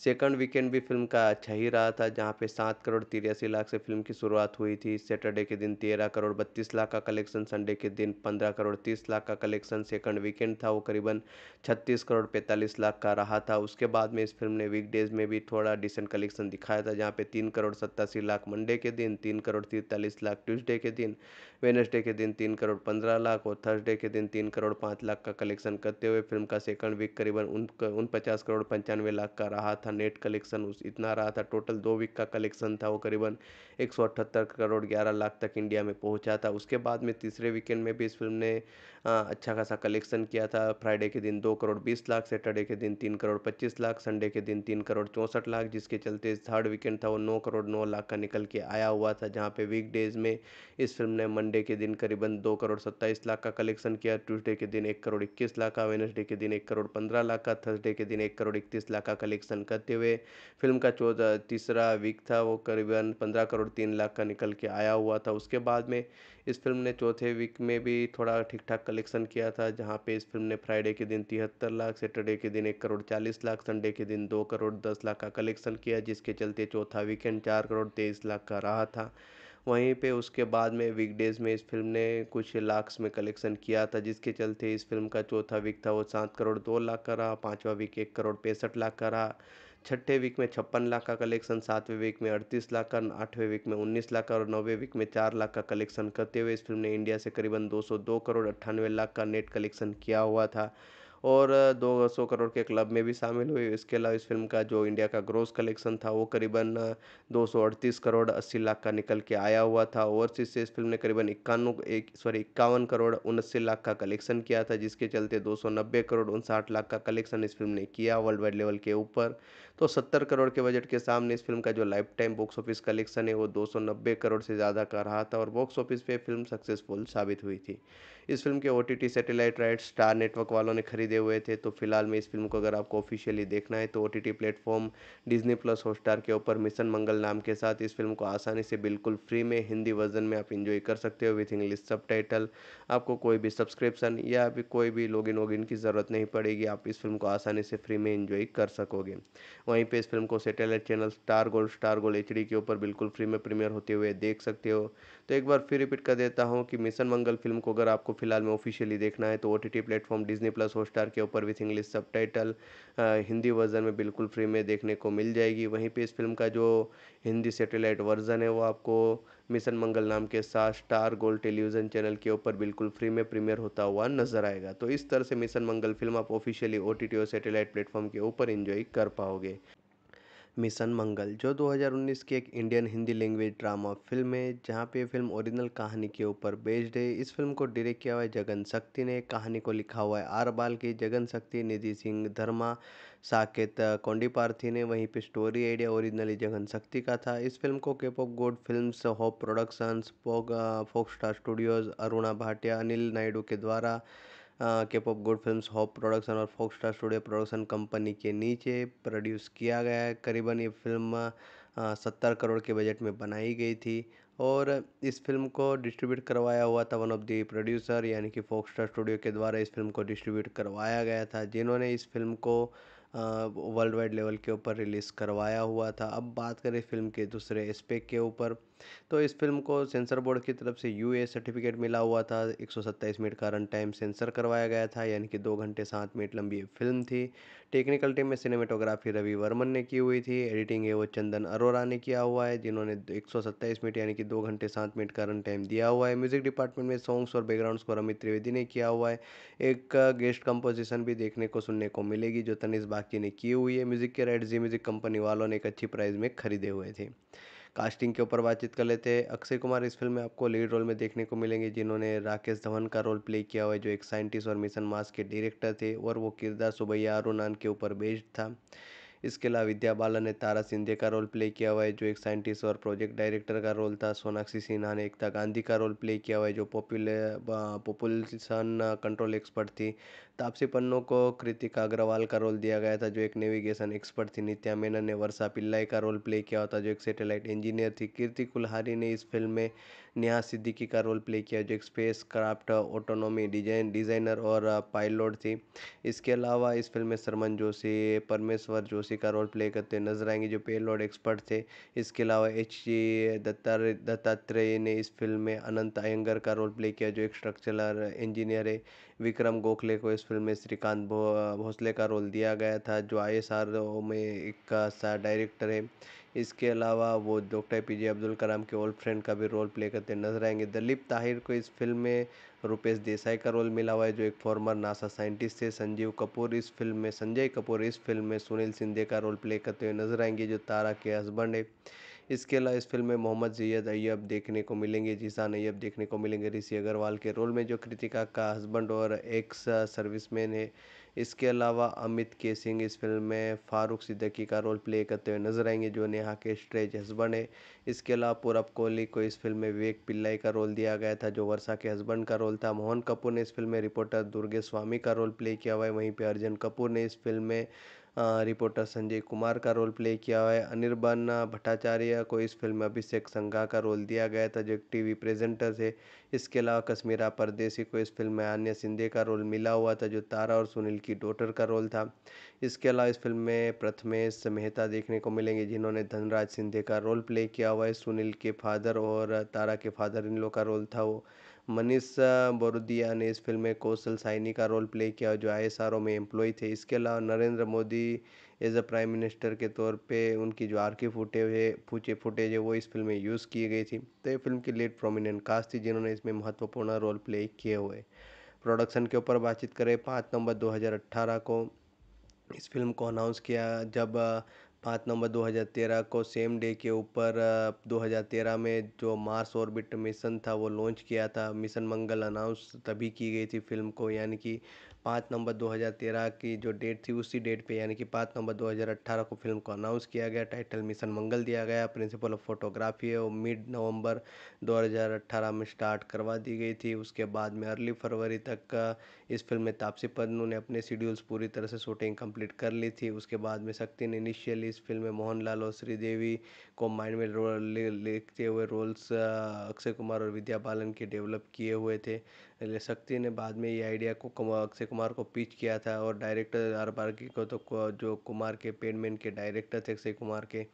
सेकंड वीकेंड भी फिल्म का अच्छा ही रहा था जहाँ पे सात करोड़ तिरासी लाख से फिल्म की शुरुआत हुई थी सैटरडे के दिन तेरह करोड़ बत्तीस लाख का कलेक्शन संडे के दिन पंद्रह करोड़ तीस लाख का कलेक्शन सेकंड वीकेंड था वो करीबन छत्तीस करोड़ पैंतालीस लाख का रहा था उसके बाद में इस फिल्म ने वीकडेज में भी थोड़ा डिसेंट कलेक्शन दिखाया था जहाँ पे तीन करोड़ सत्तासी लाख मंडे के दिन तीन करोड़ तैंतालीस लाख ट्यूजडे के दिन वेनसडे के दिन तीन करोड़ पंद्रह लाख और थर्सडे के दिन तीन करोड़ पाँच लाख का कलेक्शन करते हुए फिल्म का सेकंड वीक करीबन उन, उन पचास करोड़ पंचानवे लाख का रहा था नेट कलेक्शन उस इतना रहा था टोटल दो वीक का कलेक्शन था वो करीबन एक करोड़ ग्यारह लाख तक इंडिया में पहुँचा था उसके बाद में तीसरे वीकेंड में भी इस फिल्म ने हाँ, अच्छा खासा कलेक्शन किया था फ्राइडे के दिन दो करोड़ बीस लाख सैटरडे के दिन तीन करोड़ पच्चीस लाख संडे के दिन तीन करोड़ चौंसठ लाख जिसके चलते थर्ड वीकेंड था वो नौ करोड़ नौ लाख का निकल के आया हुआ था जहाँ पे वीकडेज़ में इस फिल्म ने मंडे के दिन करीबन दो करोड़ सत्ताईस लाख का कलेक्शन किया ट्यूजडे के दिन एक करोड़ इक्कीस लाख का वेनसडे के दिन एक करोड़ पंद्रह लाख का थर्सडे के दिन एक करोड़ इकतीस लाख का कलेक्शन करते हुए फिल्म का चौदह तीसरा वीक था वो करीबन पंद्रह करोड़ तीन लाख का निकल के आया हुआ था उसके बाद में इस फ़िल्म ने चौथे वीक में भी थोड़ा ठीक ठाक कलेक्शन किया था जहाँ पे इस फ़िल्म ने फ्राइडे के दिन तिहत्तर लाख सैटरडे के दिन एक करोड़ चालीस लाख संडे के दिन दो करोड़ दस लाख का कलेक्शन किया जिसके चलते चौथा वीकेंड चार करोड़ तेईस लाख का रहा था वहीं पे उसके बाद में वीकडेज़ में इस फिल्म ने कुछ लाख्स में कलेक्शन किया था जिसके चलते इस फिल्म का चौथा वीक था वो सात करोड़ दो लाख का रहा पाँचवा वीक एक करोड़ पैंसठ लाख का रहा छठे वीक में छप्पन लाख का कलेक्शन सातवें वीक में अड़तीस लाख का आठवें वीक में उन्नीस लाख का और नौवें वीक में चार लाख का कलेक्शन करते हुए इस फिल्म ने इंडिया से करीबन दो सौ दो करोड़ अट्ठानवे लाख का नेट कलेक्शन किया हुआ था और दो सौ करोड़ के क्लब में भी शामिल हुई इसके अलावा इस फिल्म का जो इंडिया का ग्रोस कलेक्शन था वो करीबन दो सौ अड़तीस करोड़ अस्सी लाख का निकल के आया हुआ था ओवरसीज से इस फिल्म ने करीबन इक्यानवे एक सॉरी इक्यावन करोड़ उनस्सी लाख का कलेक्शन किया था जिसके चलते दो सौ नब्बे करोड़ उनसाठ लाख का कलेक्शन इस फिल्म ने किया वर्ल्ड वाइड लेवल के ऊपर तो सत्तर करोड़ के बजट के सामने इस फिल्म का जो lifetime box office collection है वो 290 करोड़ से ज़्यादा का रहा था और बॉक्स ऑफिस पे फिल्म सक्सेसफुल साबित हुई थी इस फिल्म के O satellite right star network वालों ने खरीदे हुए थे तो फिलहाल में इस फिल्म को अगर आपको ऑफिशियली देखना है तो O T T platform Disney plus Hotstar के ऊपर मिशन मंगल नाम के साथ इस फिल्म को आसानी से बिल्कुल फ्री में हिंदी वर्जन में आप इंजॉय कर सकते हो विथ इंग्लिश सब आपको कोई भी सब्सक्रिप्शन या भी कोई भी लॉगिन वॉगिन की ज़रूरत नहीं पड़ेगी आप इस फिल्म को आसानी से फ्री में इंजॉय कर सकोगे वहीं पे इस फिल्म को satellite channel star gold star gold H के ऊपर बिल्कुल फ्री में प्रीमियर होते हुए देख सकते हो तो एक बार फिर रिपीट कर देता हूँ कि मिशन मंगल फिल्म को अगर आपको फिलहाल में ऑफिशियली देखना है तो O T T platform Disney plus Hotstar के ऊपर with English subtitle Hindi version में बिल्कुल फ्री में देखने को मिल जाएगी वहीं पर इस फिल्म का जो हिंदी सेटेलाइट वर्जन है वो आपको मिशन मंगल नाम के साथ स्टार गोल्ड टेलीविजन चैनल के ऊपर बिल्कुल फ्री में प्रीमियर होता हुआ नजर आएगा तो इस तरह से मिशन मंगल फिल्म आप ऑफिशियली ओ टी और सैटेलाइट प्लेटफॉर्म के ऊपर इन्जॉय कर पाओगे मिशन मंगल जो 2019 की एक Indian Hindi language drama film है जहाँ पे फिल्म ओरिजिनल कहानी के ऊपर बेस्ड है इस फिल्म को डायरेक्ट किया हुआ है जगन शक्ति ने कहानी को लिखा हुआ है आर बाल की जगन शक्ति निधि सिंह धर्मा साकेत कोंडीपार्थी ने वहीं पे स्टोरी आइडिया ओरिजिनली जगन शक्ति का था इस फिल्म को केप ऑफ गोड फिल्म होप प्रोडक्शंस फोक स्टार स्टूडियोज अरुणा भाटिया अनिल नायडू के द्वारा के-पॉप गुड फिल्म्स हॉप प्रोडक्शन और फोक स्टार स्टूडियो प्रोडक्शन कंपनी के नीचे प्रोड्यूस किया गया है करीबन ये फिल्म सत्तर करोड़ के बजट में बनाई गई थी और इस फिल्म को डिस्ट्रीब्यूट करवाया हुआ था वन ऑफ दी प्रोड्यूसर यानी कि फोक स्टार स्टूडियो के द्वारा इस फिल्म को डिस्ट्रीब्यूट करवाया गया था जिन्होंने इस फिल्म को वर्ल्ड वाइड लेवल के ऊपर रिलीज़ करवाया हुआ था अब बात करें फिल्म के दूसरे एस्पेक्ट के ऊपर तो इस फिल्म को सेंसर बोर्ड की तरफ से यू सर्टिफिकेट मिला हुआ था एक मिनट का रन टाइम सेंसर करवाया गया था यानी कि दो घंटे सात मिनट लंबी फिल्म थी टेक्निकल टीम में सिनेमेटोग्राफी रवि वर्मन ने की हुई थी एडिटिंग है वो चंदन अरोरा ने किया हुआ है जिन्होंने एक मिनट यानी कि दो घंटे सात मिनट का रन टाइम दिया हुआ है म्यूजिक डिपार्टमेंट में सॉन्ग्स और बैकग्राउंड्स को रमित त्रिवेदी ने किया हुआ है एक गेस्ट कंपोजिशन भी देखने को सुनने को मिलेगी जो तनिष बाकी ने की हुई है म्यूजिक के राइट जी म्यूजिक कंपनी वालों ने एक अच्छी प्राइस में खरीदे हुए थे कास्टिंग के ऊपर बातचीत कर लेते हैं अक्षय कुमार इस फिल्म में आपको लीड रोल में देखने को मिलेंगे जिन्होंने राकेश धवन का रोल प्ले किया हुआ है जो एक साइंटिस्ट और मिशन मास के डायरेक्टर थे और वो किरदार सुबैया अरुणान के ऊपर बेस्ड था इसके अलावा विद्या बालन ने तारा सिंधे का रोल प्ले किया हुआ है जो एक साइंटिस्ट और प्रोजेक्ट डायरेक्टर का रोल था सोनाक्षी सिन्हा ने एकता गांधी का रोल प्ले किया हुआ है जो पॉपुलर पॉपुलेशन कंट्रोल एक्सपर्ट थी तापसी पन्नू को कृतिका अग्रवाल का रोल दिया गया था जो एक नेविगेशन एक्सपर्ट थी नित्या मेनन ने वर्षा पिल्लाई का रोल प्ले किया था जो एक सैटेलाइट इंजीनियर थी कीर्ति कुल्हारी ने इस फिल्म में नेहा सिद्दीकी का रोल प्ले किया जो एक spacecraft autonomy design designer और पायलट थी इसके अलावा इस फिल्म में सरमन जोशी परमेश्वर जोशी का रोल प्ले करते नजर आएंगे जो पेलोड एक्सपर्ट थे इसके अलावा एच जी दत्ता दत्तात्रेय ने इस फिल्म में अनंत अयंगर का रोल प्ले किया जो एक स्ट्रक्चरल इंजीनियर है विक्रम गोखले को इस फिल्म में श्रीकांत भोसले का रोल दिया गया था जो आई एस आर ओ में एक डायरेक्टर है इसके अलावा वो doctor P J Abdul Kalam के ओल्ड फ्रेंड का भी रोल प्ले करते नजर आएंगे दिलीप ताहिर को इस फिल्म में रुपेश देसाई का रोल मिला हुआ है जो एक फॉर्मर नासा साइंटिस्ट है संजीव कपूर इस फिल्म में संजय कपूर इस फिल्म में सुनील सिंधे का रोल प्ले करते हुए नजर आएंगे जो तारा के हस्बैंड है इसके अलावा इस फिल्म में मोहम्मद जैद अय्यब देखने को मिलेंगे जीशान अय्यब देखने को मिलेंगे ऋषि अग्रवाल के रोल में जो कृतिका का हस्बैंड और एक्स सर्विसमैन है इसके अलावा अमित के सिंह इस फिल्म में फारूक सिद्दकी का रोल प्ले करते हुए नजर आएंगे जो नेहा के स्ट्रेज हस्बैंड है इसके अलावा पूरब कोहली को इस फिल्म में विवेक पिल्लाई का रोल दिया गया था जो वर्षा के हस्बैंड का रोल था मोहन कपूर ने इस फिल्म में रिपोर्टर दुर्गे स्वामी का रोल प्ले किया हुआ है वहीं पर अर्जन कपूर ने इस फिल्म में रिपोर्टर संजय कुमार का रोल प्ले किया हुआ है अनिर्बन भट्टाचार्य को इस फिल्म में अभिषेक संघा का रोल दिया गया था जो एक टी वी प्रेजेंटर थे इसके अलावा कश्मीरा परदेसी को इस फिल्म में आन्या सिंधे का रोल मिला हुआ था जो तारा और सुनील की डॉटर का रोल था इसके अलावा इस फिल्म में प्रथमेश मेहता देखने को मिलेंगे जिन्होंने धनराज सिंधे का रोल प्ले किया हुआ है सुनील के फादर और तारा के फादर इन लोग का रोल था वो मनीष बोरुदिया ने इस फिल्म में कौशल साइनी का रोल प्ले किया जो आई एस आर ओ में एम्प्लॉय थे इसके अलावा Narendra Modi as a prime minister के तौर पे उनकी जो आर की फुटे हुए फूचे फुटेज है वो इस फिल्म में यूज़ की गई थी तो ये फिल्म की लेट प्रोमिनेंट कास्ट थी जिन्होंने इसमें महत्वपूर्ण रोल प्ले किए हुए प्रोडक्शन के ऊपर बातचीत करें पाँच नवंबर 2018 को इस फिल्म को अनाउंस किया जब पाँच नवंबर दो हज़ार तेरह को सेम डे के ऊपर दो हज़ार तेरह में जो मार्स ऑर्बिट मिशन था वो लॉन्च किया था मिशन मंगल अनाउंस तभी की गई थी फिल्म को यानी कि पाँच नवंबर दो हज़ार तेरह की जो डेट थी उसी डेट पे यानी कि पाँच नवंबर दो हज़ार अट्ठारह को फिल्म को अनाउंस किया गया टाइटल मिशन मंगल दिया गया प्रिंसिपल ऑफ फोटोग्राफी है वो मिड नवंबर 2018 में स्टार्ट करवा दी गई थी उसके बाद में अर्ली फरवरी तक इस फिल्म में तापसी पन्नू ने अपने शेड्यूल्स पूरी तरह से शूटिंग कंप्लीट कर ली थी उसके बाद में शक्ति ने इनिशियली इस फिल्म में मोहनलाल और श्रीदेवी को माइंड में रोल लिखते हुए रोल्स अक्षय कुमार और विद्या बालन के डेवलप किए हुए थे शक्ति ने बाद में ये आइडिया को अक्षय कुमार को पिच किया था और डायरेक्टर आर बारकी को तो जो कुमार के पेडमैन के डायरेक्टर थे अक्षय कुमार के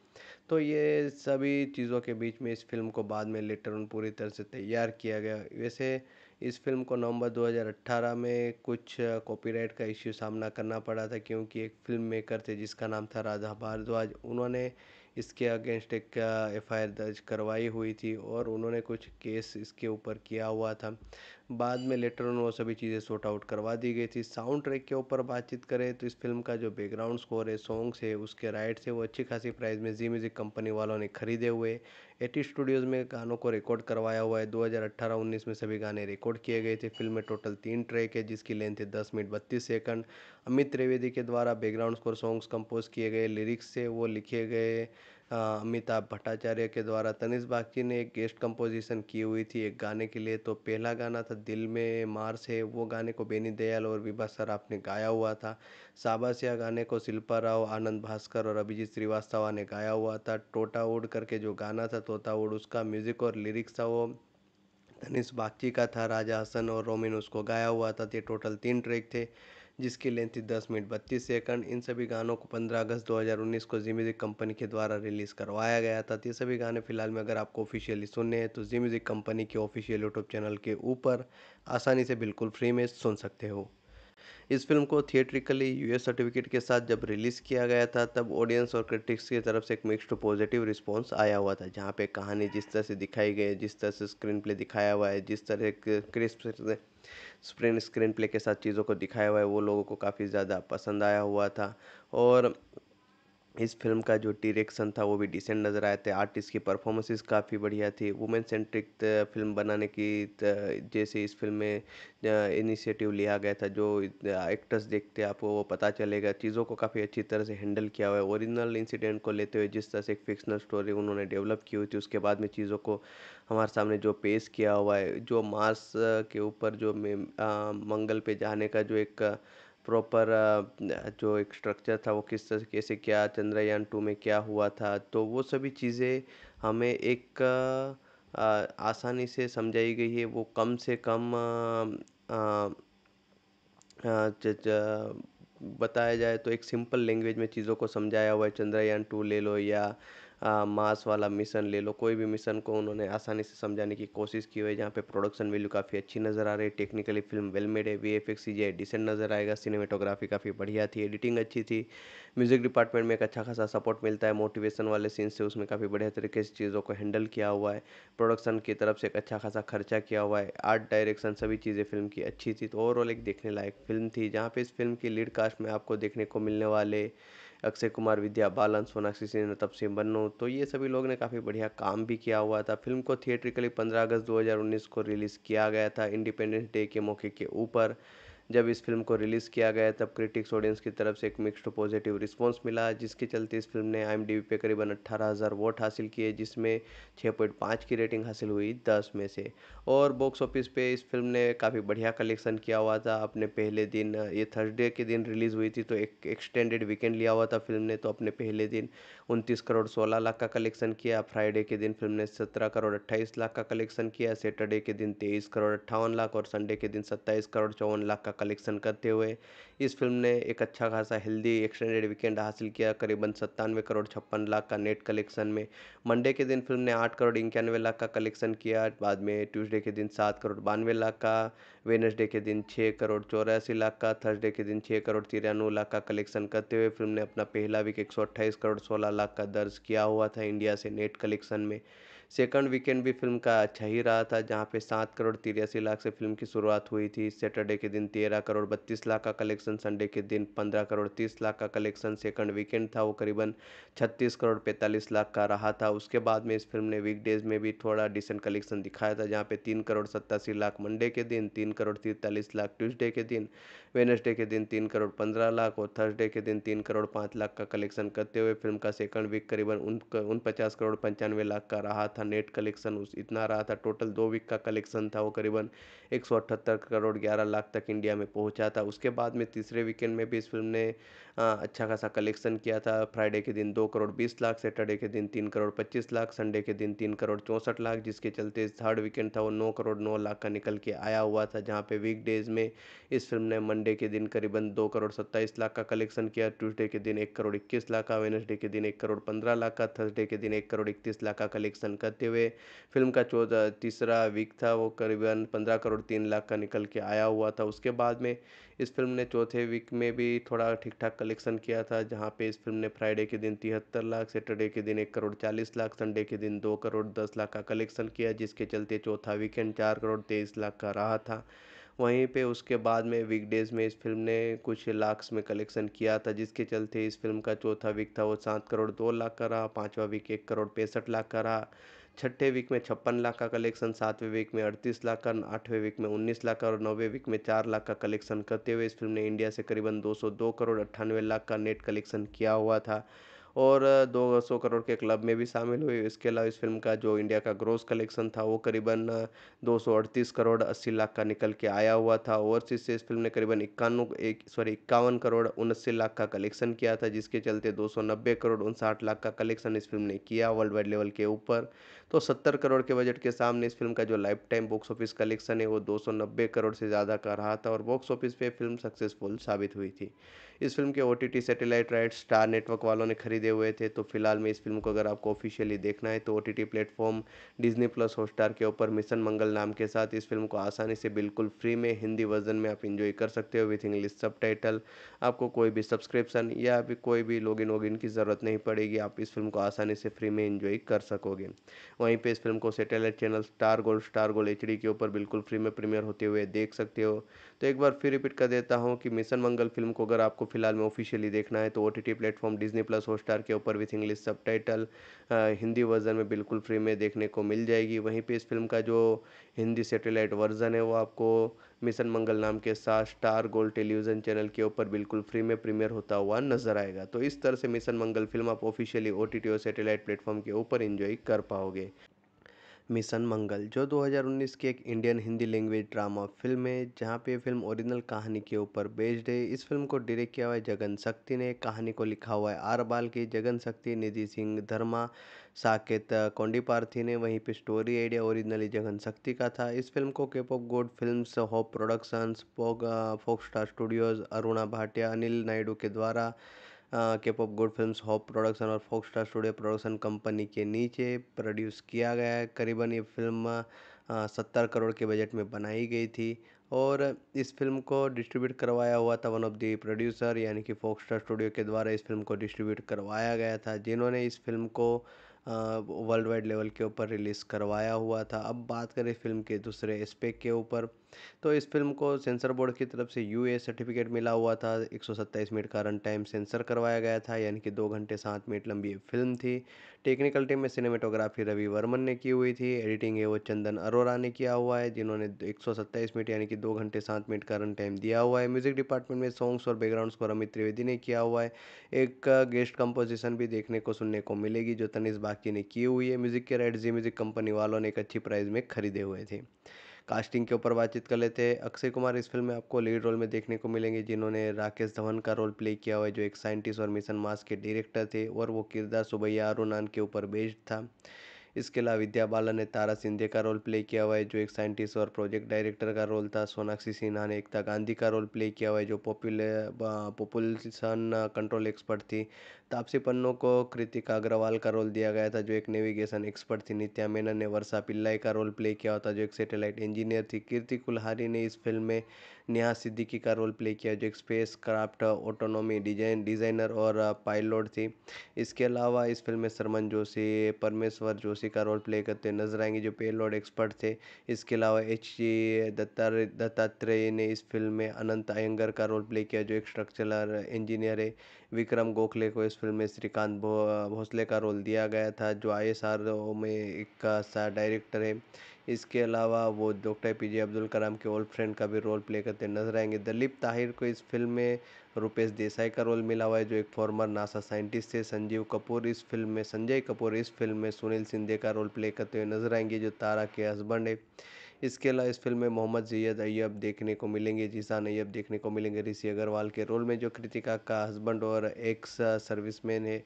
तो ये सभी चीज़ों के बीच में इस फिल्म को बाद में लेटर उन पूरी तरह से तैयार किया गया वैसे इस फ़िल्म को नवंबर 2018 में कुछ कॉपीराइट का इश्यू सामना करना पड़ा था क्योंकि एक फ़िल्म मेकर थे जिसका नाम था राधा भारद्वाज उन्होंने इसके अगेंस्ट एक एफ आई आर दर्ज करवाई हुई थी और उन्होंने कुछ केस इसके ऊपर किया हुआ था बाद में लेटर ऑन वो सभी चीज़ें सॉर्ट आउट करवा दी गई थी साउंड ट्रैक के ऊपर बातचीत करें तो इस फिल्म का जो बैकग्राउंड स्कोर है सॉन्ग्स है उसके राइट्स है वो अच्छी खासी प्राइस में जी म्यूज़िक कंपनी वालों ने खरीदे हुए एटी स्टूडियोज़ में गानों को रिकॉर्ड करवाया हुआ है दो हज़ार में सभी गाने रिकॉर्ड किए गए थे फिल्म में टोटल तीन ट्रैक है जिसकी लेंथ है दस मिनट बत्तीस सेकंड अमित त्रिवेदी के द्वारा बैकग्राउंड स्कोर सॉन्ग्स कंपोज किए गए लिरिक्स से वो लिखे गए अमिताभ भट्टाचार्य के द्वारा तनिष बागची ने एक गेस्ट कंपोजिशन की हुई थी एक गाने के लिए तो पहला गाना था दिल में मार्स है वो गाने को बेनी दयाल और विभा सराफ ने गाया हुआ था साबासिया गाने को शिल्पा राव आनंद भास्कर और अभिजीत श्रीवास्तवा ने गाया हुआ था टोटा उड़ करके जो गाना था तोता उड़ उसका म्यूज़िक और लिरिक्स था वो तनिष बागची का था राजा हसन और रोमिन उसको गाया हुआ था ये टोटल तीन ट्रैक थे जिसकी लेंथ दस मिनट बत्तीस सेकंड इन सभी गानों को पंद्रह अगस्त 2019 को जी म्यूज़िक कंपनी के द्वारा रिलीज़ करवाया गया था तो ये सभी गाने फिलहाल में अगर आपको ऑफिशियली सुनने हैं तो जी म्यूज़िक कंपनी के ऑफिशियल यूट्यूब चैनल के ऊपर आसानी से बिल्कुल फ्री में सुन सकते हो इस फिल्म को थिएट्रिकली यूएस सर्टिफिकेट के साथ जब रिलीज़ किया गया था तब ऑडियंस और क्रिटिक्स की तरफ से एक मिक्सड पॉजिटिव रिस्पॉन्स आया हुआ था जहाँ पे कहानी जिस तरह से दिखाई गई है जिस तरह से स्क्रीन प्ले दिखाया हुआ है जिस तरह क्रिस्प स्क्रीन स्क्रीन प्ले के साथ चीज़ों को दिखाया हुआ है वो लोगों को काफ़ी ज़्यादा पसंद आया हुआ था और इस फिल्म का जो डिरेक्शन था वो भी डिसेंट नज़र आए थे आर्टिस्ट की परफॉर्मेंसेस काफ़ी बढ़िया थी वुमेन सेंट्रिक फिल्म बनाने की जैसे इस फिल्म में इनिशिएटिव लिया गया था जो एक्टर्स देखते आपको वो पता चलेगा चीज़ों को काफ़ी अच्छी तरह से हैंडल किया हुआ है ओरिजिनल इंसिडेंट को लेते हुए जिस तरह से एक फिक्सनल स्टोरी उन्होंने डेवलप की हुई थी उसके बाद में चीज़ों को हमारे सामने जो पेश किया हुआ है जो मार्स के ऊपर जो मंगल पे जाने का जो एक प्रॉपर uh, जो एक स्ट्रक्चर था वो किस तरीके से क्या चंद्रयान टू में क्या हुआ था तो वो सभी चीज़ें हमें एक uh, uh, आसानी से समझाई गई है वो कम से कम बताया जाए तो एक सिंपल लैंग्वेज में चीज़ों को समझाया हुआ है चंद्रयान टू ले लो या मास वाला मिशन ले लो कोई भी मिशन को उन्होंने आसानी से समझाने की कोशिश की हुई है जहाँ पे प्रोडक्शन वैल्यू काफ़ी अच्छी नज़र आ रही है टेक्निकली फिल्म वेल मेड है वी एफ एक्स डिसेंट नज़र आएगा सिनेमेटोग्राफी काफ़ी बढ़िया थी एडिटिंग अच्छी थी म्यूज़िक डिपार्टमेंट में एक अच्छा खासा सपोर्ट मिलता है मोटिवेशन वाले सीन से उसमें काफ़ी बढ़िया तरीके से चीज़ों को हैंडल किया हुआ है प्रोडक्शन की तरफ से एक अच्छा खासा खर्चा किया हुआ है आर्ट डायरेक्शन सभी चीज़ें फिल्म की अच्छी थी तो ओवरऑल एक देखने लायक फिल्म थी जहाँ पे इस फिल्म की लीड कास्ट में आपको देखने को मिलने वाले अक्षय कुमार विद्या बालन सोनाक्षी सिन्हा तपसी बनो तो ये सभी लोग ने काफ़ी बढ़िया काम भी किया हुआ था फिल्म को थिएट्रिकली पंद्रह अगस्त 2019 को रिलीज़ किया गया था इंडिपेंडेंस डे के मौके के ऊपर जब इस फिल्म को रिलीज़ किया गया तब क्रिटिक्स ऑडियंस की तरफ से एक मिक्स्ड पॉजिटिव रिस्पांस मिला जिसके चलते इस फिल्म ने आई पे करीबन अट्ठारह हज़ार वोट हासिल किए जिसमें छः पॉइंट पाँच की रेटिंग हासिल हुई दस में से और बॉक्स ऑफिस पे इस फिल्म ने काफ़ी बढ़िया कलेक्शन किया हुआ था अपने पहले दिन ये थर्सडे के दिन रिलीज़ हुई थी तो एक एक्सटेंडेड वीकेंड लिया हुआ था फिल्म ने तो अपने पहले दिन उनतीस करोड़ सोलह लाख का कलेक्शन किया फ्राइडे के दिन फिल्म ने सत्रह करोड़ अट्ठाईस लाख का कलेक्शन किया सैटरडे के दिन तेईस करोड़ अट्ठावन लाख और संडे के दिन सत्ताईस करोड़ चौवन लाख का कलेक्शन करते हुए इस फिल्म ने एक अच्छा खासा हेल्दी एक्सटेंडेड वीकेंड हासिल किया करीबन सत्तानवे करोड़ छप्पन लाख का नेट कलेक्शन में मंडे के दिन फिल्म ने आठ करोड़ इक्यानवे लाख का कलेक्शन किया बाद में ट्यूसडे के दिन सात करोड़ बानवे लाख का वेनसडे के दिन छः करोड़ चौरासी लाख का थर्सडे के दिन छः करोड़ तिरानवे लाख का कलेक्शन करते हुए फिल्म ने अपना पहला वीक एक करोड़ सोलह लाख का दर्ज किया हुआ था इंडिया से नेट कलेक्शन में सेकंड वीकेंड भी फिल्म का अच्छा ही रहा था जहाँ पे सात करोड़ तिरासी लाख से फिल्म की शुरुआत हुई थी सैटरडे के दिन तेरह करोड़ बत्तीस लाख का कलेक्शन संडे के दिन पंद्रह करोड़ तीस लाख का कलेक्शन सेकंड वीकेंड था वो करीबन छत्तीस करोड़ पैंतालीस लाख का रहा था उसके बाद में इस फिल्म ने वीकडेज में भी थोड़ा डिसेंट कलेक्शन दिखाया था जहाँ पे तीन करोड़ सत्तासी लाख मंडे के दिन तीन करोड़ तिरतालीस लाख ट्यूजडे के दिन वेनसडे के दिन तीन करोड़ पंद्रह लाख और थर्सडे के दिन तीन करोड़ पाँच लाख का कलेक्शन करते हुए फिल्म का सेकंड वीक करीबन उन, उन करोड़ पंचानवे लाख का रहा था नेट कलेक्शन उस इतना रहा था टोटल दो वीक का कलेक्शन था वो करीबन एक करोड़ ग्यारह लाख तक इंडिया में पहुंचा था उसके बाद में तीसरे वीकेंड में भी इस फिल्म ने हाँ, अच्छा खासा कलेक्शन किया था फ्राइडे के दिन दो करोड़ बीस लाख सैटरडे के दिन तीन करोड़ पच्चीस लाख संडे के दिन तीन करोड़ चौंसठ लाख जिसके चलते थर्ड वीकेंड था वो नौ करोड़ नौ लाख का निकल के आया हुआ था जहाँ पे वीकडेज़ में इस फिल्म ने मंडे के दिन करीबन दो करोड़ सत्ताईस लाख का कलेक्शन किया ट्यूजडे के दिन एक करोड़ इक्कीस लाख का वेनसडे के दिन एक करोड़ पंद्रह लाख का थर्सडे के दिन एक करोड़ इकतीस लाख का कलेक्शन करते हुए फिल्म का चौदह तीसरा वीक था वो करीबन पंद्रह करोड़ तीन लाख का निकल के आया हुआ था उसके बाद में इस फिल्म ने चौथे वीक में भी थोड़ा ठीक ठाक कलेक्शन किया था जहाँ पे इस फिल्म ने फ्राइडे के दिन तिहत्तर लाख सैटरडे के दिन एक करोड़ चालीस लाख संडे के दिन दो करोड़ दस लाख का कलेक्शन किया जिसके चलते चौथा वीकेंड चार करोड़ तेईस लाख का रहा था वहीं पे उसके बाद में वीकडेज़ में इस फिल्म ने कुछ लाख्स में कलेक्शन किया था जिसके चलते इस फिल्म का चौथा वीक था वो सात करोड़ दो लाख का रहा पाँचवा वीक एक करोड़ पैंसठ लाख का रहा छठे वीक में छप्पन लाख का कलेक्शन सातवें वीक में अड़तीस लाख का आठवें वीक में उन्नीस लाख का और नौवें वीक में चार लाख का कलेक्शन करते हुए इस फिल्म ने इंडिया से करीबन 202 करोड़ अट्ठानवे लाख का नेट कलेक्शन किया हुआ था और 200 करोड़ के क्लब में भी शामिल हुई इसके अलावा इस फिल्म का जो इंडिया का ग्रोस कलेक्शन था वो करीबन दो करोड़ 80 लाख का निकल के आया हुआ था ओवरसीज से इस फिल्म ने करीबन इक्यानवे एक सॉरी इक्यावन करोड़ उनस्सी लाख का कलेक्शन किया था जिसके चलते दो करोड़ उनसाठ लाख का कलेक्शन इस फिल्म ने किया वर्ल्ड वाइड लेवल के ऊपर तो सत्तर करोड़ के बजट के सामने इस फिल्म का जो lifetime box office collection है वो 290 करोड़ से ज़्यादा का रहा था और बॉक्स ऑफिस पे फिल्म सक्सेसफुल साबित हुई थी इस फिल्म के O satellite right star network वालों ने खरीदे हुए थे तो फिलहाल में इस फिल्म को अगर आपको ऑफिशियली देखना है तो O T platform Disney plus Hotstar के ऊपर मिशन मंगल नाम के साथ इस फिल्म को आसानी से बिल्कुल फ्री में हिंदी वर्जन में आप इंजॉय कर सकते हो विथ इंग्लिश सब आपको कोई भी सब्सक्रिप्शन या भी कोई भी लॉगिन वॉगिन की ज़रूरत नहीं पड़ेगी आप इस फिल्म को आसानी से फ्री में इंजॉय कर सकोगे वहीं पे इस फिल्म को satellite channel star gold star gold H के ऊपर बिल्कुल फ्री में प्रीमियर होते हुए देख सकते हो तो एक बार फिर रिपीट कर देता हूँ कि मिशन मंगल फिल्म को अगर आपको फिलहाल में ऑफिशियली देखना है तो O platform Disney plus Hotstar के ऊपर विथ इंग्लिश सब हिंदी वर्जन में बिल्कुल फ्री में देखने को मिल जाएगी वहीं पर इस फिल्म का जो हिंदी सेटेलाइट वर्जन है वो आपको मिशन मंगल नाम के साथ स्टार गोल्ड टेलीविजन चैनल के ऊपर बिल्कुल फ्री में प्रीमियर होता हुआ नजर आएगा तो इस तरह से मिशन मंगल फिल्म आप ऑफिशियली ओ टी और सैटेलाइट प्लेटफॉर्म के ऊपर इंजॉय कर पाओगे मिशन मंगल जो 2019 की एक Indian Hindi language drama film है जहां पे फिल्म ओरिजिनल कहानी के ऊपर बेस्ड है इस फिल्म को डायरेक्ट किया हुआ है जगन शक्ति ने कहानी को लिखा हुआ है आर बाल की जगन शक्ति निधि सिंह धर्मा साकेत कोंडीपार्थी ने वहीं पे स्टोरी आइडिया ओरिजिनली जगन शक्ति का था इस फिल्म को केप ऑफ गोड फिल्म होप प्रोडक्शंस पोग फोक स्टार स्टूडियोज अरुणा भाटिया अनिल नायडू के द्वारा cap of good film hope production और फोक स्टार स्टूडियो प्रोडक्शन कंपनी के नीचे प्रोड्यूस किया गया है करीबन ये फिल्म सत्तर करोड़ के बजट में बनाई गई थी और इस फिल्म को डिस्ट्रीब्यूट करवाया हुआ था वन ऑफ दी प्रोड्यूसर यानी कि फोक स्टार स्टूडियो के द्वारा इस फिल्म को डिस्ट्रीब्यूट करवाया गया था जिन्होंने इस फिल्म को वर्ल्ड वाइड लेवल के ऊपर रिलीज़ करवाया हुआ था अब बात करें फ़िल्म के दूसरे एस्पेक्ट के ऊपर तो इस फिल्म को सेंसर बोर्ड की तरफ से यू सर्टिफिकेट मिला हुआ था एक मिनट का रन टाइम सेंसर करवाया गया था यानी कि दो घंटे सात मिनट लंबी फिल्म थी टेक्निकल टीम में सिनेमेटोग्राफी रवि वर्मन ने की हुई थी एडिटिंग है वो चंदन अरोरा ने किया हुआ है जिन्होंने एक मिनट यानी कि दो घंटे सात मिनट का रन टाइम दिया हुआ है म्यूजिक डिपार्टमेंट में सॉन्ग्स और बैकग्राउंड्स को अमित त्रिवेदी ने किया हुआ है एक गेस्ट कंपोजिशन भी देखने को सुनने को मिलेगी जो तनिष बाकी ने की हुई है म्यूजिक के राइट जी म्यूजिक कंपनी वालों ने एक अच्छी प्राइस में खरीदे हुए थे कास्टिंग के ऊपर बातचीत कर लेते हैं अक्षय कुमार इस फिल्म में आपको लीड रोल में देखने को मिलेंगे जिन्होंने राकेश धवन का रोल प्ले किया हुआ है जो एक साइंटिस्ट और मिशन मास के डायरेक्टर थे और वो किरदार सुबैया अरुणान के ऊपर बेस्ड था इसके अलावा विद्या बालन ने तारा सिंधे का रोल प्ले किया हुआ है जो एक साइंटिस्ट और प्रोजेक्ट डायरेक्टर का रोल था सोनाक्षी सिन्हा ने एकता गांधी का रोल प्ले किया हुआ है जो पॉपुलर पॉपुलेशन कंट्रोल एक्सपर्ट थी तापसी पन्नू को कृतिका अग्रवाल का रोल दिया गया था जो एक नेविगेशन एक्सपर्ट थी नित्या मेनन ने वर्षा पिल्लाई का रोल प्ले किया था जो एक सैटेलाइट इंजीनियर थी कीर्ति कुल्हारी ने इस फिल्म में नेहा सिद्दीकी का रोल प्ले किया जो एक spacecraft autonomy design designer और पायलट थी इसके अलावा इस फिल्म में सरमन जोशी परमेश्वर जोशी का रोल प्ले करते नजर आएंगे जो पेलोड एक्सपर्ट थे इसके अलावा एच जी दत्ता दत्तात्रेय ने इस फिल्म में अनंत अयंगर का रोल प्ले किया जो एक स्ट्रक्चरल इंजीनियर है विक्रम गोखले को इस फिल्म में श्रीकांत भोसले का रोल दिया गया था जो आई एस आर में एक सा डायरेक्टर है इसके अलावा वो doctor P J Abdul Kalam के ओल्ड फ्रेंड का भी रोल प्ले करते नजर आएंगे दलीप ताहिर को इस फिल्म में रुपेश देसाई का रोल मिला हुआ है जो एक फॉर्मर नासा साइंटिस्ट है संजीव कपूर इस फिल्म में संजय कपूर इस फिल्म में सुनील सिंधे का रोल प्ले करते हुए नजर आएंगे जो तारा के हस्बैंड है इसके अलावा इस फ़िल्म में मोहम्मद जैद अय्यब देखने को मिलेंगे जीसान अयब देखने को मिलेंगे ऋषि अग्रवाल के रोल में जो कृतिका का हस्बैंड और एक्स सर्विसमैन है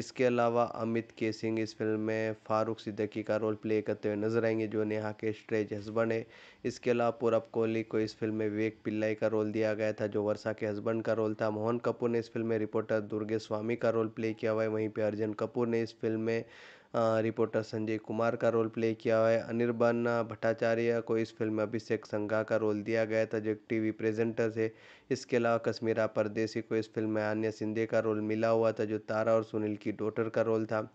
इसके अलावा अमित के सिंह इस फिल्म में फ़ारूक सिद्दकी का रोल प्ले करते हुए नजर आएंगे जो नेहा के स्ट्रेज हस्बैंड है इसके अलावा पूरब कोहली को इस फिल्म में विवेक पिल्लाई का रोल दिया गया था जो वर्षा के हस्बैंड का रोल था मोहन कपूर ने इस फिल्म में रिपोर्टर दुर्गे स्वामी का रोल प्ले किया हुआ है वहीं पर अर्जन कपूर ने इस फिल्म में रिपोर्टर संजय कुमार का रोल प्ले किया हुआ है अनिर्बन भट्टाचार्य को इस फिल्म में अभिषेक संघा का रोल दिया गया था जो एक टी वी प्रेजेंटर थे इसके अलावा कश्मीरा परदेसी को इस फिल्म में आन्या सिंधे का रोल मिला हुआ था जो तारा और सुनील की डॉटर का रोल था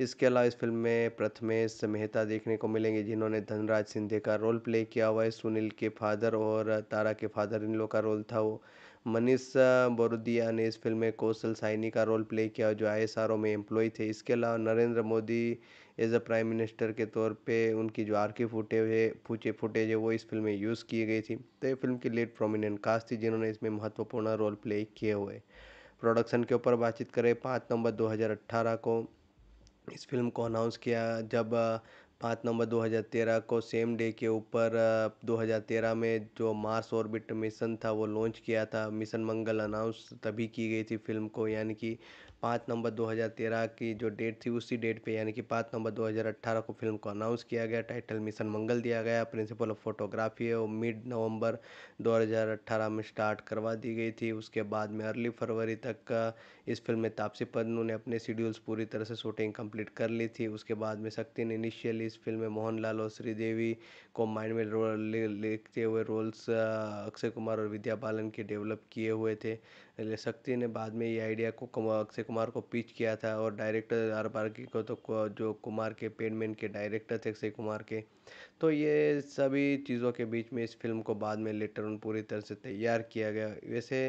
इसके अलावा इस फिल्म में प्रथमेश मेहता देखने को मिलेंगे जिन्होंने धनराज सिंधे का रोल प्ले किया हुआ है सुनील के फादर और तारा के फादर इन लोग का रोल था वो मनीष बोरुदिया ने इस फ़िल्म में कौशल साइनी का रोल प्ले किया जो आई एस आर ओ में एम्प्लॉय थे इसके अलावा Narendra Modi as a prime minister के तौर पे उनकी जो आर्की फूटे हुए है फूचे फुटेज है वो इस फिल्म में यूज़ की गई थी तो ये फिल्म की लीड प्रोमिनेंट कास्ट थी जिन्होंने इसमें महत्वपूर्ण रोल प्ले किए हुए प्रोडक्शन के ऊपर बातचीत करें पाँच नवंबर 2018 को इस फिल्म को अनाउंस किया जब पाँच नवंबर दो हज़ार तेरह को सेम डे के ऊपर दो हज़ार तेरह में जो मार्स ऑर्बिट मिशन था वो लॉन्च किया था मिशन मंगल अनाउंस तभी की गई थी फ़िल्म को यानी कि पाँच नवंबर दो हज़ार तेरह की जो डेट थी उसी डेट पे यानी कि पाँच नवंबर दो हज़ार अट्ठारह को फिल्म को अनाउंस किया गया टाइटल मिशन मंगल दिया गया प्रिंसिपल ऑफ फोटोग्राफी है वो मिड नवंबर 2018 में स्टार्ट करवा दी गई थी उसके बाद में अर्ली फरवरी तक इस फिल्म में तापसी पन्नू ने अपने शेड्यूल्स पूरी तरह से शूटिंग कम्प्लीट कर ली थी उसके बाद में शक्ति ने इनिशियली इस फिल्म में मोहन और श्रीदेवी को माइंड में रोल ले लेते हुए रोल्स अक्षय कुमार और विद्या बालन के डेवलप किए हुए थे शक्ति ने बाद में ये आइडिया को अक्षय कुमार को पिच किया था और डायरेक्टर आर बारकी को तो जो कुमार के पेनमैन के डायरेक्टर थे अक्षय कुमार के तो ये सभी चीज़ों के बीच में इस फिल्म को बाद में लेटर उन पूरी तरह से तैयार किया गया वैसे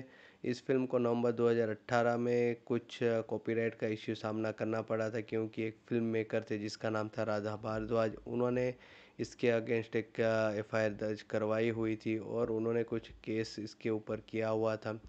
इस फिल्म को नवंबर 2018 में कुछ कॉपीराइट का इश्यू सामना करना पड़ा था क्योंकि एक फिल्म मेकर थे जिसका नाम था राधा भारद्वाज उन्होंने इसके अगेंस्ट एक एफ आई आर दर्ज करवाई हुई थी और उन्होंने कुछ केस इसके ऊपर किया हुआ था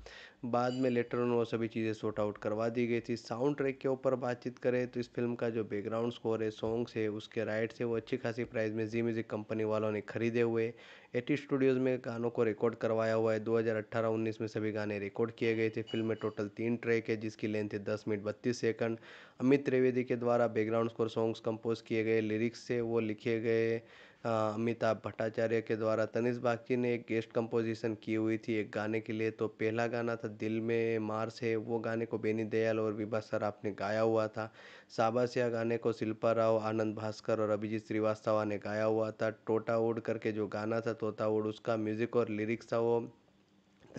बाद में लेटर उन वो सभी चीज़ें सॉर्ट आउट करवा दी गई थी साउंड ट्रैक के ऊपर बातचीत करें तो इस फिल्म का जो बैकग्राउंड स्कोर है सॉन्ग्स है उसके राइट्स है वो अच्छी खासी प्राइस में जी म्यूज़िक कंपनी वालों ने खरीदे हुए एटी स्टूडियोज़ में गानों को रिकॉर्ड करवाया हुआ है दो हज़ार अट्ठारह उन्नीस में सभी गाने रिकॉर्ड किए गए थे फ़िल्म में टोटल तीन ट्रैक है जिसकी लेंथ है दस मिनट बत्तीस सेकंड अमित त्रिवेदी के द्वारा बैकग्राउंड स्कोर सॉन्ग्स कंपोज किए गए लिरिक्स से वो लिखे गए अमिताभ भट्टाचार्य के द्वारा तनिष बागची ने एक गेस्ट कंपोजिशन की हुई थी एक गाने के लिए तो पहला गाना था दिल में मार्स है वो गाने को बेनी दयाल और विभा सराफ ने गाया हुआ था साबासिया गाने को शिल्पा राव आनंद भास्कर और अभिजीत श्रीवास्तवा ने गाया हुआ था टोटा उड़ करके जो गाना था तोता उड़ उसका म्यूज़िक और लिरिक्स था वो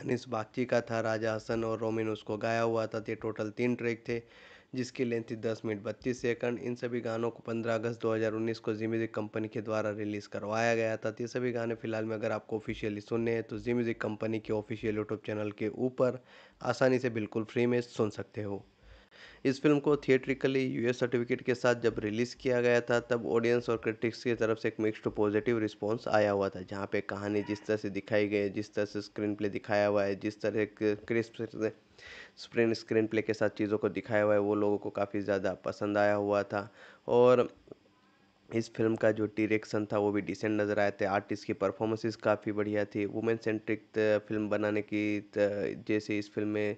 तनिष बागची का था राजा हसन और रोमिन उसको गाया हुआ था ये टोटल तीन ट्रैक थे जिसकी लेंथ थी दस मिनट बत्तीस सेकंड इन सभी गानों को पंद्रह अगस्त 2019 को जी म्यूज़िक कंपनी के द्वारा रिलीज़ करवाया गया था तो ये सभी गाने फिलहाल में अगर आपको ऑफिशियली सुनने हैं तो जी म्यूज़िक कंपनी के ऑफिशियल यूट्यूब चैनल के ऊपर आसानी से बिल्कुल फ्री में सुन सकते हो इस फिल्म को थिएट्रिकली यूएस सर्टिफिकेट के साथ जब रिलीज़ किया गया था तब ऑडियंस और क्रिटिक्स की तरफ से एक मिक्स्ड पॉजिटिव रिस्पांस आया हुआ था जहाँ पे कहानी जिस तरह से दिखाई गई है जिस तरह से स्क्रीन प्ले दिखाया हुआ है जिस तरह क्रिस्प स्प्रीन स्क्रीन प्ले के साथ चीज़ों को दिखाया हुआ है वो लोगों को काफ़ी ज़्यादा पसंद आया हुआ था और इस फिल्म का जो डिरेक्शन था वो भी डिसेंट नज़र आए थे आर्टिस्ट की परफॉर्मेंसेस काफ़ी बढ़िया थी वुमेन सेंट्रिक फिल्म बनाने की जैसे इस फिल्म में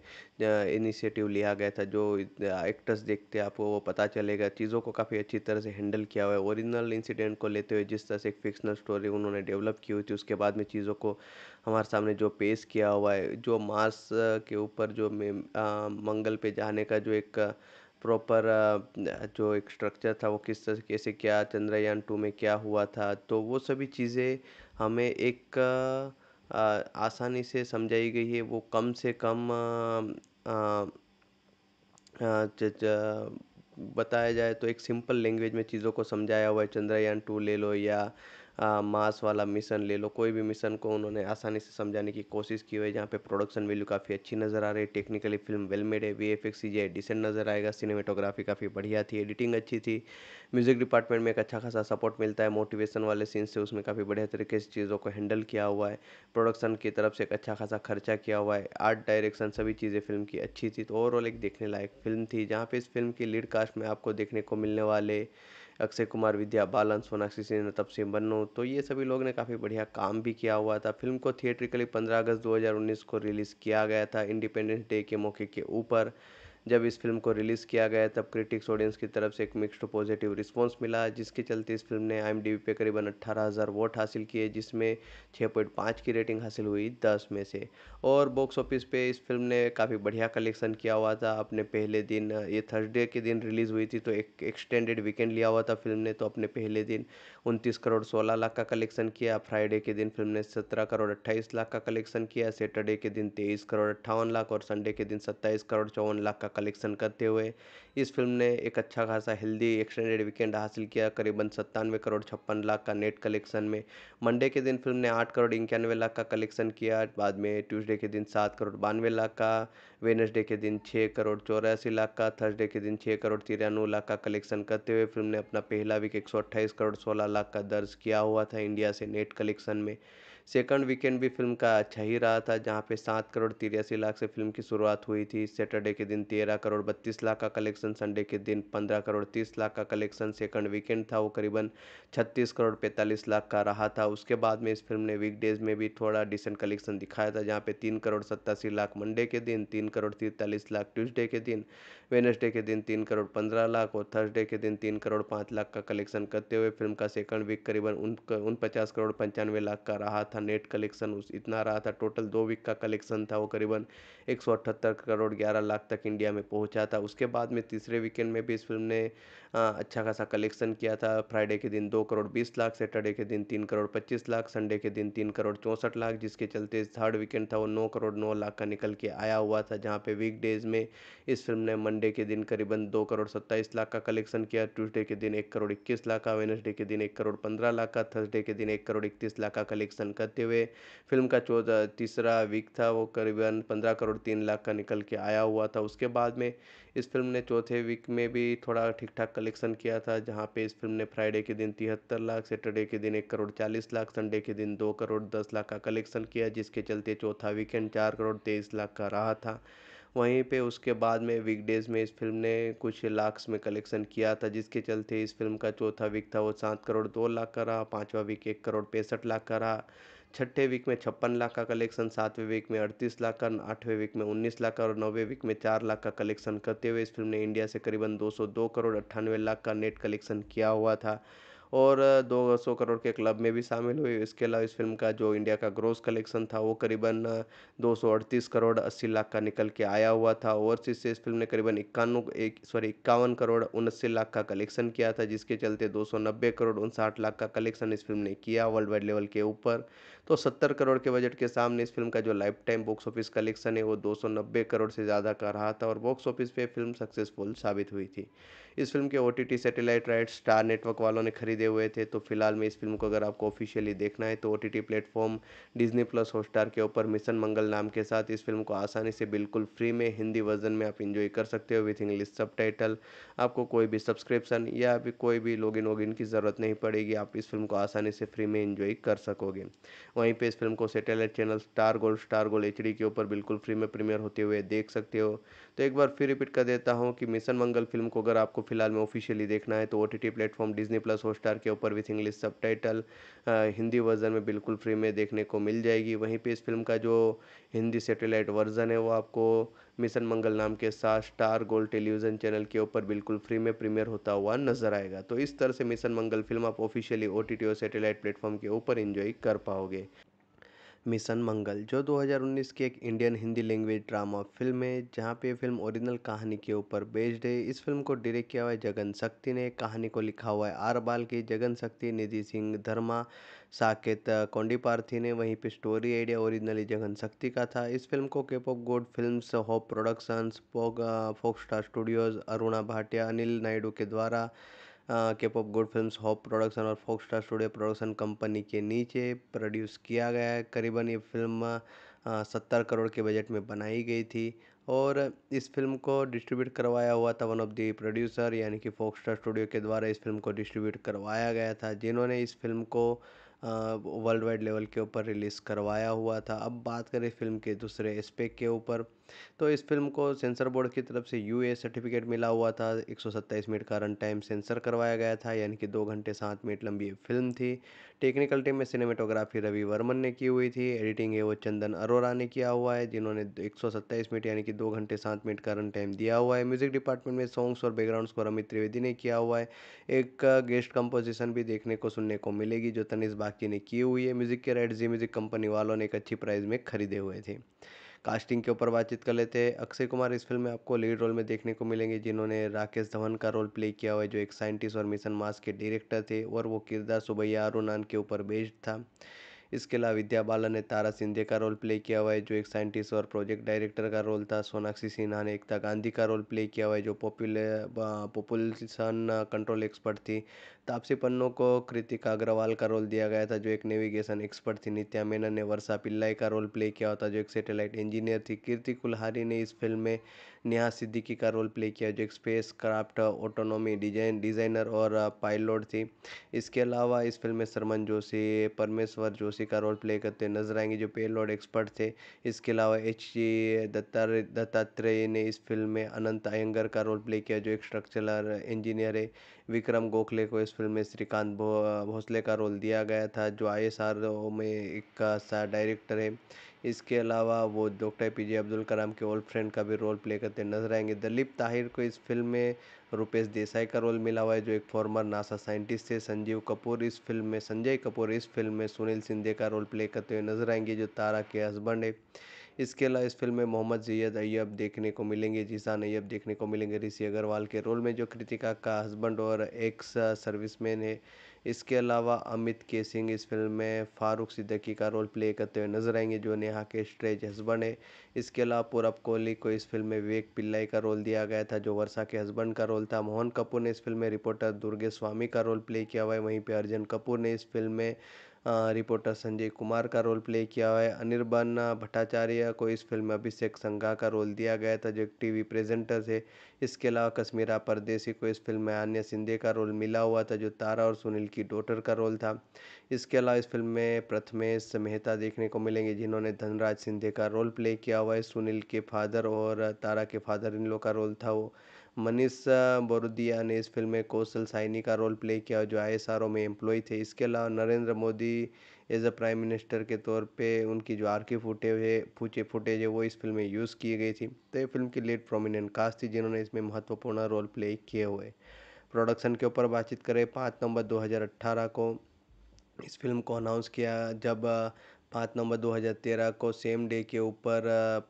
इनिशिएटिव लिया गया था जो एक्टर्स देखते आपको वो पता चलेगा चीज़ों को काफ़ी अच्छी तरह से हैंडल किया हुआ है ओरिजिनल इंसिडेंट को लेते हुए जिस तरह से एक फिक्सनल स्टोरी उन्होंने डेवलप की हुई थी उसके बाद में चीज़ों को हमारे सामने जो पेश किया हुआ है जो मार्स के ऊपर जो मंगल पे जाने का जो एक प्रॉपर uh, जो एक स्ट्रक्चर था वो किस तरीके से क्या चंद्रयान टू में क्या हुआ था तो वो सभी चीज़ें हमें एक uh, uh, आसानी से समझाई गई है वो कम से कम बताया जाए तो एक सिंपल लैंग्वेज में चीज़ों को समझाया हुआ है चंद्रयान टू ले लो या मास वाला मिशन ले लो कोई भी मिशन को उन्होंने आसानी से समझाने की कोशिश की हुई है जहाँ पे प्रोडक्शन वैल्यू काफ़ी अच्छी नज़र आ रही है टेक्निकली फिल्म वेल मेड है वी एफ एक्स सी डिसेंट नज़र आएगा सिनेमेटोग्राफी काफ़ी बढ़िया थी एडिटिंग अच्छी थी म्यूज़िक डिपार्टमेंट में एक अच्छा खासा सपोर्ट मिलता है मोटिवेशन वाले सीन से उसमें काफ़ी बढ़िया तरीके से चीज़ों को हैंडल किया हुआ है प्रोडक्शन की तरफ से एक अच्छा खासा खर्चा किया हुआ है आर्ट डायरेक्शन सभी चीज़ें फिल्म की अच्छी थी तो ओवरऑल एक देखने लायक फिल्म थी जहाँ पे इस फिल्म की लीड कास्ट में आपको देखने को मिलने वाले अक्षय कुमार विद्या बालन सोनाक्षी सिन्हा तपसी बन्नू तो ये सभी लोग ने काफ़ी बढ़िया काम भी किया हुआ था फिल्म को थिएट्रिकली पंद्रह अगस्त 2019 को रिलीज़ किया गया था इंडिपेंडेंस डे के मौके के ऊपर जब इस फिल्म को रिलीज़ किया गया तब क्रिटिक्स ऑडियंस की तरफ से एक मिक्स्ड पॉजिटिव रिस्पांस मिला जिसके चलते इस फिल्म ने आई पे करीबन अट्ठारह हज़ार वोट हासिल किए जिसमें 6.5 की रेटिंग हासिल हुई 10 में से और बॉक्स ऑफिस पे इस फिल्म ने काफ़ी बढ़िया कलेक्शन किया हुआ था अपने पहले दिन ये थर्सडे के दिन रिलीज़ हुई थी तो एक एक्सटेंडेड वीकेंड लिया हुआ था फिल्म ने तो अपने पहले दिन उनतीस करोड़ सोलह लाख का कलेक्शन किया फ्राइडे के दिन फिल्म ने सत्रह करोड़ अट्ठाईस लाख का कलेक्शन किया सैटरडे के दिन तेईस करोड़ अट्ठावन लाख और संडे के दिन सत्ताईस करोड़ चौवन लाख का कलेक्शन करते हुए इस फिल्म ने एक अच्छा खासा हेल्दी एक्सटेंडेड वीकेंड हासिल किया करीबन सत्तानवे करोड़ छप्पन लाख का नेट कलेक्शन में मंडे के दिन फिल्म ने आठ करोड़ इक्यानवे लाख का कलेक्शन किया बाद में ट्यूसडे के दिन सात करोड़ बानवे लाख का वेनसडे के दिन छः करोड़ चौरासी लाख का थर्सडे के दिन छः करोड़ तिरानवे लाख का कलेक्शन करते हुए फिल्म ने अपना पहला वीक एक करोड़ सोलह लाख का दर्ज किया हुआ था इंडिया से नेट कलेक्शन में सेकंड वीकेंड भी फिल्म का अच्छा ही रहा था जहाँ पे सात करोड़ तिरासी लाख से फिल्म की शुरुआत हुई थी सैटरडे के दिन तेरह करोड़ बत्तीस लाख का कलेक्शन संडे के दिन पंद्रह करोड़ तीस लाख का कलेक्शन सेकंड वीकेंड था वो करीबन छत्तीस करोड़ पैंतालीस लाख का रहा था उसके बाद में इस फिल्म ने वीकडेज में भी थोड़ा डिसेंट कलेक्शन दिखाया था जहाँ पे तीन करोड़ सत्तासी लाख मंडे के दिन तीन करोड़ तिरतालीस लाख ट्यूजडे के दिन वेनसडे के दिन तीन करोड़ पंद्रह लाख और थर्सडे के दिन तीन करोड़ पाँच लाख का कलेक्शन करते हुए फिल्म का सेकंड वीक करीबन उन पचास करोड़ पंचानवे लाख का रहा था नेट कलेक्शन उस इतना रहा था टोटल दो वीक का कलेक्शन था वो करीबन एक करोड़ ग्यारह लाख तक इंडिया में पहुंचा था उसके बाद में तीसरे वीकेंड में भी इस फिल्म ने अच्छा खासा कलेक्शन किया था फ्राइडे के दिन दो करोड़ बीस लाख सैटरडे के दिन तीन करोड़ पच्चीस लाख संडे के दिन तीन करोड़ चौंसठ लाख जिसके चलते थर्ड वीकेंड था वो नौ करोड़ नौ लाख का निकल के आया हुआ था जहाँ पे वीकडेज में इस फिल्म ने मंडे के दिन करीबन दो करोड़ सत्ताईस लाख का कलेक्शन किया ट्यूसडे के दिन एक करोड़ इक्कीस लाख का वेनसडे के दिन एक करोड़ पंद्रह लाख का थर्सडे के दिन एक करोड़ इकतीस लाख का कलेक्शन करते हुए फिल्म का चौदह तीसरा वीक था वो करीबन पंद्रह करोड़ करोड़ तीन लाख का निकल के आया हुआ था उसके बाद में इस फिल्म ने चौथे वीक में भी थोड़ा ठीक ठाक कलेक्शन किया था जहाँ पे इस फिल्म ने फ्राइडे के दिन तिहत्तर लाख सैटरडे के दिन एक करोड़ चालीस लाख संडे के दिन दो करोड़ दस लाख का कलेक्शन किया जिसके चलते चौथा वीकेंड चार करोड़ तेईस लाख का रहा था वहीं पे उसके बाद में वीकडेज़ में इस फिल्म ने कुछ लाख्स में कलेक्शन किया था जिसके चलते इस फिल्म का चौथा वीक था वो सात करोड़ दो लाख का रहा पाँचवा वीक एक करोड़ पैंसठ लाख का रहा छठे वीक में छप्पन लाख का कलेक्शन सातवें वीक में अड़तीस लाख का आठवें वीक में उन्नीस लाख का और नौवें वीक में चार लाख का कलेक्शन करते हुए इस फिल्म ने इंडिया से करीबन 202 करोड़ अट्ठानवे लाख का नेट कलेक्शन किया हुआ था और 200 करोड़ के क्लब में भी शामिल हुई इसके अलावा इस फिल्म का जो इंडिया का ग्रोस कलेक्शन था वो करीबन दो करोड़ 80 लाख का निकल के आया हुआ था ओवरसीज से इस फिल्म ने करीबन इक्यानवे एक सॉरी इक्यावन करोड़ उनस्सी लाख का कलेक्शन किया था जिसके चलते दो करोड़ उनसाठ लाख का कलेक्शन इस फिल्म ने किया वर्ल्ड वाइड लेवल के ऊपर तो सत्तर करोड़ के बजट के सामने इस फिल्म का जो lifetime box office collection है वो दो सौ नब्बे करोड़ से ज़्यादा का रहा था और बॉक्स ऑफिस पे फिल्म सक्सेसफुल साबित हुई थी इस फिल्म के O T T satellite right star network वालों ने खरीदे हुए थे तो फिलहाल में इस फिल्म को अगर आपको ऑफिशियली देखना है तो O T T platform Disney plus star के ऊपर मिशन मंगल नाम के साथ इस फिल्म को आसानी से बिल्कुल फ्री में हिंदी वर्जन में आप इंजॉय कर सकते हो विथ इंग्लिश सब आपको कोई भी सब्सक्रिप्शन या अभी कोई भी लॉगिन वॉगिन की ज़रूरत नहीं पड़ेगी आप इस फिल्म को आसानी से फ्री में इंजॉय कर सकोगे वहीं पर इस फिल्म को satellite channel star gold star gold H के ऊपर बिल्कुल फ्री में प्रीमियर होते हुए देख सकते हो तो एक बार फिर रिपीट कर देता हूँ कि मिशन मंगल फिल्म को अगर आपको फिलहाल में ऑफिशियली देखना है तो O T T platform Disney plus Hotstar के ऊपर with English subtitle Hindi version में बिल्कुल फ्री में देखने को मिल जाएगी वहीं पर इस फिल्म का जो हिंदी सेटेलाइट वर्जन है वो आपको मिशन मंगल नाम के साथ स्टार गोल्ड टेलीविजन चैनल के ऊपर बिल्कुल फ्री में प्रीमियर होता हुआ नजर आएगा तो इस तरह से मिशन मंगल फिल्म आप ऑफिशियली ओ टी टी और सेटेलाइट प्लेटफॉर्म के ऊपर इन्जॉय कर पाओगे मिशन मंगल जो 2019 की एक Indian Hindi language drama film है जहाँ पे फिल्म ओरिजिनल कहानी के ऊपर बेस्ड है इस फिल्म को डायरेक्ट किया हुआ है जगन शक्ति ने कहानी को लिखा हुआ है आर बाल की जगन शक्ति निधि सिंह धर्मा साकेत कोंडीपार्थी ने वहीं पे स्टोरी आइडिया ओरिजिनली जगन शक्ति का था इस फिल्म को केप ऑफ गोड फिल्म होप प्रोडक्शंस फोक स्टार स्टूडियोज अरुणा भाटिया अनिल नायडू के द्वारा के pop good film hop production और फोक स्टार स्टूडियो प्रोडक्शन कंपनी के नीचे प्रोड्यूस किया गया है करीबन ये फिल्म सत्तर करोड़ के बजट में बनाई गई थी और इस फिल्म को डिस्ट्रीब्यूट करवाया हुआ था वन ऑफ दी प्रोड्यूसर यानी कि फोक स्टार स्टूडियो के द्वारा इस फिल्म को डिस्ट्रीब्यूट करवाया गया था जिन्होंने इस फिल्म को वर्ल्ड वाइड लेवल के ऊपर रिलीज़ करवाया हुआ था अब बात करें फिल्म के दूसरे एस्पेक्ट के ऊपर तो इस फिल्म को सेंसर बोर्ड की तरफ से यू सर्टिफिकेट मिला हुआ था एक मिनट का रन टाइम सेंसर करवाया गया था यानी कि दो घंटे सात मिनट लंबी फिल्म थी टेक्निकल टीम में सिनेमेटोग्राफी रवि वर्मन ने की हुई थी एडिटिंग है वो चंदन अरोरा ने किया हुआ है जिन्होंने एक मिनट यानी कि दो घंटे सात मिनट का रन टाइम दिया हुआ है म्यूजिक डिपार्टमेंट में सॉन्ग्स और बैकग्राउंड को रमित त्रिवेदी ने किया हुआ है एक गेस्ट कंपोजिशन भी देखने को सुनने को मिलेगी जो तनिष बाकी ने की हुई है म्यूजिक के राइट जी म्यूजिक कंपनी वालों ने एक अच्छी प्राइस में खरीदे हुए थे कास्टिंग के ऊपर बातचीत कर लेते हैं अक्षय कुमार इस फिल्म में आपको लीड रोल में देखने को मिलेंगे जिन्होंने राकेश धवन का रोल प्ले किया हुआ है जो एक साइंटिस्ट और मिशन मास के डायरेक्टर थे और वो किरदार सुबैया अरुणान के ऊपर बेस्ड था इसके अलावा विद्या बालन ने तारा सिंधे का रोल प्ले किया हुआ है जो एक साइंटिस्ट और प्रोजेक्ट डायरेक्टर का रोल था सोनाक्षी सिन्हा ने एकता गांधी का रोल प्ले किया हुआ है जो पॉपुलर पॉपुलेशन कंट्रोल एक्सपर्ट थी तापसी पन्नू को कृतिका अग्रवाल का रोल दिया गया था जो एक नेविगेशन एक्सपर्ट थी नित्या मेनन ने वर्षा पिल्लाई का रोल प्ले किया था जो एक सैटेलाइट इंजीनियर थी कीर्ति कुल्हारी ने इस फिल्म में नेहा सिद्दीकी का रोल प्ले किया जो एक spacecraft autonomy design designer और पायलट थी इसके अलावा इस फिल्म में सरमन जोशी परमेश्वर जोशी का रोल प्ले करते नजर आएंगे जो पेलोड एक्सपर्ट थे इसके अलावा एच जी दत्ता दत्तात्रेय ने इस फिल्म में अनंत अयंगर का रोल प्ले किया जो एक स्ट्रक्चरल इंजीनियर है विक्रम गोखले को इस फिल्म में श्रीकांत भोसले का रोल दिया गया था जो आई एस आर ओ में एक डायरेक्टर है इसके अलावा वो doctor P J Abdul Kalam के ओल्ड फ्रेंड का भी रोल प्ले करते नजर आएंगे दलीप ताहिर को इस फिल्म में रुपेश देसाई का रोल मिला हुआ है जो एक फॉर्मर नासा साइंटिस्ट है संजीव कपूर इस फिल्म में संजय कपूर इस फिल्म में सुनील सिंधे का रोल प्ले करते हुए नजर आएंगे जो तारा के हस्बैंड है इसके अलावा इस फिल्म में मोहम्मद जैद अय्यब देखने को मिलेंगे जीसान अय्यब देखने को मिलेंगे ऋषि अग्रवाल के रोल में जो कृतिका का हस्बैंड और एक्स मैन है इसके अलावा अमित के सिंह इस फिल्म में फारूक सिद्दकी का रोल प्ले करते हुए नजर आएंगे जो नेहा के स्ट्रेज हस्बैंड है इसके अलावा पूरब कोहली को इस फिल्म में विवेक पिल्लाई का रोल दिया गया था जो वर्षा के हस्बैंड का रोल था मोहन कपूर ने इस फिल्म में रिपोर्टर दुर्गे स्वामी का रोल प्ले किया हुआ है वहीं पर अर्जन कपूर ने इस फिल्म में रिपोर्टर संजय कुमार का रोल प्ले किया है अनिर्बन भट्टाचार्य को इस फिल्म में अभिषेक संघा का रोल दिया गया था जो एक टी वी प्रेजेंटर थे इसके अलावा कश्मीरा परदेसी को इस फिल्म में अन्य सिंधे का रोल मिला हुआ था जो तारा और सुनील की डॉटर का रोल था इसके अलावा इस फिल्म में प्रथमेश मेहता देखने को मिलेंगे जिन्होंने धनराज सिंधे का रोल प्ले किया हुआ है सुनील के फादर और तारा के फादर इन लोग का रोल था वो मनीष बोरुदिया ने इस फ़िल्म में कौशल साइनी का रोल प्ले किया जो आई एस आर ओ में एम्प्लॉय थे इसके अलावा Narendra Modi as a prime minister के तौर पे उनकी जो आर की फुटेज है फूचे फुटेज है वो इस फिल्म में यूज़ की गई थी तो ये फिल्म की लेट प्रोमिनेंट कास्ट थी जिन्होंने इसमें महत्वपूर्ण रोल प्ले किए हुए प्रोडक्शन के ऊपर बातचीत करें पाँच नवंबर 2018 को इस फिल्म को अनाउंस किया जब पाँच नवंबर दो हज़ार तेरह को सेम डे के ऊपर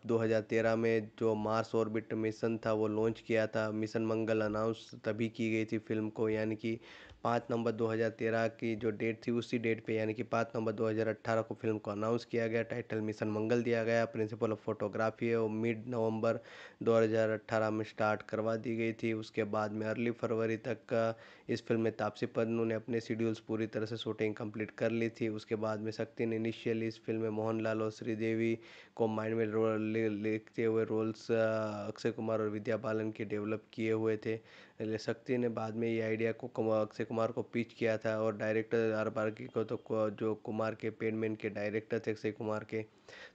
दो हज़ार तेरह में जो मार्स ऑर्बिट मिशन था वो लॉन्च किया था मिशन मंगल अनाउंस तभी की गई थी फिल्म को यानी कि पाँच नवंबर दो हज़ार तेरह की जो डेट थी उसी डेट पे यानी कि पाँच नवंबर दो हज़ार को फिल्म को अनाउंस किया गया टाइटल मिशन मंगल दिया गया प्रिंसिपल ऑफ फोटोग्राफी है वो मिड नवम्बर दो हज़ार अट्ठारह में स्टार्ट करवा दी गई थी उसके बाद में अर्ली फरवरी तक इस फिल्म में तापसी पन्नू ने अपने शेड्यूल्स पूरी तरह से शूटिंग कंप्लीट कर ली थी उसके बाद में शक्ति ने इनिशियली इस फिल्म में मोहनलाल और श्रीदेवी को माइंड में रोल लिखते हुए रोल्स अक्षय कुमार और विद्या बालन के डेवलप किए हुए थे शक्ति ने बाद में ये आइडिया को अक्षय कुमार को पिच किया था और डायरेक्टर आर बारकी को तो जो कुमार के पेनमैन के डायरेक्टर थे अक्षय कुमार के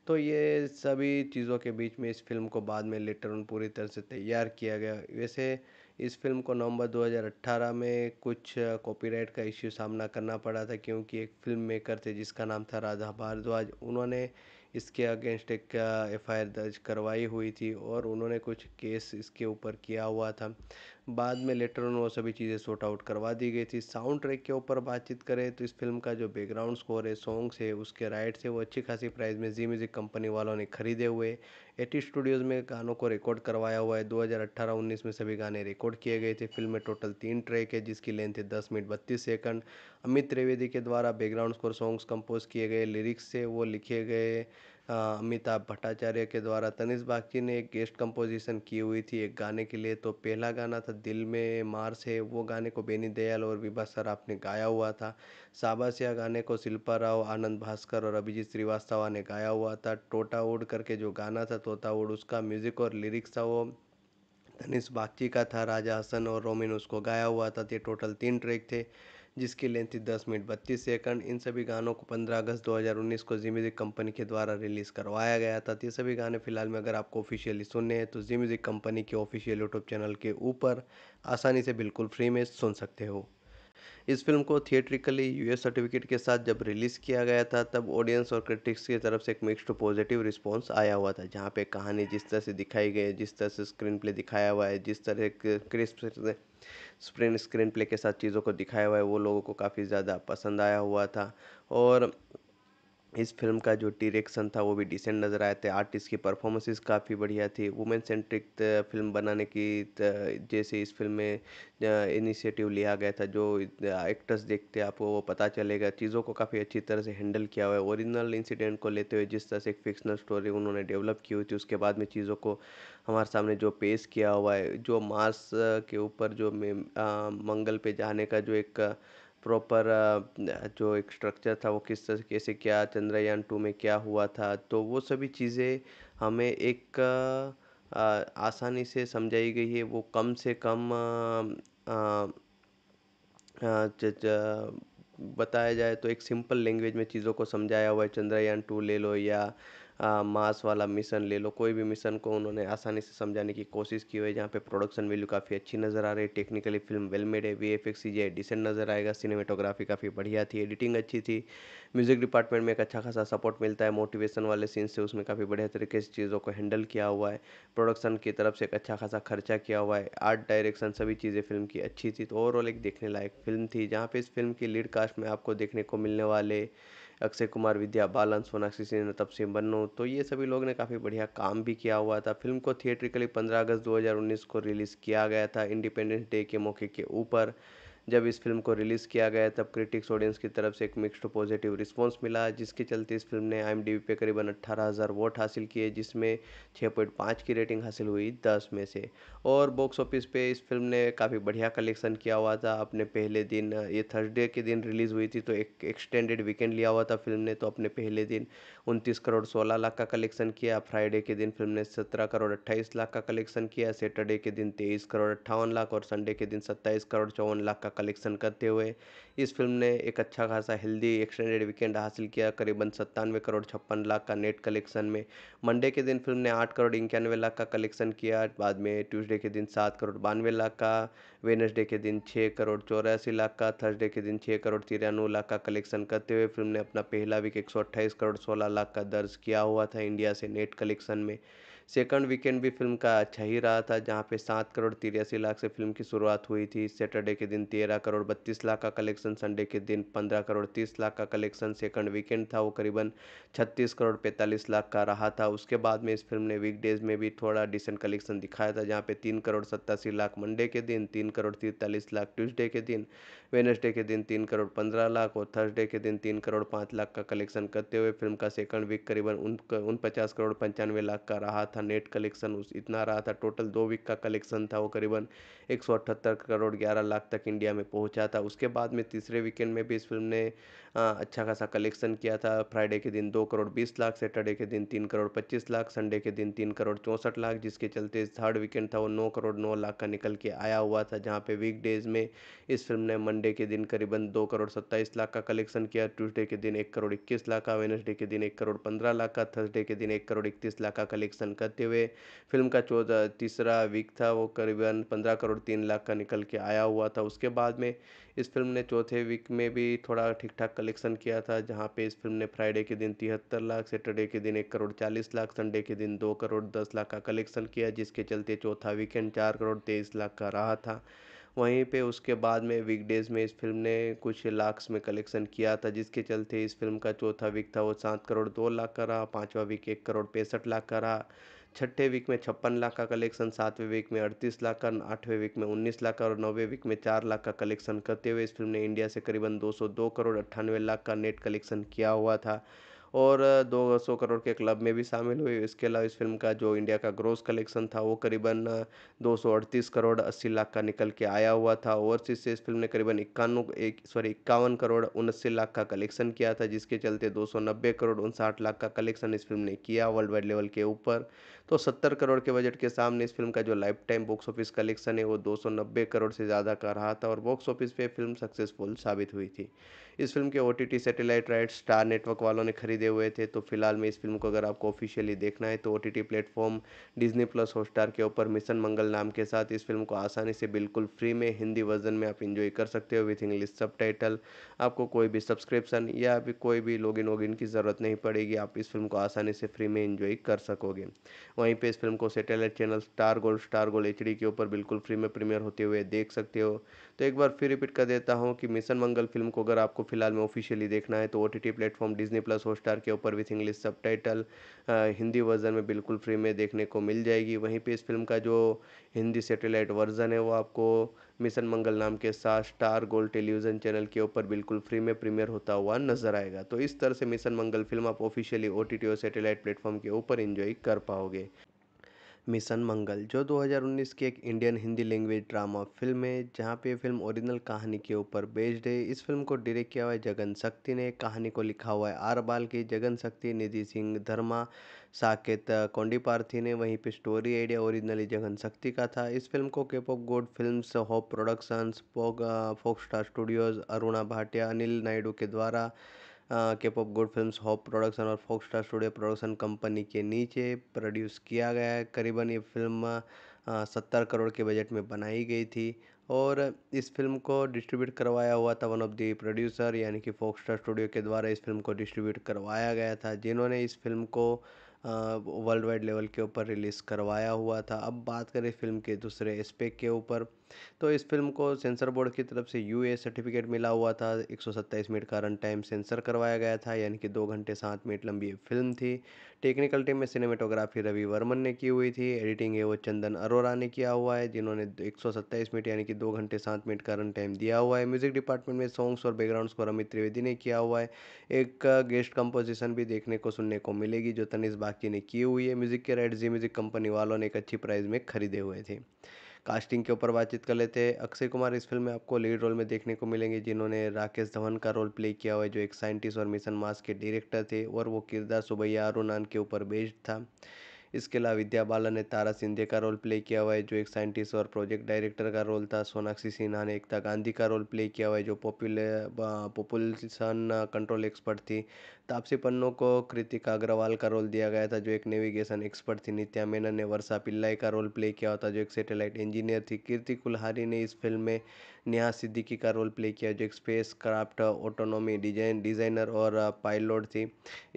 तो ये सभी चीज़ों के बीच में इस फिल्म को बाद में लेटर पूरी तरह से तैयार किया गया वैसे इस फ़िल्म को नवंबर 2018 में कुछ कॉपीराइट का इश्यू सामना करना पड़ा था क्योंकि एक फ़िल्म मेकर थे जिसका नाम था राधा भारद्वाज उन्होंने इसके अगेंस्ट एक एफ आई आर दर्ज करवाई हुई थी और उन्होंने कुछ केस इसके ऊपर किया हुआ था बाद में लेटर उन वो सभी चीज़ें सॉर्ट आउट करवा दी गई थी साउंड ट्रैक के ऊपर बातचीत करें तो इस फिल्म का जो बैकग्राउंड स्कोर है सॉन्ग्स है उसके राइट्स है वो अच्छी खासी प्राइस में जी म्यूज़िक कंपनी वालों ने खरीदे हुए एटी स्टूडियोज़ में गानों को रिकॉर्ड करवाया हुआ है 2018 19 में सभी गाने रिकॉर्ड किए गए थे फिल्म में टोटल तीन ट्रैक है जिसकी लेंथ है दस मिनट बत्तीस सेकंड अमित त्रिवेदी के द्वारा बैकग्राउंड स्कोर सॉन्ग्स कंपोज किए गए लिरिक्स से वो लिखे गए अमिताभ भट्टाचार्य के द्वारा तनिष बागची ने एक गेस्ट कंपोजिशन की हुई थी एक गाने के लिए तो पहला गाना था दिल में मार्स है वो गाने को बेनी दयाल और विभा सराफ ने गाया हुआ था साबासिया गाने को शिल्पा राव आनंद भास्कर और अभिजीत श्रीवास्तवा ने गाया हुआ था टोटा उड़ करके जो गाना था तोता उड़ उसका म्यूज़िक और लिरिक्स था वो तनिष बागची का था राजा हसन और रोमिन उसको गाया हुआ था ये टोटल तीन ट्रैक थे जिसकी लेंथ थी दस मिनट बत्तीस सेकंड इन सभी गानों को पंद्रह अगस्त 2019 को जी म्यूज़िक कंपनी के द्वारा रिलीज़ करवाया गया था तो ये सभी गाने फिलहाल में अगर आपको ऑफिशियली सुनने हैं तो जी म्यूज़िक कंपनी के ऑफिशियल यूट्यूब चैनल के ऊपर आसानी से बिल्कुल फ्री में सुन सकते हो इस फिल्म को थिएट्रिकली यूएस सर्टिफिकेट के साथ जब रिलीज़ किया गया था तब ऑडियंस और क्रिटिक्स की तरफ से एक मिक्स्ड पॉजिटिव रिस्पांस आया हुआ था जहाँ पे कहानी जिस तरह से दिखाई गई है जिस तरह से स्क्रीन प्ले दिखाया हुआ है जिस तरह क्रिस्प स्प्रिन स्क्रीन प्ले के साथ चीज़ों को दिखाया हुआ है वो लोगों को काफ़ी ज़्यादा पसंद आया हुआ था और इस फिल्म का जो डिरेक्शन था वो भी डिसेंट नज़र आए थे आर्टिस्ट की परफॉर्मेंसेस काफ़ी बढ़िया थी वुमेन सेंट्रिक फिल्म बनाने की जैसे इस फिल्म में इनिशिएटिव लिया गया था जो एक्टर्स देखते आपको वो पता चलेगा चीज़ों को काफ़ी अच्छी तरह से हैंडल किया हुआ है ओरिजिनल इंसिडेंट को लेते हुए जिस तरह से एक फिक्सनल स्टोरी उन्होंने डेवलप की हुई थी उसके बाद में चीज़ों को हमारे सामने जो पेश किया हुआ है जो मार्स के ऊपर जो मंगल पे जाने का जो एक प्रॉपर uh, जो एक स्ट्रक्चर था वो किस तरीके से क्या चंद्रयान टू में क्या हुआ था तो वो सभी चीज़ें हमें एक uh, uh, आसानी से समझाई गई है वो कम से कम बताया जाए तो एक सिंपल लैंग्वेज में चीज़ों को समझाया हुआ है चंद्रयान टू ले लो या मास वाला मिशन ले लो कोई भी मिशन को उन्होंने आसानी से समझाने की कोशिश की हुई है जहाँ पे प्रोडक्शन वैल्यू काफ़ी अच्छी नज़र आ रही है टेक्निकली फिल्म वेल मेड है वी एफ एक्स सी डिसेंट नज़र आएगा सिनेमेटोग्राफी काफ़ी बढ़िया थी एडिटिंग अच्छी थी म्यूज़िक डिपार्टमेंट में एक अच्छा खासा सपोर्ट मिलता है मोटिवेशन वाले सीन से उसमें काफ़ी बढ़िया तरीके से चीज़ों को हैंडल किया हुआ है प्रोडक्शन की तरफ से एक अच्छा खासा खर्चा किया हुआ है आर्ट डायरेक्शन सभी चीज़ें फिल्म की अच्छी थी तो ओवरऑल एक देखने लायक फिल्म थी जहाँ पे इस फिल्म की लीड कास्ट में आपको देखने को मिलने वाले अक्षय कुमार विद्या बालन सोनाक्षी सिन्हा तपसी बन्नो तो ये सभी लोग ने काफ़ी बढ़िया काम भी किया हुआ था फिल्म को थिएट्रिकली पंद्रह अगस्त 2019 को रिलीज़ किया गया था इंडिपेंडेंस डे के मौके के ऊपर जब इस फिल्म को रिलीज़ किया गया तब क्रिटिक्स ऑडियंस की तरफ से एक मिक्स्ड पॉजिटिव रिस्पॉन्स मिला जिसके चलते इस फिल्म ने आई पे करीबन अट्ठारह हज़ार वोट हासिल किए जिसमें छः पॉइंट पाँच की रेटिंग हासिल हुई दस में से और बॉक्स ऑफिस पे इस फिल्म ने काफ़ी बढ़िया कलेक्शन किया हुआ था अपने पहले दिन ये थर्सडे के दिन रिलीज़ हुई थी तो एक एक्सटेंडेड वीकेंड लिया हुआ था फिल्म ने तो अपने पहले दिन उनतीस करोड़ सोलह लाख का कलेक्शन किया फ्राइडे के दिन फिल्म ने सत्रह करोड़ अट्ठाईस लाख का कलेक्शन किया सैटरडे के दिन तेईस करोड़ अट्ठावन लाख और संडे के दिन सत्ताईस करोड़ चौवन लाख का कलेक्शन करते हुए इस फिल्म ने एक अच्छा खासा हेल्दी एक्सटेंडेड वीकेंड हासिल किया करीबन सत्तानवे करोड़ छप्पन लाख का नेट कलेक्शन में मंडे के दिन फिल्म ने आठ करोड़ इक्यानवे लाख का कलेक्शन किया बाद में ट्यूजडे के दिन सात करोड़ बानवे लाख का वेनसडे के दिन छः करोड़ चौरासी लाख का थर्सडे के दिन छः करोड़ तिरानवे लाख का कलेक्शन करते हुए फिल्म ने अपना पहला वीक एक करोड़ सोलह लाख का दर्ज किया हुआ था इंडिया से नेट कलेक्शन में सेकंड वीकेंड भी फिल्म का अच्छा ही रहा था जहाँ पे सात करोड़ तिरासी लाख से फिल्म की शुरुआत हुई थी सैटरडे के दिन तेरह करोड़ बत्तीस लाख का कलेक्शन संडे के दिन पंद्रह करोड़ तीस लाख का कलेक्शन सेकंड वीकेंड था वो करीबन छत्तीस करोड़ पैंतालीस लाख का रहा था उसके बाद में इस फिल्म ने वीकडेज में भी थोड़ा डिसेंट कलेक्शन दिखाया था जहाँ पे तीन करोड़ सत्तासी लाख मंडे के दिन तीन करोड़ तिरतालीस लाख ट्यूजडे के दिन वेनसडे के दिन तीन करोड़ पंद्रह लाख और थर्सडे के दिन तीन करोड़ पाँच लाख का कलेक्शन करते हुए फिल्म का सेकंड वीक करीबन उन पचास करोड़ पंचानवे लाख का रहा था नेट कलेक्शन उस इतना रहा था टोटल दो वीक का कलेक्शन था वो करीबन एक करोड़ ग्यारह लाख तक इंडिया में पहुंचा था उसके बाद में तीसरे वीकेंड में भी इस फिल्म ने अच्छा खासा कलेक्शन किया था फ्राइडे के दिन दो करोड़ बीस लाख सैटरडे के दिन तीन करोड़ पच्चीस लाख संडे के दिन तीन करोड़ चौंसठ लाख जिसके चलते थर्ड वीकेंड था वो नौ करोड़ नौ लाख का निकल के आया हुआ था जहाँ पे वीकडेज़ में इस फिल्म ने मंडे के दिन करीबन दो करोड़ सत्ताईस लाख का कलेक्शन किया ट्यूसडे के दिन एक करोड़ इक्कीस लाख का वेनसडे के दिन एक करोड़ पंद्रह लाख का थर्सडे के दिन एक करोड़ इकतीस लाख का कलेक्शन करते हुए फिल्म का चौथा तीसरा वीक था वो करीबन पंद्रह करोड़ तीन लाख का निकल के आया हुआ था उसके बाद में इस फिल्म ने चौथे वीक में भी थोड़ा ठीक ठाक कलेक्शन किया था जहाँ पे इस फिल्म ने फ्राइडे के दिन तिहत्तर लाख सैटरडे के दिन एक करोड़ चालीस लाख संडे के दिन दो करोड़ दस लाख का कलेक्शन किया जिसके चलते चौथा वीकेंड चार करोड़ तेईस लाख का रहा था वहीं पे उसके बाद में वीकडेज़ में इस फिल्म ने कुछ लाख्स में कलेक्शन किया था जिसके चलते इस फिल्म का चौथा वीक था वो सात करोड़ दो लाख का रहा पाँचवा वीक एक करोड़ पैंसठ लाख का रहा छठे वीक में छप्पन लाख का कलेक्शन सातवें वीक में अड़तीस लाख का आठवें वीक में उन्नीस लाख का और नौवें वीक में चार लाख का कलेक्शन करते हुए इस फिल्म ने इंडिया से करीबन दो करोड़ अट्ठानवे लाख का नेट कलेक्शन किया हुआ था और दो सौ करोड़ के क्लब में भी शामिल हुई इसके अलावा इस फिल्म का जो इंडिया का ग्रोस कलेक्शन था वो करीबन दो सौ अड़तीस करोड़ अस्सी लाख का निकल के आया हुआ था ओवरसीज से इस फिल्म ने करीबन इक्यानवे एक सॉरी इक्यावन करोड़ उनस्सी लाख का कलेक्शन किया था जिसके चलते दो सौ नब्बे करोड़ उनसाठ लाख का कलेक्शन इस फिल्म ने किया वर्ल्ड वाइड लेवल के ऊपर तो सत्तर करोड़ के बजट के सामने इस फिल्म का जो lifetime box office collection है वो दो सौ नब्बे करोड़ से ज़्यादा का रहा था और बॉक्स ऑफिस पर फिल्म सक्सेसफुल साबित हुई थी इस फिल्म के O T T satellite right star network वालों ने खरीदे हुए थे तो फिलहाल में इस फिल्म को अगर आपको ऑफिशियली देखना है तो O T T platform Disney plus Hotstar के ऊपर मिशन मंगल नाम के साथ इस फिल्म को आसानी से बिल्कुल फ्री में हिंदी वर्जन में आप इंजॉय कर सकते हो विथ इंग्लिश सब आपको कोई भी सब्सक्रिप्शन या भी कोई भी लॉगिन वॉगिन की ज़रूरत नहीं पड़ेगी आप इस फिल्म को आसानी से फ्री में इंजॉय कर सकोगे वहीं पर इस फिल्म को satellite channel star gold star gold H के ऊपर बिल्कुल फ्री में प्रीमियर होते हुए देख सकते हो तो एक बार फिर रिपीट कर देता हूँ कि मिशन मंगल फिल्म को अगर आपको फिलहाल में ऑफिशियली देखना है तो O T T platform Disney plus Hotstar के ऊपर with English subtitle Hindi version में बिल्कुल फ्री में देखने को मिल जाएगी वहीं पर इस फिल्म का जो हिंदी सेटेलाइट वर्जन है वो आपको मिशन मंगल नाम के साथ स्टार गोल्ड टेलीविजन चैनल के ऊपर बिल्कुल फ्री में प्रीमियर होता हुआ नजर आएगा तो इस तरह से मिशन मंगल फिल्म आप ऑफिशियली ओ टी और सैटेलाइट प्लेटफॉर्म के ऊपर इन्जॉय कर पाओगे मिशन मंगल जो 2019 की एक Indian Hindi language drama film है जहाँ पे फिल्म ओरिजिनल कहानी के ऊपर बेस्ड है इस फिल्म को डायरेक्ट किया हुआ है जगन शक्ति ने कहानी को लिखा हुआ है आर बाल की जगन शक्ति निधि सिंह धर्मा साकेत कौंडी पार्थी ने वहीं पे स्टोरी आइडिया ओरिजिनली जगन शक्ति का था इस फिल्म को केप ऑफ गोड फिल्म होप प्रोडक्शंस फोक स्टार स्टूडियोज अरुणा भाटिया अनिल नायडू के द्वारा cap of Good films hop production और फोक स्टार स्टूडियो प्रोडक्शन कंपनी के नीचे प्रोड्यूस किया गया है करीबन ये फिल्म सत्तर करोड़ के बजट में बनाई गई थी और इस फिल्म को डिस्ट्रीब्यूट करवाया हुआ था वन ऑफ दी प्रोड्यूसर यानी कि फोक स्टार स्टूडियो के द्वारा इस फिल्म को डिस्ट्रीब्यूट करवाया गया था जिन्होंने इस फिल्म को वर्ल्ड वाइड लेवल के ऊपर रिलीज़ करवाया हुआ था अब बात करें फिल्म के दूसरे एस्पेक्ट के ऊपर तो इस फिल्म को सेंसर बोर्ड की तरफ से यू सर्टिफिकेट मिला हुआ था एक मिनट का रन टाइम सेंसर करवाया गया था यानी कि दो घंटे सात मिनट लंबी फिल्म थी टेक्निकल टीम में सिनेमेटोग्राफी रवि वर्मन ने की हुई थी एडिटिंग है वो चंदन अरोरा ने किया हुआ है जिन्होंने एक मिनट यानी कि दो घंटे सात मिनट का रन टाइम दिया हुआ है म्यूजिक डिपार्टमेंट में सॉन्ग्स और बैकग्राउंड्स को रमित त्रिवेदी ने किया हुआ है एक गेस्ट कंपोजिशन भी देखने को सुनने को मिलेगी जो तनिष बाकी ने की हुई है म्यूजिक के राइट जी म्यूजिक कंपनी वालों ने एक अच्छी प्राइस में खरीदे हुए थे कास्टिंग के ऊपर बातचीत कर लेते हैं अक्षय कुमार इस फिल्म में आपको लीड रोल में देखने को मिलेंगे जिन्होंने राकेश धवन का रोल प्ले किया हुआ है जो एक साइंटिस्ट और मिशन मास के डायरेक्टर थे और वो किरदार सुबैया अरुणान के ऊपर बेस्ड था इसके अलावा विद्या बालन ने तारा सिंधे का रोल प्ले किया हुआ है जो एक साइंटिस्ट और प्रोजेक्ट डायरेक्टर का रोल था सोनाक्षी सिन्हा ने एकता गांधी का रोल प्ले किया हुआ है जो पॉपुलर पॉपुलेशन कंट्रोल एक्सपर्ट थी तापसी पन्नू को कृतिका अग्रवाल का रोल दिया गया था जो एक नेविगेशन एक्सपर्ट थी नित्या मेनन ने वर्षा पिल्लाई का रोल प्ले किया था जो एक सेटेलाइट इंजीनियर थी कीर्ति कुल्हारी ने इस फिल्म में नेहा सिद्दीकी का रोल प्ले किया जो एक spacecraft autonomy design designer और पायलट थी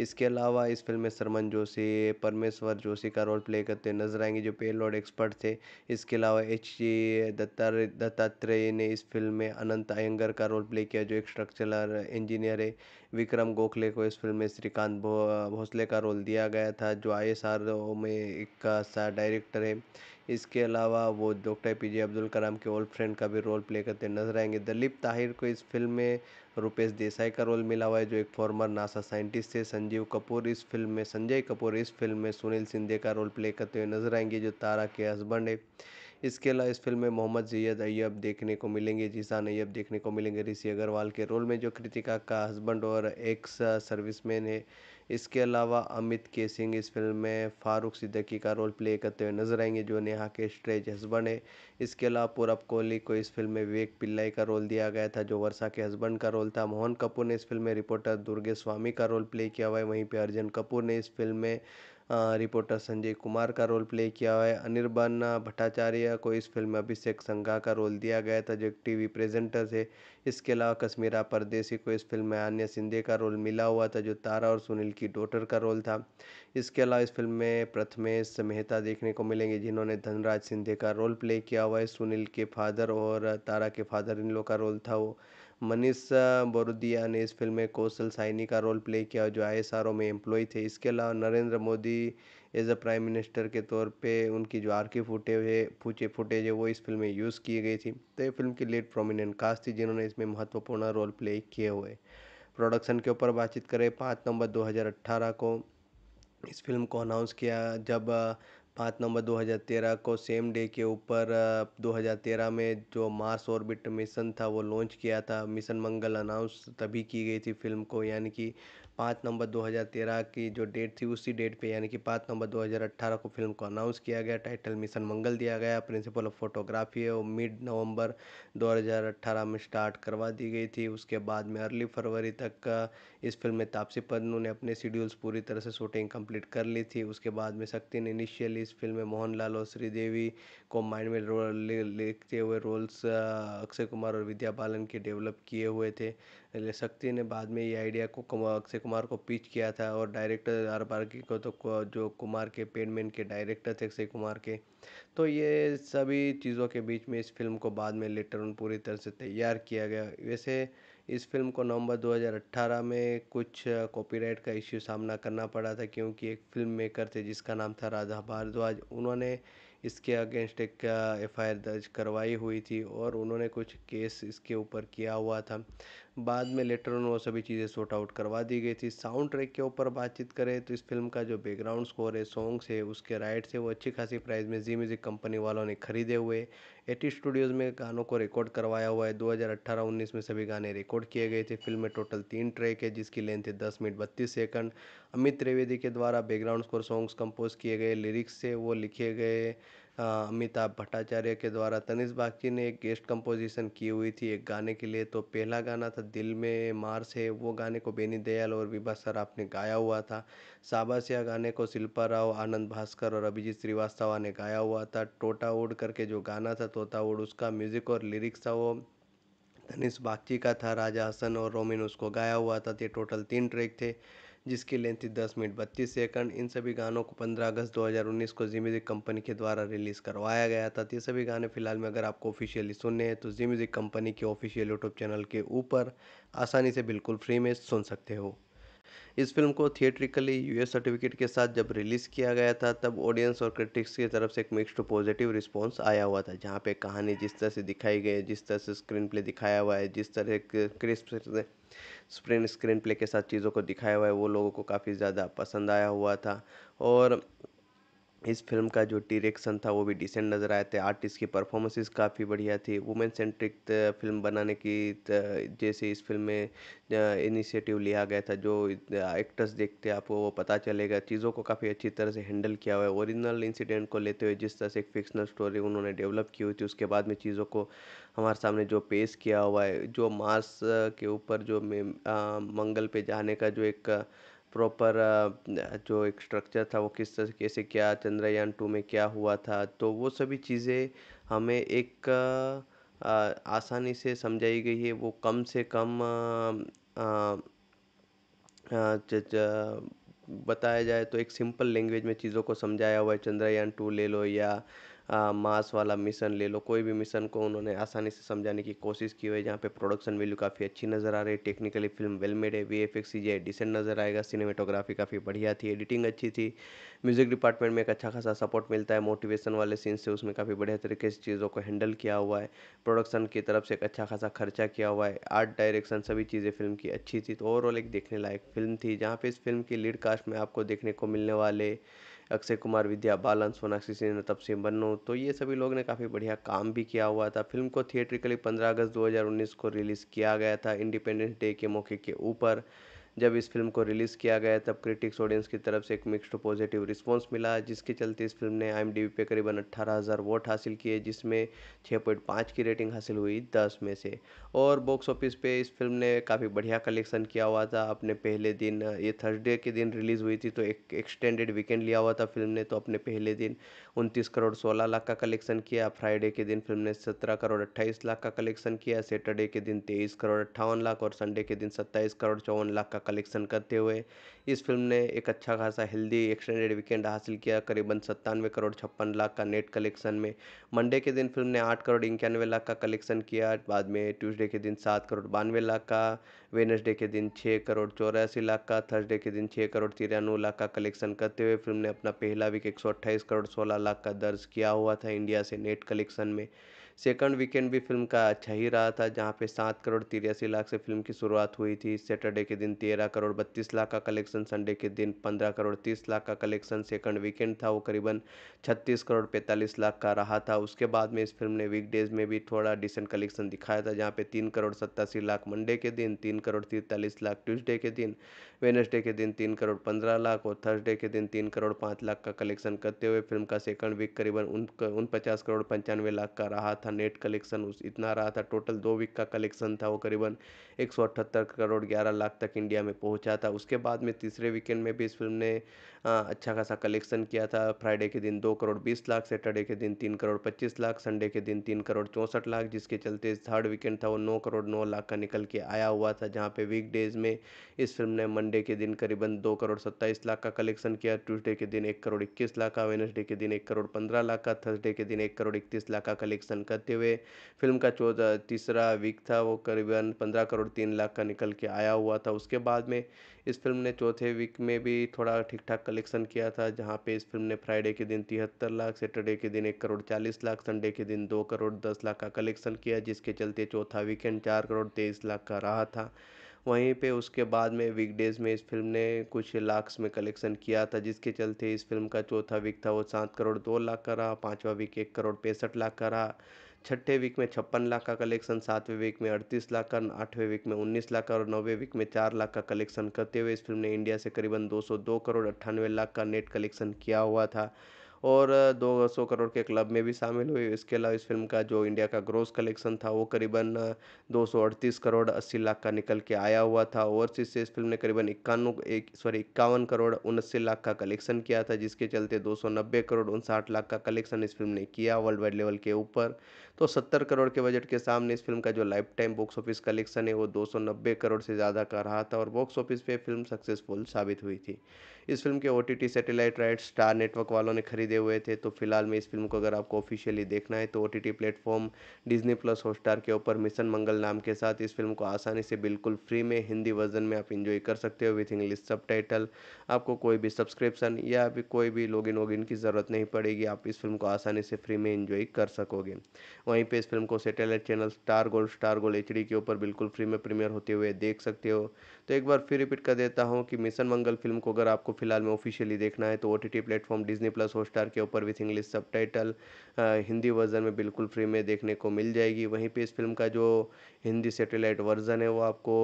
इसके अलावा इस फिल्म में सरमन जोशी परमेश्वर जोशी का रोल प्ले करते नजर आएंगे जो पेलोड एक्सपर्ट थे इसके अलावा एच जी दत्ता दत्तात्रेय ने इस फिल्म में अनंत अयंगर का रोल प्ले किया जो एक स्ट्रक्चरर इंजीनियर है विक्रम गोखले को इस फिल्म में श्रीकांत भोसले का रोल दिया गया था जो आई में एक डायरेक्टर है इसके अलावा वो doctor A P J Abdul Kalam के ओल्ड फ्रेंड का भी रोल प्ले करते नजर आएंगे दलीप ताहिर को इस फिल्म में रुपेश देसाई का रोल मिला हुआ है जो एक फॉर्मर नासा साइंटिस्ट है संजीव कपूर इस फिल्म में संजय कपूर इस फिल्म में सुनील सिंधे का रोल प्ले करते हुए नजर आएंगे जो तारा के हस्बैंड है इसके अलावा इस फिल्म में मोहम्मद जैद अय्यब देखने को मिलेंगे जीसान अय्यब देखने को मिलेंगे ऋषि अग्रवाल के रोल में जो कृतिका का हस्बैंड और एक्स सर्विसमैन है इसके अलावा अमित के सिंह इस फ़िल्म में फ़ारूक सिद्दीकी का रोल प्ले करते हुए नज़र आएंगे जो नेहा के स्ट्रेज हस्बैंड है इसके अलावा पूरब कोहली को इस फ़िल्म में विवेक पिल्लई का रोल दिया गया था जो वर्षा के हस्बैंड का रोल था मोहन कपूर ने इस फ़िल्म में रिपोर्टर दुर्गे स्वामी का रोल प्ले किया हुआ है वहीं पर अर्जुन कपूर ने इस फ़िल्म में रिपोर्टर संजय कुमार का रोल प्ले किया हुआ है अनिर्बन भट्टाचार्य को इस फिल्म में अभिषेक संघा का रोल दिया गया था जो एक टी वी प्रेजेंटर थे इसके अलावा कश्मीरा परदेसी को इस फिल्म में आन्या सिंधे का रोल मिला हुआ था जो तारा और सुनील की डॉटर का रोल था इसके अलावा इस फिल्म में प्रथमेश मेहता देखने को मिलेंगे जिन्होंने धनराज सिंधे का रोल प्ले किया हुआ है सुनील के फादर और तारा के फादर इन लोग का रोल था वो मनीष बोरुदिया ने इस फिल्म में कौशल साइनी का रोल प्ले किया जो आई एस आर ओ में एम्प्लॉय थे इसके अलावा Narendra Modi as a prime minister के तौर पे उनकी जो आर्की फूटे हुए फूचे फुटेज है वो इस फिल्म में यूज़ की गई थी तो ये फिल्म की लेट प्रोमिनेंट कास्ट थी जिन्होंने इसमें महत्वपूर्ण रोल प्ले किए हुए प्रोडक्शन के ऊपर बातचीत करें पाँच नवंबर 2018 को इस फिल्म को अनाउंस किया जब पाँच नवंबर दो हज़ार तेरह को सेम डे के ऊपर दो हज़ार तेरह में जो मार्स ऑर्बिट मिशन था वो लॉन्च किया था मिशन मंगल अनाउंस तभी की गई थी फ़िल्म को यानी कि पाँच नवंबर दो हज़ार तेरह की जो डेट थी उसी डेट पे यानी कि पाँच नवंबर दो हज़ार अट्ठारह को फिल्म को अनाउंस किया गया टाइटल मिशन मंगल दिया गया प्रिंसिपल ऑफ फोटोग्राफी है और मिड नवंबर 2018 में स्टार्ट करवा दी गई थी उसके बाद में अर्ली फरवरी तक इस फिल्म में तापसी पन्नू ने अपने शेड्यूल्स पूरी तरह से शूटिंग कम्प्लीट कर ली थी उसके बाद में शक्ति ने इनिशियली इस फिल्म में लाल और श्रीदेवी को माइंड में रोल लिखते हुए रोल्स अक्षय कुमार और विद्या बालन के डेवलप किए हुए थे शक्ति ने बाद में ये आइडिया को अक्षय कुमार को पिच किया था और डायरेक्टर आर बारकी को तो जो कुमार के पेडमैन के डायरेक्टर थे अक्षय कुमार के तो ये सभी चीज़ों के बीच में इस फिल्म को बाद में लेटर उन पूरी तरह से तैयार किया गया वैसे इस फिल्म को नवंबर 2018 में कुछ कॉपीराइट का इश्यू सामना करना पड़ा था क्योंकि एक फिल्म मेकर थे जिसका नाम था राधा भारद्वाज उन्होंने इसके अगेंस्ट एक एफ uh, दर्ज करवाई हुई थी और उन्होंने कुछ केस इसके ऊपर किया हुआ था बाद में लेटर ऑन वो सभी चीज़ें सॉर्ट आउट करवा दी गई थी साउंड ट्रैक के ऊपर बातचीत करें तो इस फिल्म का जो बैकग्राउंड स्कोर है सॉन्ग्स है उसके राइट्स है वो अच्छी खासी प्राइस में जी म्यूज़िक कंपनी वालों ने खरीदे हुए एटी स्टूडियोज़ में गानों को रिकॉर्ड करवाया हुआ है दो हज़ार में सभी गाने रिकॉर्ड किए गए थे फिल्म में टोटल तीन ट्रैक है जिसकी लेंथ है दस मिनट बत्तीस सेकंड अमित त्रिवेदी के द्वारा बैकग्राउंड स्कोर सॉन्ग्स कंपोज किए गए लिरिक्स से वो लिखे गए अमिताभ भट्टाचार्य के द्वारा तनिष बागची ने एक गेस्ट कंपोजिशन की हुई थी एक गाने के लिए तो पहला गाना था दिल में मार्स है वो गाने को बेनी दयाल और विभा सराफ ने गाया हुआ था साबासिया गाने को शिल्पा राव आनंद भास्कर और अभिजीत श्रीवास्तवा ने गाया हुआ था टोटा उड़ करके जो गाना था तोता उड़ उसका म्यूज़िक और लिरिक्स था वो तनिष बागची का था राजा हसन और रोमिन उसको गाया हुआ था ये टोटल तीन ट्रैक थे जिसकी लेंथ थी दस मिनट बत्तीस सेकंड इन सभी गानों को पंद्रह अगस्त 2019 को जी म्यूज़िक कंपनी के द्वारा रिलीज़ करवाया गया था ये सभी गाने फिलहाल में अगर आपको ऑफिशियली सुनने हैं तो जी म्यूज़िक कंपनी के ऑफिशियल यूट्यूब चैनल के ऊपर आसानी से बिल्कुल फ्री में सुन सकते हो इस फिल्म को थिएट्रिकली यूएस सर्टिफिकेट के साथ जब रिलीज़ किया गया था तब ऑडियंस और क्रिटिक्स की तरफ से एक मिक्स्ड पॉजिटिव रिस्पांस आया हुआ था जहाँ पे कहानी जिस तरह से दिखाई गई है जिस तरह से स्क्रीन प्ले दिखाया हुआ है जिस तरह क्रिस्प स्क्रीन स्क्रीन प्ले के साथ चीज़ों को दिखाया हुआ है वो लोगों को काफ़ी ज़्यादा पसंद आया हुआ था और इस फिल्म का जो डिरेक्शन था वो भी डिसेंट नज़र आए थे आर्टिस्ट की परफॉर्मेंसेस काफ़ी बढ़िया थी वुमेन सेंट्रिक फिल्म बनाने की जैसे इस फिल्म में इनिशिएटिव लिया गया था जो एक्टर्स देखते आपको वो पता चलेगा चीज़ों को काफ़ी अच्छी तरह से हैंडल किया हुआ है ओरिजिनल इंसिडेंट को लेते हुए जिस तरह से एक फिक्सनल स्टोरी उन्होंने डेवलप की हुई थी उसके बाद में चीज़ों को हमारे सामने जो पेश किया हुआ है जो मार्स के ऊपर जो मंगल पे जाने का जो एक प्रॉपर uh, जो एक स्ट्रक्चर था वो किस तरीके से क्या चंद्रयान टू में क्या हुआ था तो वो सभी चीज़ें हमें एक uh, uh, आसानी से समझाई गई है वो कम से कम बताया जाए तो एक सिंपल लैंग्वेज में चीज़ों को समझाया हुआ है चंद्रयान टू ले लो या मास वाला मिशन ले लो कोई भी मिशन को उन्होंने आसानी से समझाने की कोशिश की हुई है जहाँ पे प्रोडक्शन वैल्यू काफ़ी अच्छी नज़र आ रही है टेक्निकली फिल्म वेल मेड है वी एफ एक्स डिसेंट नज़र आएगा सिनेमेटोग्राफी काफ़ी बढ़िया थी एडिटिंग अच्छी थी म्यूज़िक डिपार्टमेंट में एक अच्छा खासा सपोर्ट मिलता है मोटिवेशन वाले सीन से उसमें काफ़ी बढ़िया तरीके से चीज़ों को हैंडल किया हुआ है प्रोडक्शन की तरफ से एक अच्छा खासा खर्चा किया हुआ है आर्ट डायरेक्शन सभी चीज़ें फिल्म की अच्छी थी तो ओवरऑल एक देखने लायक फिल्म थी जहाँ पे इस फिल्म की लीड कास्ट में आपको देखने को मिलने वाले अक्षय कुमार विद्या बालन सोनाक्षी सिन्हा तपसी मन्नू तो ये सभी लोग ने काफ़ी बढ़िया काम भी किया हुआ था फिल्म को थिएट्रिकली पंद्रह अगस्त 2019 को रिलीज़ किया गया था इंडिपेंडेंस डे के मौके के ऊपर जब इस फिल्म को रिलीज़ किया गया तब क्रिटिक्स ऑडियंस की तरफ से एक मिक्स्ड पॉजिटिव रिस्पांस मिला जिसके चलते इस फिल्म ने आई पे करीबन अट्ठारह हज़ार वोट हासिल किए जिसमें 6.5 की रेटिंग हासिल हुई 10 में से और बॉक्स ऑफिस पे इस फिल्म ने काफ़ी बढ़िया कलेक्शन किया हुआ था अपने पहले दिन ये थर्सडे के दिन रिलीज़ हुई थी तो एक एक्सटेंडेड वीकेंड लिया हुआ था फिल्म ने तो अपने पहले दिन उनतीस करोड़ सोलह लाख का कलेक्शन किया फ्राइडे के दिन फिल्म ने सत्रह करोड़ अट्ठाईस लाख का कलेक्शन किया सैटरडे के दिन तेईस करोड़ अट्ठावन लाख और संडे के दिन सत्ताईस करोड़ चौवन लाख का कलेक्शन करते हुए इस फिल्म ने एक अच्छा खासा हेल्दी एक्सटेंडेड वीकेंड हासिल किया करीबन सत्तानवे करोड़ छप्पन लाख का नेट कलेक्शन में मंडे के दिन फिल्म ने आठ करोड़ इक्यानवे लाख का कलेक्शन किया बाद में ट्यूसडे के दिन सात करोड़ बानवे लाख का वेनसडे के दिन छः करोड़ चौरासी लाख का थर्सडे के दिन छः करोड़ तिरानवे लाख का कलेक्शन करते हुए फिल्म ने अपना पहला वीक एक करोड़ सोलह लाख का दर्ज किया हुआ था इंडिया से नेट कलेक्शन में सेकंड वीकेंड भी फिल्म का अच्छा ही रहा था जहाँ पे सात करोड़ तिरासी लाख से फिल्म की शुरुआत हुई थी सैटरडे के दिन तेरह करोड़ बत्तीस लाख का कलेक्शन संडे के दिन पंद्रह करोड़ तीस लाख का कलेक्शन सेकंड वीकेंड था वो करीबन छत्तीस करोड़ पैंतालीस लाख का रहा था उसके बाद में इस फिल्म ने वीकडेज में भी थोड़ा डिसेंट कलेक्शन दिखाया था जहाँ पे तीन करोड़ सत्तासी लाख मंडे के दिन तीन करोड़ तिरतालीस लाख ट्यूजडे के दिन वेनसडे के दिन तीन करोड़ पंद्रह लाख और थर्सडे के दिन तीन करोड़ पाँच लाख का कलेक्शन करते हुए फिल्म का सेकंड वीक करीबन उन पचास करोड़ पंचानवे लाख का रहा था नेट कलेक्शन उस इतना रहा था टोटल दो वीक का कलेक्शन था वो करीबन एक करोड़ ग्यारह लाख तक इंडिया में पहुँचा था उसके बाद में तीसरे वीकेंड में भी इस फिल्म ने हाँ, अच्छा खासा कलेक्शन किया था फ्राइडे के दिन दो करोड़ बीस लाख सैटरडे के दिन तीन करोड़ पच्चीस लाख संडे के दिन तीन करोड़ चौंसठ लाख जिसके चलते थर्ड वीकेंड था वो नौ करोड़ नौ लाख का निकल के आया हुआ था जहाँ पे वीक डेज में इस फिल्म ने मंडे के दिन करीबन दो करोड़ सत्ताईस लाख का कलेक्शन किया ट्यूजडे के दिन एक करोड़ इक्कीस लाख का वेनसडे के दिन एक करोड़ पंद्रह लाख का थर्सडे के दिन एक करोड़ इकतीस लाख का कलेक्शन करते हुए फिल्म का चौदह तीसरा वीक था वो करीबन पंद्रह करोड़ तीन लाख का निकल के आया हुआ था उसके बाद में इस फिल्म ने चौथे वीक में भी थोड़ा ठीक ठाक कलेक्शन किया था जहाँ पे इस फिल्म ने फ्राइडे के दिन तिहत्तर लाख सैटरडे के दिन एक करोड़ चालीस लाख संडे के दिन दो करोड़ दस लाख का कलेक्शन किया जिसके चलते चौथा वीकेंड चार करोड़ तेईस लाख का रहा था वहीं पे उसके बाद में वीकडेज़ में इस फिल्म ने कुछ लाख्स में कलेक्शन किया था जिसके चलते इस फिल्म का चौथा वीक था वो सात करोड़ दो लाख का रहा पाँचवा वीक एक करोड़ पैंसठ लाख का रहा छठे वीक में छप्पन लाख का कलेक्शन सातवें वीक में अड़तीस लाख का आठवें वीक में उन्नीस लाख का और नौवें वीक में चार लाख का कलेक्शन करते हुए इस फिल्म ने इंडिया से करीबन 202 करोड़ अट्ठानवे लाख का नेट कलेक्शन किया हुआ था और 200 करोड़ के क्लब में भी शामिल हुई इसके अलावा इस फिल्म का जो इंडिया का ग्रोस कलेक्शन था वो करीबन दो करोड़ 80 लाख का निकल के आया हुआ था ओवरसीज से इस फिल्म ने करीबन इक्यानवे एक सॉरी इक्यावन करोड़ उनस्सी लाख का कलेक्शन किया था जिसके चलते दो करोड़ उनसाठ लाख का कलेक्शन इस फिल्म ने किया वर्ल्ड वाइड लेवल के ऊपर तो सत्तर करोड़ के बजट के सामने इस फिल्म का जो lifetime box office collection है वो दो करोड़ से ज़्यादा का रहा था और बॉक्स ऑफिस पर फिल्म सक्सेसफुल साबित हुई थी इस फिल्म के O satellite right star network वालों ने खरीदे हुए थे तो फिलहाल में इस फिल्म को अगर आपको ऑफिशियली देखना है तो O T platform Disney plus Hotstar के ऊपर मिशन मंगल नाम के साथ इस फिल्म को आसानी से बिल्कुल फ्री में हिंदी वर्जन में आप इंजॉय कर सकते हो विथ इंग्लिश सब आपको कोई भी सब्सक्रिप्शन या भी कोई भी लॉगिन वॉगिन की ज़रूरत नहीं पड़ेगी आप इस फिल्म को आसानी से फ्री में इंजॉय कर सकोगे वहीं पे इस फिल्म को satellite channel star gold star gold H के ऊपर बिल्कुल फ्री में प्रीमियर होते हुए देख सकते हो तो एक बार फिर रिपीट कर देता हूँ कि मिशन मंगल फिल्म को अगर आपको फिलहाल में ऑफिशियली देखना है तो O T T platform Disney plus Hotstar के ऊपर with English subtitle Hindi version में बिल्कुल फ्री में देखने को मिल जाएगी वहीं पर इस फिल्म का जो हिंदी सेटेलाइट वर्जन है वो आपको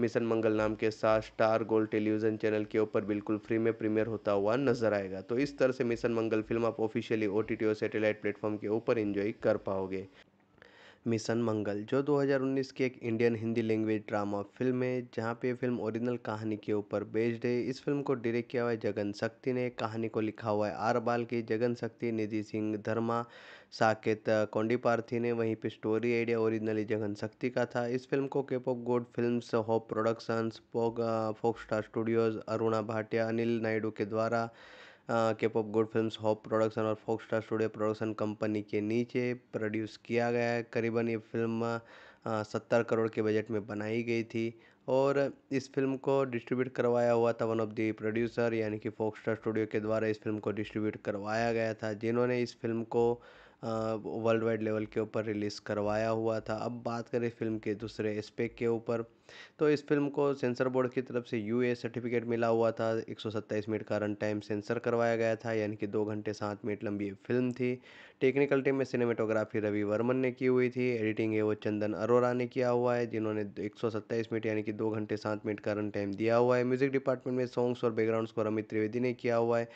मिशन मंगल नाम के साथ स्टार गोल्ड टेलीविज़न चैनल के ऊपर बिल्कुल फ्री में प्रीमियर होता हुआ नजर आएगा तो इस तरह से मिशन मंगल फिल्म आप ऑफिशियली ओ टी टी और सेटेलाइट प्लेटफॉर्म के ऊपर इन्जॉय कर पाओगे मिशन मंगल जो 2019 की एक Indian Hindi language drama film है जहाँ पे ये फिल्म ओरिजिनल कहानी के ऊपर बेस्ड है इस फिल्म को डायरेक्ट किया हुआ है जगन शक्ति ने कहानी को लिखा हुआ है आर बाल की जगन शक्ति निधि सिंह धर्मा साकेत कौंडी पार्थी ने वहीं पे स्टोरी आइडिया ओरिजिनली जगन शक्ति का था इस फिल्म को केप ऑफ गोड फिल्म होप प्रोडक्शंस फोक स्टार स्टूडियोज़ अरुणा भाटिया अनिल नायडू के द्वारा के pop good film hop production और फोक स्टार स्टूडियो प्रोडक्शन कंपनी के नीचे प्रोड्यूस किया गया है करीबन ये फिल्म सत्तर करोड़ के बजट में बनाई गई थी और इस फिल्म को डिस्ट्रीब्यूट करवाया हुआ था वन ऑफ दी प्रोड्यूसर यानी कि फोक स्टार स्टूडियो के द्वारा इस फिल्म को डिस्ट्रीब्यूट करवाया गया था जिन्होंने इस फिल्म को वर्ल्ड वाइड लेवल के ऊपर रिलीज़ करवाया हुआ था अब बात करें फिल्म के दूसरे एस्पेक्ट के ऊपर तो इस फिल्म को सेंसर बोर्ड की तरफ से यू सर्टिफिकेट मिला हुआ था एक मिनट का रन टाइम सेंसर करवाया गया था यानी कि दो घंटे सात मिनट लंबी फिल्म थी टेक्निकल टीम में सिनेमेटोग्राफी रवि वर्मन ने की हुई थी एडिटिंग है वो चंदन अरोरा ने किया हुआ है जिन्होंने एक मिनट यानी कि दो घंटे सात मिनट का रन टाइम दिया हुआ है म्यूजिक डिपार्टमेंट में सॉन्ग्स और बैकग्राउंड को अमित त्रिवेदी ने किया हुआ है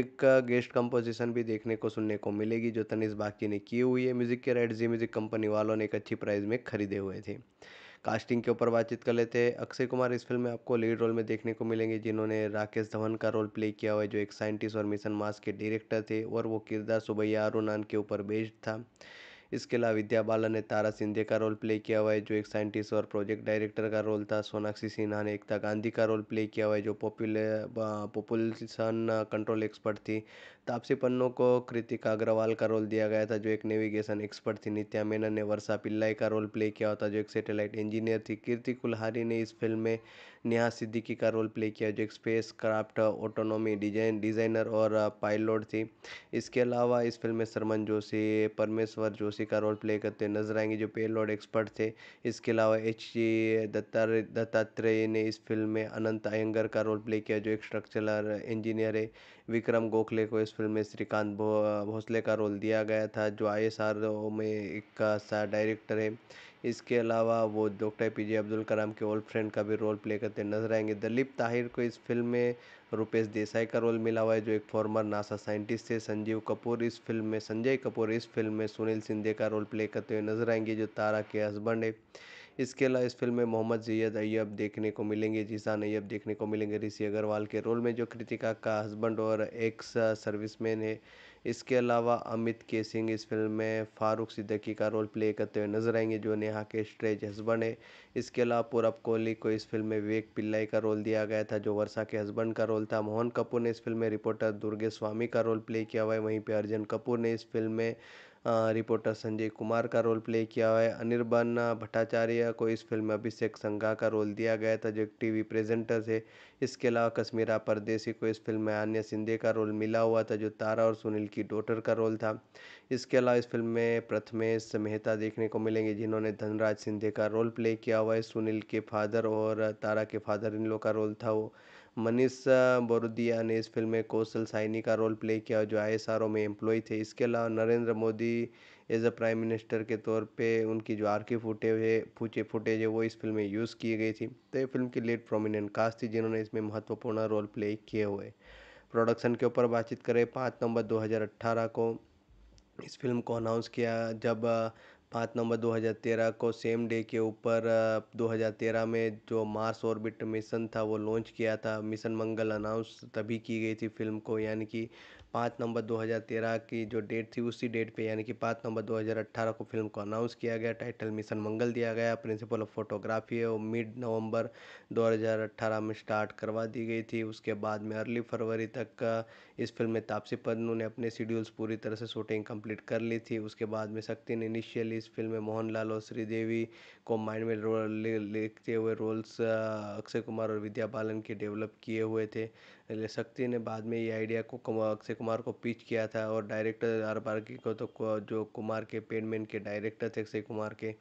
एक गेस्ट कंपोजिशन भी देखने को सुनने को मिलेगी जो तनिष बाकी ने की हुई है म्यूजिक के राइट जी म्यूजिक कंपनी वालों ने एक अच्छी प्राइस में खरीदे हुए थे कास्टिंग के ऊपर बातचीत कर लेते हैं अक्षय कुमार इस फिल्म में आपको लीड रोल में देखने को मिलेंगे जिन्होंने राकेश धवन का रोल प्ले किया हुआ है जो एक साइंटिस्ट और मिशन मास के डायरेक्टर थे और वो किरदार सुबैया अरुणान के ऊपर बेस्ड था इसके अलावा विद्या बालन ने तारा सिंधे का रोल प्ले किया हुआ है जो एक साइंटिस्ट और प्रोजेक्ट डायरेक्टर का रोल था सोनाक्षी सिन्हा ने एकता गांधी का रोल प्ले किया हुआ है जो पॉपुलर पॉपुलेशन कंट्रोल एक्सपर्ट थी तापसी पन्नू को कृतिका अग्रवाल का रोल दिया गया था जो एक नेविगेशन एक्सपर्ट थी नित्या मेनन ने वर्षा पिल्लाई का रोल प्ले किया था जो एक सैटेलाइट इंजीनियर थी कीर्ति कुल्हारी ने इस फिल्म में नेहा सिद्दीकी का रोल प्ले किया जो एक spacecraft autonomy design designer और पायलट थी इसके अलावा इस फिल्म में सरमन जोशी परमेश्वर जोशी का रोल प्ले करते नजर आएंगे जो पेलोड एक्सपर्ट थे इसके अलावा एच जी दत्ता दत्तात्रेय ने इस फिल्म में अनंत अयंगर का रोल प्ले किया जो एक स्ट्रक्चरल इंजीनियर है विक्रम गोखले को इस फिल्म में श्रीकांत भोसले का रोल दिया गया था जो आई एस आर में एक का डायरेक्टर है इसके अलावा वो doctor P J Abdul Kalam के ओल्ड फ्रेंड का भी रोल प्ले करते नजर आएंगे दलीप ताहिर को इस फिल्म में रुपेश देसाई का रोल मिला हुआ है जो एक फॉर्मर नासा साइंटिस्ट है संजीव कपूर इस फिल्म में संजय कपूर इस फिल्म में सुनील सिंधे का रोल प्ले करते हुए नजर आएंगे जो तारा के हस्बैंड है इसके अलावा इस फ़िल्म में मोहम्मद जैद अय्यब देखने को मिलेंगे जीसान अय्यब देखने को मिलेंगे ऋषि अग्रवाल के रोल में जो कृतिका का हस्बैंड और एक्स सर्विसमैन है इसके अलावा अमित के सिंह इस फिल्म में फ़ारूक सिद्दकी का रोल प्ले करते हुए नजर आएंगे जो नेहा के स्ट्रेज हस्बैंड है इसके अलावा पूरब कोहली को इस फिल्म में विवेक पिल्लाई का रोल दिया गया था जो वर्षा के हस्बैंड का रोल था मोहन कपूर ने इस फिल्म में रिपोर्टर दुर्गे स्वामी का रोल प्ले किया हुआ है वहीं पर अर्जन कपूर ने इस फिल्म में रिपोर्टर संजय कुमार का रोल प्ले किया हुआ है अनिर्बन भट्टाचार्य को इस फिल्म में अभिषेक संघा का रोल दिया गया था जो एक टी वी प्रेजेंटर थे इसके अलावा कश्मीरा परदेसी को इस फिल्म में अन्य सिंधे का रोल मिला हुआ था जो तारा और सुनील की डॉटर का रोल था इसके अलावा इस फिल्म में प्रथमेश मेहता देखने को मिलेंगे जिन्होंने धनराज सिंधे का रोल प्ले किया हुआ है सुनील के फादर और तारा के फादर इन लोग का रोल था वो मनीष बोरुदिया ने इस फ़िल्म में कौशल साइनी का रोल प्ले किया जो आई एस आर ओ में एम्प्लॉय थे इसके अलावा Narendra Modi as a prime minister के तौर पे उनकी जो आर्की फुटेज है फूचे फुटेज है वो इस फ़िल्म में यूज़ की गई थी तो ये फ़िल्म की लीड प्रोमिनेंट कास्ट थी जिन्होंने इसमें महत्वपूर्ण रोल प्ले किए हुए प्रोडक्शन के ऊपर बातचीत करें पाँच नवंबर 2018 को इस फिल्म को अनाउंस किया जब पाँच नवंबर दो हज़ार तेरह को सेम डे के ऊपर दो हज़ार तेरह में जो मार्स ऑर्बिट मिशन था वो लॉन्च किया था मिशन मंगल अनाउंस तभी की गई थी फ़िल्म को यानी कि पाँच नवंबर दो हज़ार तेरह की जो डेट थी उसी डेट पे यानी कि पाँच नवंबर दो हज़ार अट्ठारह को फिल्म को अनाउंस किया गया टाइटल मिशन मंगल दिया गया प्रिंसिपल ऑफ फोटोग्राफी है वो मिड नवम्बर दो हज़ार अट्ठारह में स्टार्ट करवा दी गई थी उसके बाद में अर्ली फरवरी तक इस फिल्म में तापसी पन्नू ने अपने शेड्यूल्स पूरी तरह से शूटिंग कम्प्लीट कर ली थी उसके बाद में शक्ति ने इनिशियली इस फिल्म में मोहन लाल और श्रीदेवी को माइंड में रोल लिखते हुए रोल्स अक्षय कुमार और विद्या बालन के डेवलप किए हुए थे शक्ति ने बाद में ये आइडिया को अक्षय कुमार को पिच किया था और डायरेक्टर आर बारकी को तो जो कुमार के पेनमैन के डायरेक्टर थे अक्षय कुमार के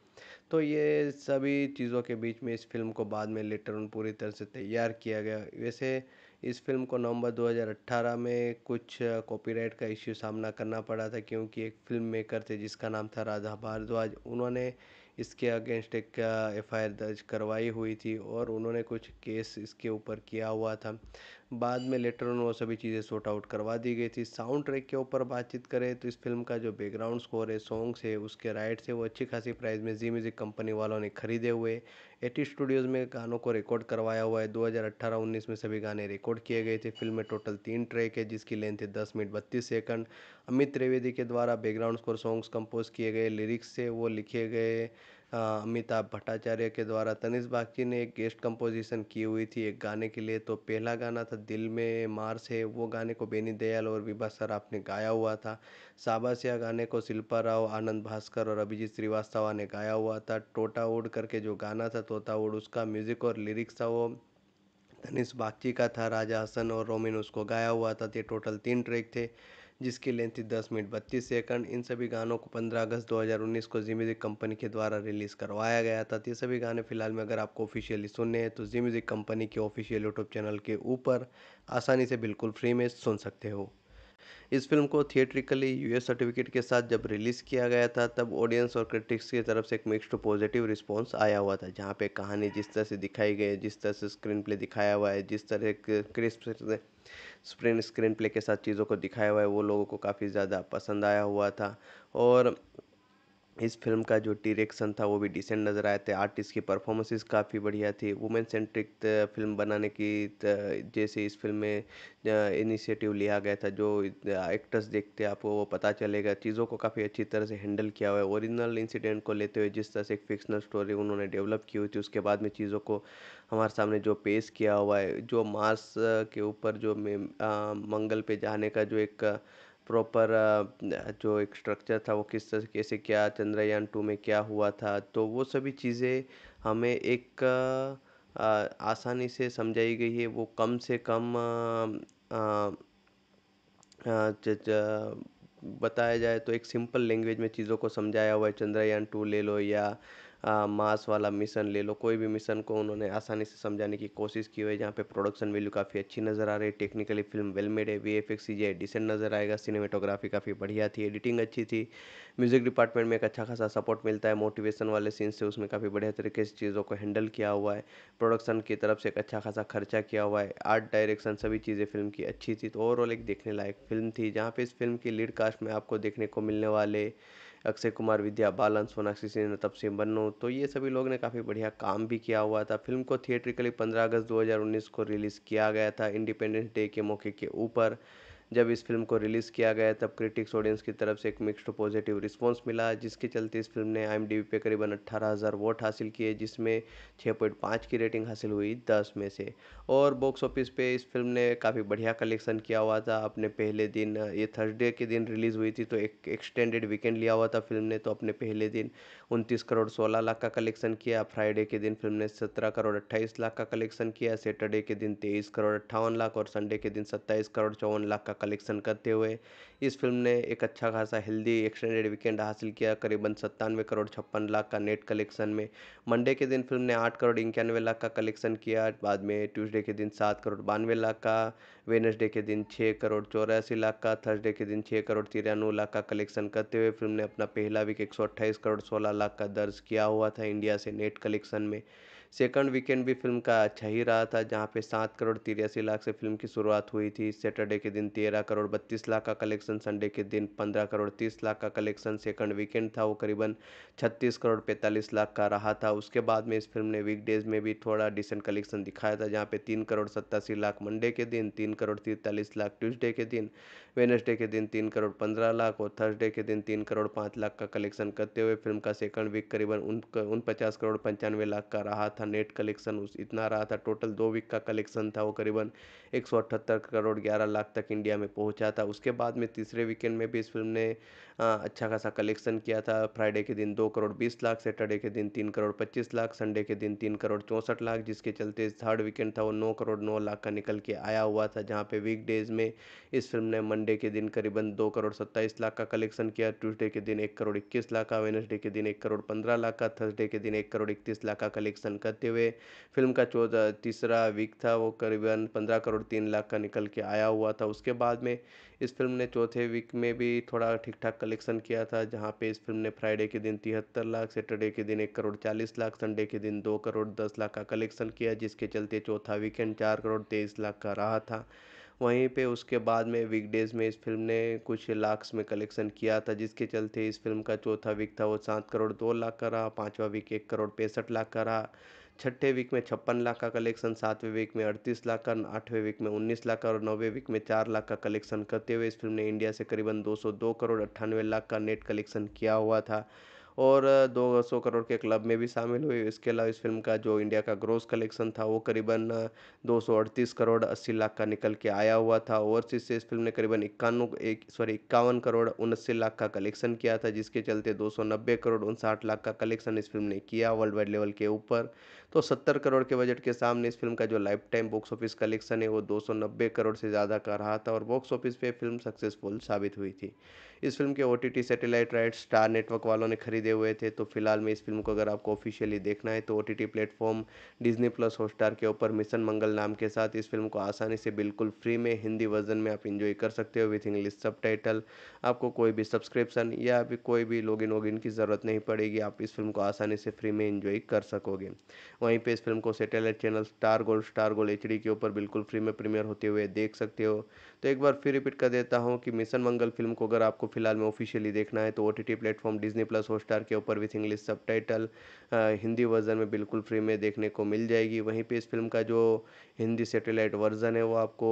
तो ये सभी चीज़ों के बीच में इस फिल्म को बाद में लेटर उन पूरी तरह से तैयार किया गया वैसे इस फिल्म को नवंबर 2018 में कुछ कॉपीराइट का इश्यू सामना करना पड़ा था क्योंकि एक फिल्म मेकर थे जिसका नाम था राधा भारद्वाज उन्होंने इसके अगेंस्ट एक एफ uh, दर्ज करवाई हुई थी और उन्होंने कुछ केस इसके ऊपर किया हुआ था बाद में लेटर ऑन वो सभी चीज़ें सॉर्ट आउट करवा दी गई थी साउंड ट्रैक के ऊपर बातचीत करें तो इस फिल्म का जो बैकग्राउंड स्कोर है सॉन्ग्स है उसके राइट्स है वो अच्छी खासी प्राइस में जी म्यूज़िक कंपनी वालों ने खरीदे हुए एटी स्टूडियोज़ में गानों को रिकॉर्ड करवाया हुआ है 2018-19 में सभी गाने रिकॉर्ड किए गए थे फिल्म में टोटल तीन ट्रैक है जिसकी लेंथ है दस मिनट बत्तीस सेकंड अमित त्रिवेदी के द्वारा बैकग्राउंड स्कोर सॉन्ग्स कंपोज किए गए लिरिक्स से वो लिखे गए अमिताभ भट्टाचार्य के द्वारा तनिष बागची ने एक गेस्ट कंपोजिशन की हुई थी एक गाने के लिए तो पहला गाना था दिल में मार से वो गाने को बेनी दयाल और विभा सराफ ने गाया हुआ था साबासिया गाने को शिल्पा राव आनंद भास्कर और अभिजीत श्रीवास्तव ने गाया हुआ था टोटा उड़ करके जो गाना था तोता उड़ उसका म्यूज़िक और लिरिक्स था वो तनिष बागची का था राजा हसन और रोमिन उसको गाया हुआ था ये टोटल तीन ट्रैक थे जिसकी लेंथ थी दस मिनट बत्तीस सेकंड इन सभी गानों को 15 अगस्त 2019 को जी म्यूज़िक कंपनी के द्वारा रिलीज़ करवाया गया था तो ये सभी गाने फिलहाल में अगर आपको ऑफिशियली सुनने हैं तो जी म्यूज़िक कंपनी के ऑफिशियल यूट्यूब चैनल के ऊपर आसानी से बिल्कुल फ्री में सुन सकते हो इस फिल्म को थिएट्रिकली यूएस सर्टिफिकेट के साथ जब रिलीज़ किया गया था तब ऑडियंस और क्रिटिक्स की तरफ से एक मिक्स्ड पॉजिटिव रिस्पॉन्स आया हुआ था जहाँ पे कहानी जिस तरह से दिखाई गई है जिस तरह से स्क्रीन प्ले दिखाया हुआ है जिस तरह क्रिस्प स्प्रिन स्क्रीन प्ले के साथ चीज़ों को दिखाया हुआ है वो लोगों को काफ़ी ज़्यादा पसंद आया हुआ था और इस फिल्म का जो डिरेक्शन था वो भी डिसेंट नज़र आए थे आर्टिस्ट की परफॉर्मेंसेस काफ़ी बढ़िया थी वुमेन सेंट्रिक फिल्म बनाने की जैसे इस फिल्म में इनिशिएटिव लिया गया था जो एक्टर्स देखते आपको वो पता चलेगा चीज़ों को काफ़ी अच्छी तरह से हैंडल किया हुआ है ओरिजिनल इंसिडेंट को लेते हुए जिस तरह से एक फिक्सनल स्टोरी उन्होंने डेवलप की हुई थी उसके बाद में चीज़ों को हमारे सामने जो पेश किया हुआ है जो मार्स के ऊपर जो मंगल पे जाने का जो एक प्रॉपर uh, जो एक स्ट्रक्चर था वो किस तरीके से क्या चंद्रयान टू में क्या हुआ था तो वो सभी चीज़ें हमें एक uh, uh, आसानी से समझाई गई है वो कम से कम बताया जाए तो एक सिंपल लैंग्वेज में चीज़ों को समझाया हुआ है चंद्रयान टू ले लो या मास वाला मिशन ले लो कोई भी मिशन को उन्होंने आसानी से समझाने की कोशिश की हुई है जहाँ पे प्रोडक्शन वैल्यू काफ़ी अच्छी नज़र आ रही है टेक्निकली फिल्म वेल मेड है वी एफ एक्स सी डिसेंट नज़र आएगा सिनेमेटोग्राफी काफ़ी बढ़िया थी एडिटिंग अच्छी थी म्यूज़िक डिपार्टमेंट में एक अच्छा खासा सपोर्ट मिलता है मोटिवेशन वाले सीन से उसमें काफ़ी बढ़िया तरीके से चीज़ों को हैंडल किया हुआ है प्रोडक्शन की तरफ से एक अच्छा खासा खर्चा किया हुआ है आर्ट डायरेक्शन सभी चीज़ें फिल्म की अच्छी थी तो ओवरऑल एक देखने लायक फिल्म थी जहाँ पे इस फिल्म की लीड कास्ट में आपको देखने को मिलने वाले अक्षय कुमार विद्या बालन सोनाक्षी सिन्हा तपसीम बन्नू तो ये सभी लोग ने काफ़ी बढ़िया काम भी किया हुआ था फिल्म को थिएट्रिकली पंद्रह अगस्त 2019 को रिलीज़ किया गया था इंडिपेंडेंस डे के मौके के ऊपर जब इस फिल्म को रिलीज़ किया गया तब क्रिटिक्स ऑडियंस की तरफ से एक मिक्स्ड पॉजिटिव रिस्पांस मिला जिसके चलते इस फिल्म ने आई पे करीबन अट्ठारह हज़ार वोट हासिल किए जिसमें 6.5 की रेटिंग हासिल हुई 10 में से और बॉक्स ऑफिस पे इस फिल्म ने काफ़ी बढ़िया कलेक्शन किया हुआ था अपने पहले दिन ये थर्सडे के दिन रिलीज़ हुई थी तो एक एक्सटेंडेड वीकेंड लिया हुआ था फिल्म ने तो अपने पहले दिन उनतीस करोड़ सोलह लाख का कलेक्शन किया फ्राइडे के दिन फिल्म ने सत्रह करोड़ अट्ठाईस लाख का कलेक्शन किया सैटरडे के दिन तेईस करोड़ अट्ठावन लाख और संडे के दिन सत्ताईस करोड़ चौवन लाख का कलेक्शन करते हुए इस फिल्म ने एक अच्छा खासा हेल्दी एक्सटेंडेड वीकेंड हासिल किया करीबन सत्तानवे करोड़ छप्पन लाख का नेट कलेक्शन में मंडे के दिन फिल्म ने आठ करोड़ इक्यानवे लाख का कलेक्शन किया बाद में ट्यूसडे के दिन सात करोड़ बानवे लाख का वेनसडे के दिन छः करोड़ चौरासी लाख का थर्सडे के दिन छः करोड़ तिरानवे लाख का कलेक्शन करते हुए फिल्म ने अपना पहला वीक एक करोड़ सोलह लाख का दर्ज किया हुआ था इंडिया से नेट कलेक्शन में सेकंड वीकेंड भी फिल्म का अच्छा ही रहा था जहाँ पे सात करोड़ तिरासी लाख से फिल्म की शुरुआत हुई थी सैटरडे के दिन तेरह करोड़ बत्तीस लाख का कलेक्शन संडे के दिन पंद्रह करोड़ तीस लाख का कलेक्शन सेकंड वीकेंड था वो करीबन छत्तीस करोड़ पैंतालीस लाख का रहा था उसके बाद में इस फिल्म ने वीकडेज में भी थोड़ा डिसेंट कलेक्शन दिखाया था जहाँ पे तीन करोड़ सत्तासी लाख मंडे के दिन तीन करोड़ तिरतालीस लाख ट्यूजडे के दिन वेनसडे के दिन तीन करोड़ पंद्रह लाख और थर्सडे के दिन तीन करोड़ पाँच लाख का कलेक्शन करते हुए फिल्म का सेकंड वीक करीबन उन, पचास करोड़ पंचानवे लाख का रहा था था नेट कलेक्शन उस इतना रहा था टोटल दो वीक का कलेक्शन था वो करीबन एक करोड़ ग्यारह लाख तक इंडिया में पहुंचा था उसके बाद में तीसरे वीकेंड में भी इस फिल्म ने हाँ, अच्छा खासा कलेक्शन किया था फ्राइडे के दिन दो करोड़ बीस लाख सैटरडे के दिन तीन करोड़ पच्चीस लाख संडे के दिन तीन करोड़ चौंसठ लाख जिसके चलते थर्ड वीकेंड था वो नौ करोड़ नौ लाख का निकल के आया हुआ था जहाँ पे वीकडेज़ में इस फिल्म ने मंडे के दिन करीबन दो करोड़ सत्ताईस लाख का कलेक्शन किया ट्यूजडे के दिन एक करोड़ इक्कीस लाख का वेनसडे के दिन एक करोड़ पंद्रह लाख का थर्सडे के दिन एक करोड़ इकतीस लाख का कलेक्शन करते हुए फिल्म का चौदह तीसरा वीक था वो करीबन पंद्रह करोड़ तीन लाख का निकल के आया हुआ था उसके बाद में इस फिल्म ने चौथे वीक में भी थोड़ा ठीक ठाक कलेक्शन किया था जहाँ पे इस फिल्म ने फ्राइडे के दिन तिहत्तर लाख सैटरडे के दिन एक करोड़ चालीस लाख संडे के दिन दो करोड़ दस लाख का कलेक्शन किया जिसके चलते चौथा वीकेंड चार करोड़ तेईस लाख का रहा था वहीं पे उसके बाद में वीकडेज़ में इस फिल्म ने कुछ लाख्स में कलेक्शन किया था जिसके चलते इस फिल्म का चौथा वीक था वो सात करोड़ दो लाख का रहा पाँचवा वीक एक करोड़ पैंसठ लाख का रहा छठे वीक में छप्पन लाख का कलेक्शन सातवें वीक में अड़तीस लाख का आठवें वीक में उन्नीस लाख का और नौवें वीक में चार लाख का कलेक्शन करते हुए इस फिल्म ने इंडिया से करीबन दो करोड़ अट्ठानवे लाख का नेट कलेक्शन किया हुआ था और 200 करोड़ के क्लब में भी शामिल हुई इसके अलावा इस फिल्म का जो इंडिया का ग्रोस कलेक्शन था वो करीबन अड़तीस करोड़ 80 लाख का निकल के आया हुआ था ओवरसीज से इस फिल्म ने करीबन इक्यानवे एक सॉरी इक्यावन करोड़ उनस्सी लाख का कलेक्शन किया था जिसके चलते नब्बे करोड़ उनसाठ लाख का कलेक्शन इस फिल्म ने किया वर्ल्ड वाइड लेवल के ऊपर तो सत्तर करोड़ के बजट के सामने इस फिल्म का जो lifetime box office collection है वो 290 करोड़ से ज़्यादा का रहा था और बॉक्स ऑफिस पे फिल्म सक्सेसफुल साबित हुई थी इस फिल्म के O T T satellite right star network वालों ने खरीदे हुए थे तो फिलहाल में इस फिल्म को अगर आपको ऑफिशियली देखना है तो O T T platform Disney plus Hotstar के ऊपर मिशन मंगल नाम के साथ इस फिल्म को आसानी से बिल्कुल फ्री में हिंदी वर्जन में आप इंजॉय कर सकते हो विथ इंग्लिश सब आपको कोई भी सब्सक्रिप्शन या भी कोई भी लॉगिन वॉगिन की ज़रूरत नहीं पड़ेगी आप इस फिल्म को आसानी से फ्री में इंजॉय कर सकोगे वहीं पे इस फिल्म को satellite channel star gold star gold H के ऊपर बिल्कुल फ्री में प्रीमियर होते हुए देख सकते हो तो एक बार फिर रिपीट कर देता हूँ कि मिशन मंगल फिल्म को अगर आपको फिलहाल में ऑफिशियली देखना है तो O T T platform Disney plus star के ऊपर विथ इंग्लिश सब हिंदी वर्जन में बिल्कुल फ्री में देखने को मिल जाएगी वहीं पर इस फिल्म का जो हिंदी सेटेलाइट वर्जन है वो आपको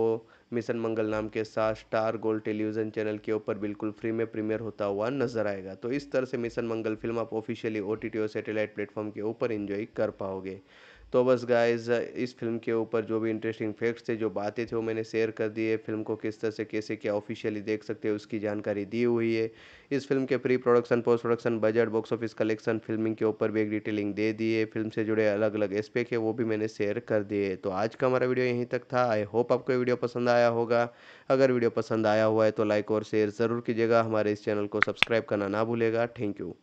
मिशन मंगल नाम के साथ स्टार गोल्ड टेलीविजन चैनल के ऊपर बिल्कुल फ्री में प्रीमियर होता हुआ नजर आएगा तो इस तरह से मिशन मंगल फिल्म आप ऑफिशियली ओ टी और सैटेलाइट प्लेटफॉर्म के ऊपर इन्जॉय कर पाओगे तो बस गाइस इस फिल्म के ऊपर जो भी इंटरेस्टिंग फैक्ट्स थे जो बातें थे वो मैंने शेयर कर दिए फिल्म को किस तरह से कैसे क्या ऑफिशियली देख सकते हैं उसकी जानकारी दी हुई है इस फिल्म के pre production post production budget box office collection filming के ऊपर भी एक डिटेलिंग दे दी है फिल्म से जुड़े अलग अलग एस्पेक्ट है वो भी मैंने शेयर कर दिए तो आज का हमारा वीडियो यहीं तक था आई होप आपको वीडियो पसंद आया होगा अगर वीडियो पसंद आया हुआ है तो लाइक और शेयर ज़रूर कीजिएगा हमारे इस चैनल को सब्सक्राइब करना ना भूलेगा थैंक यू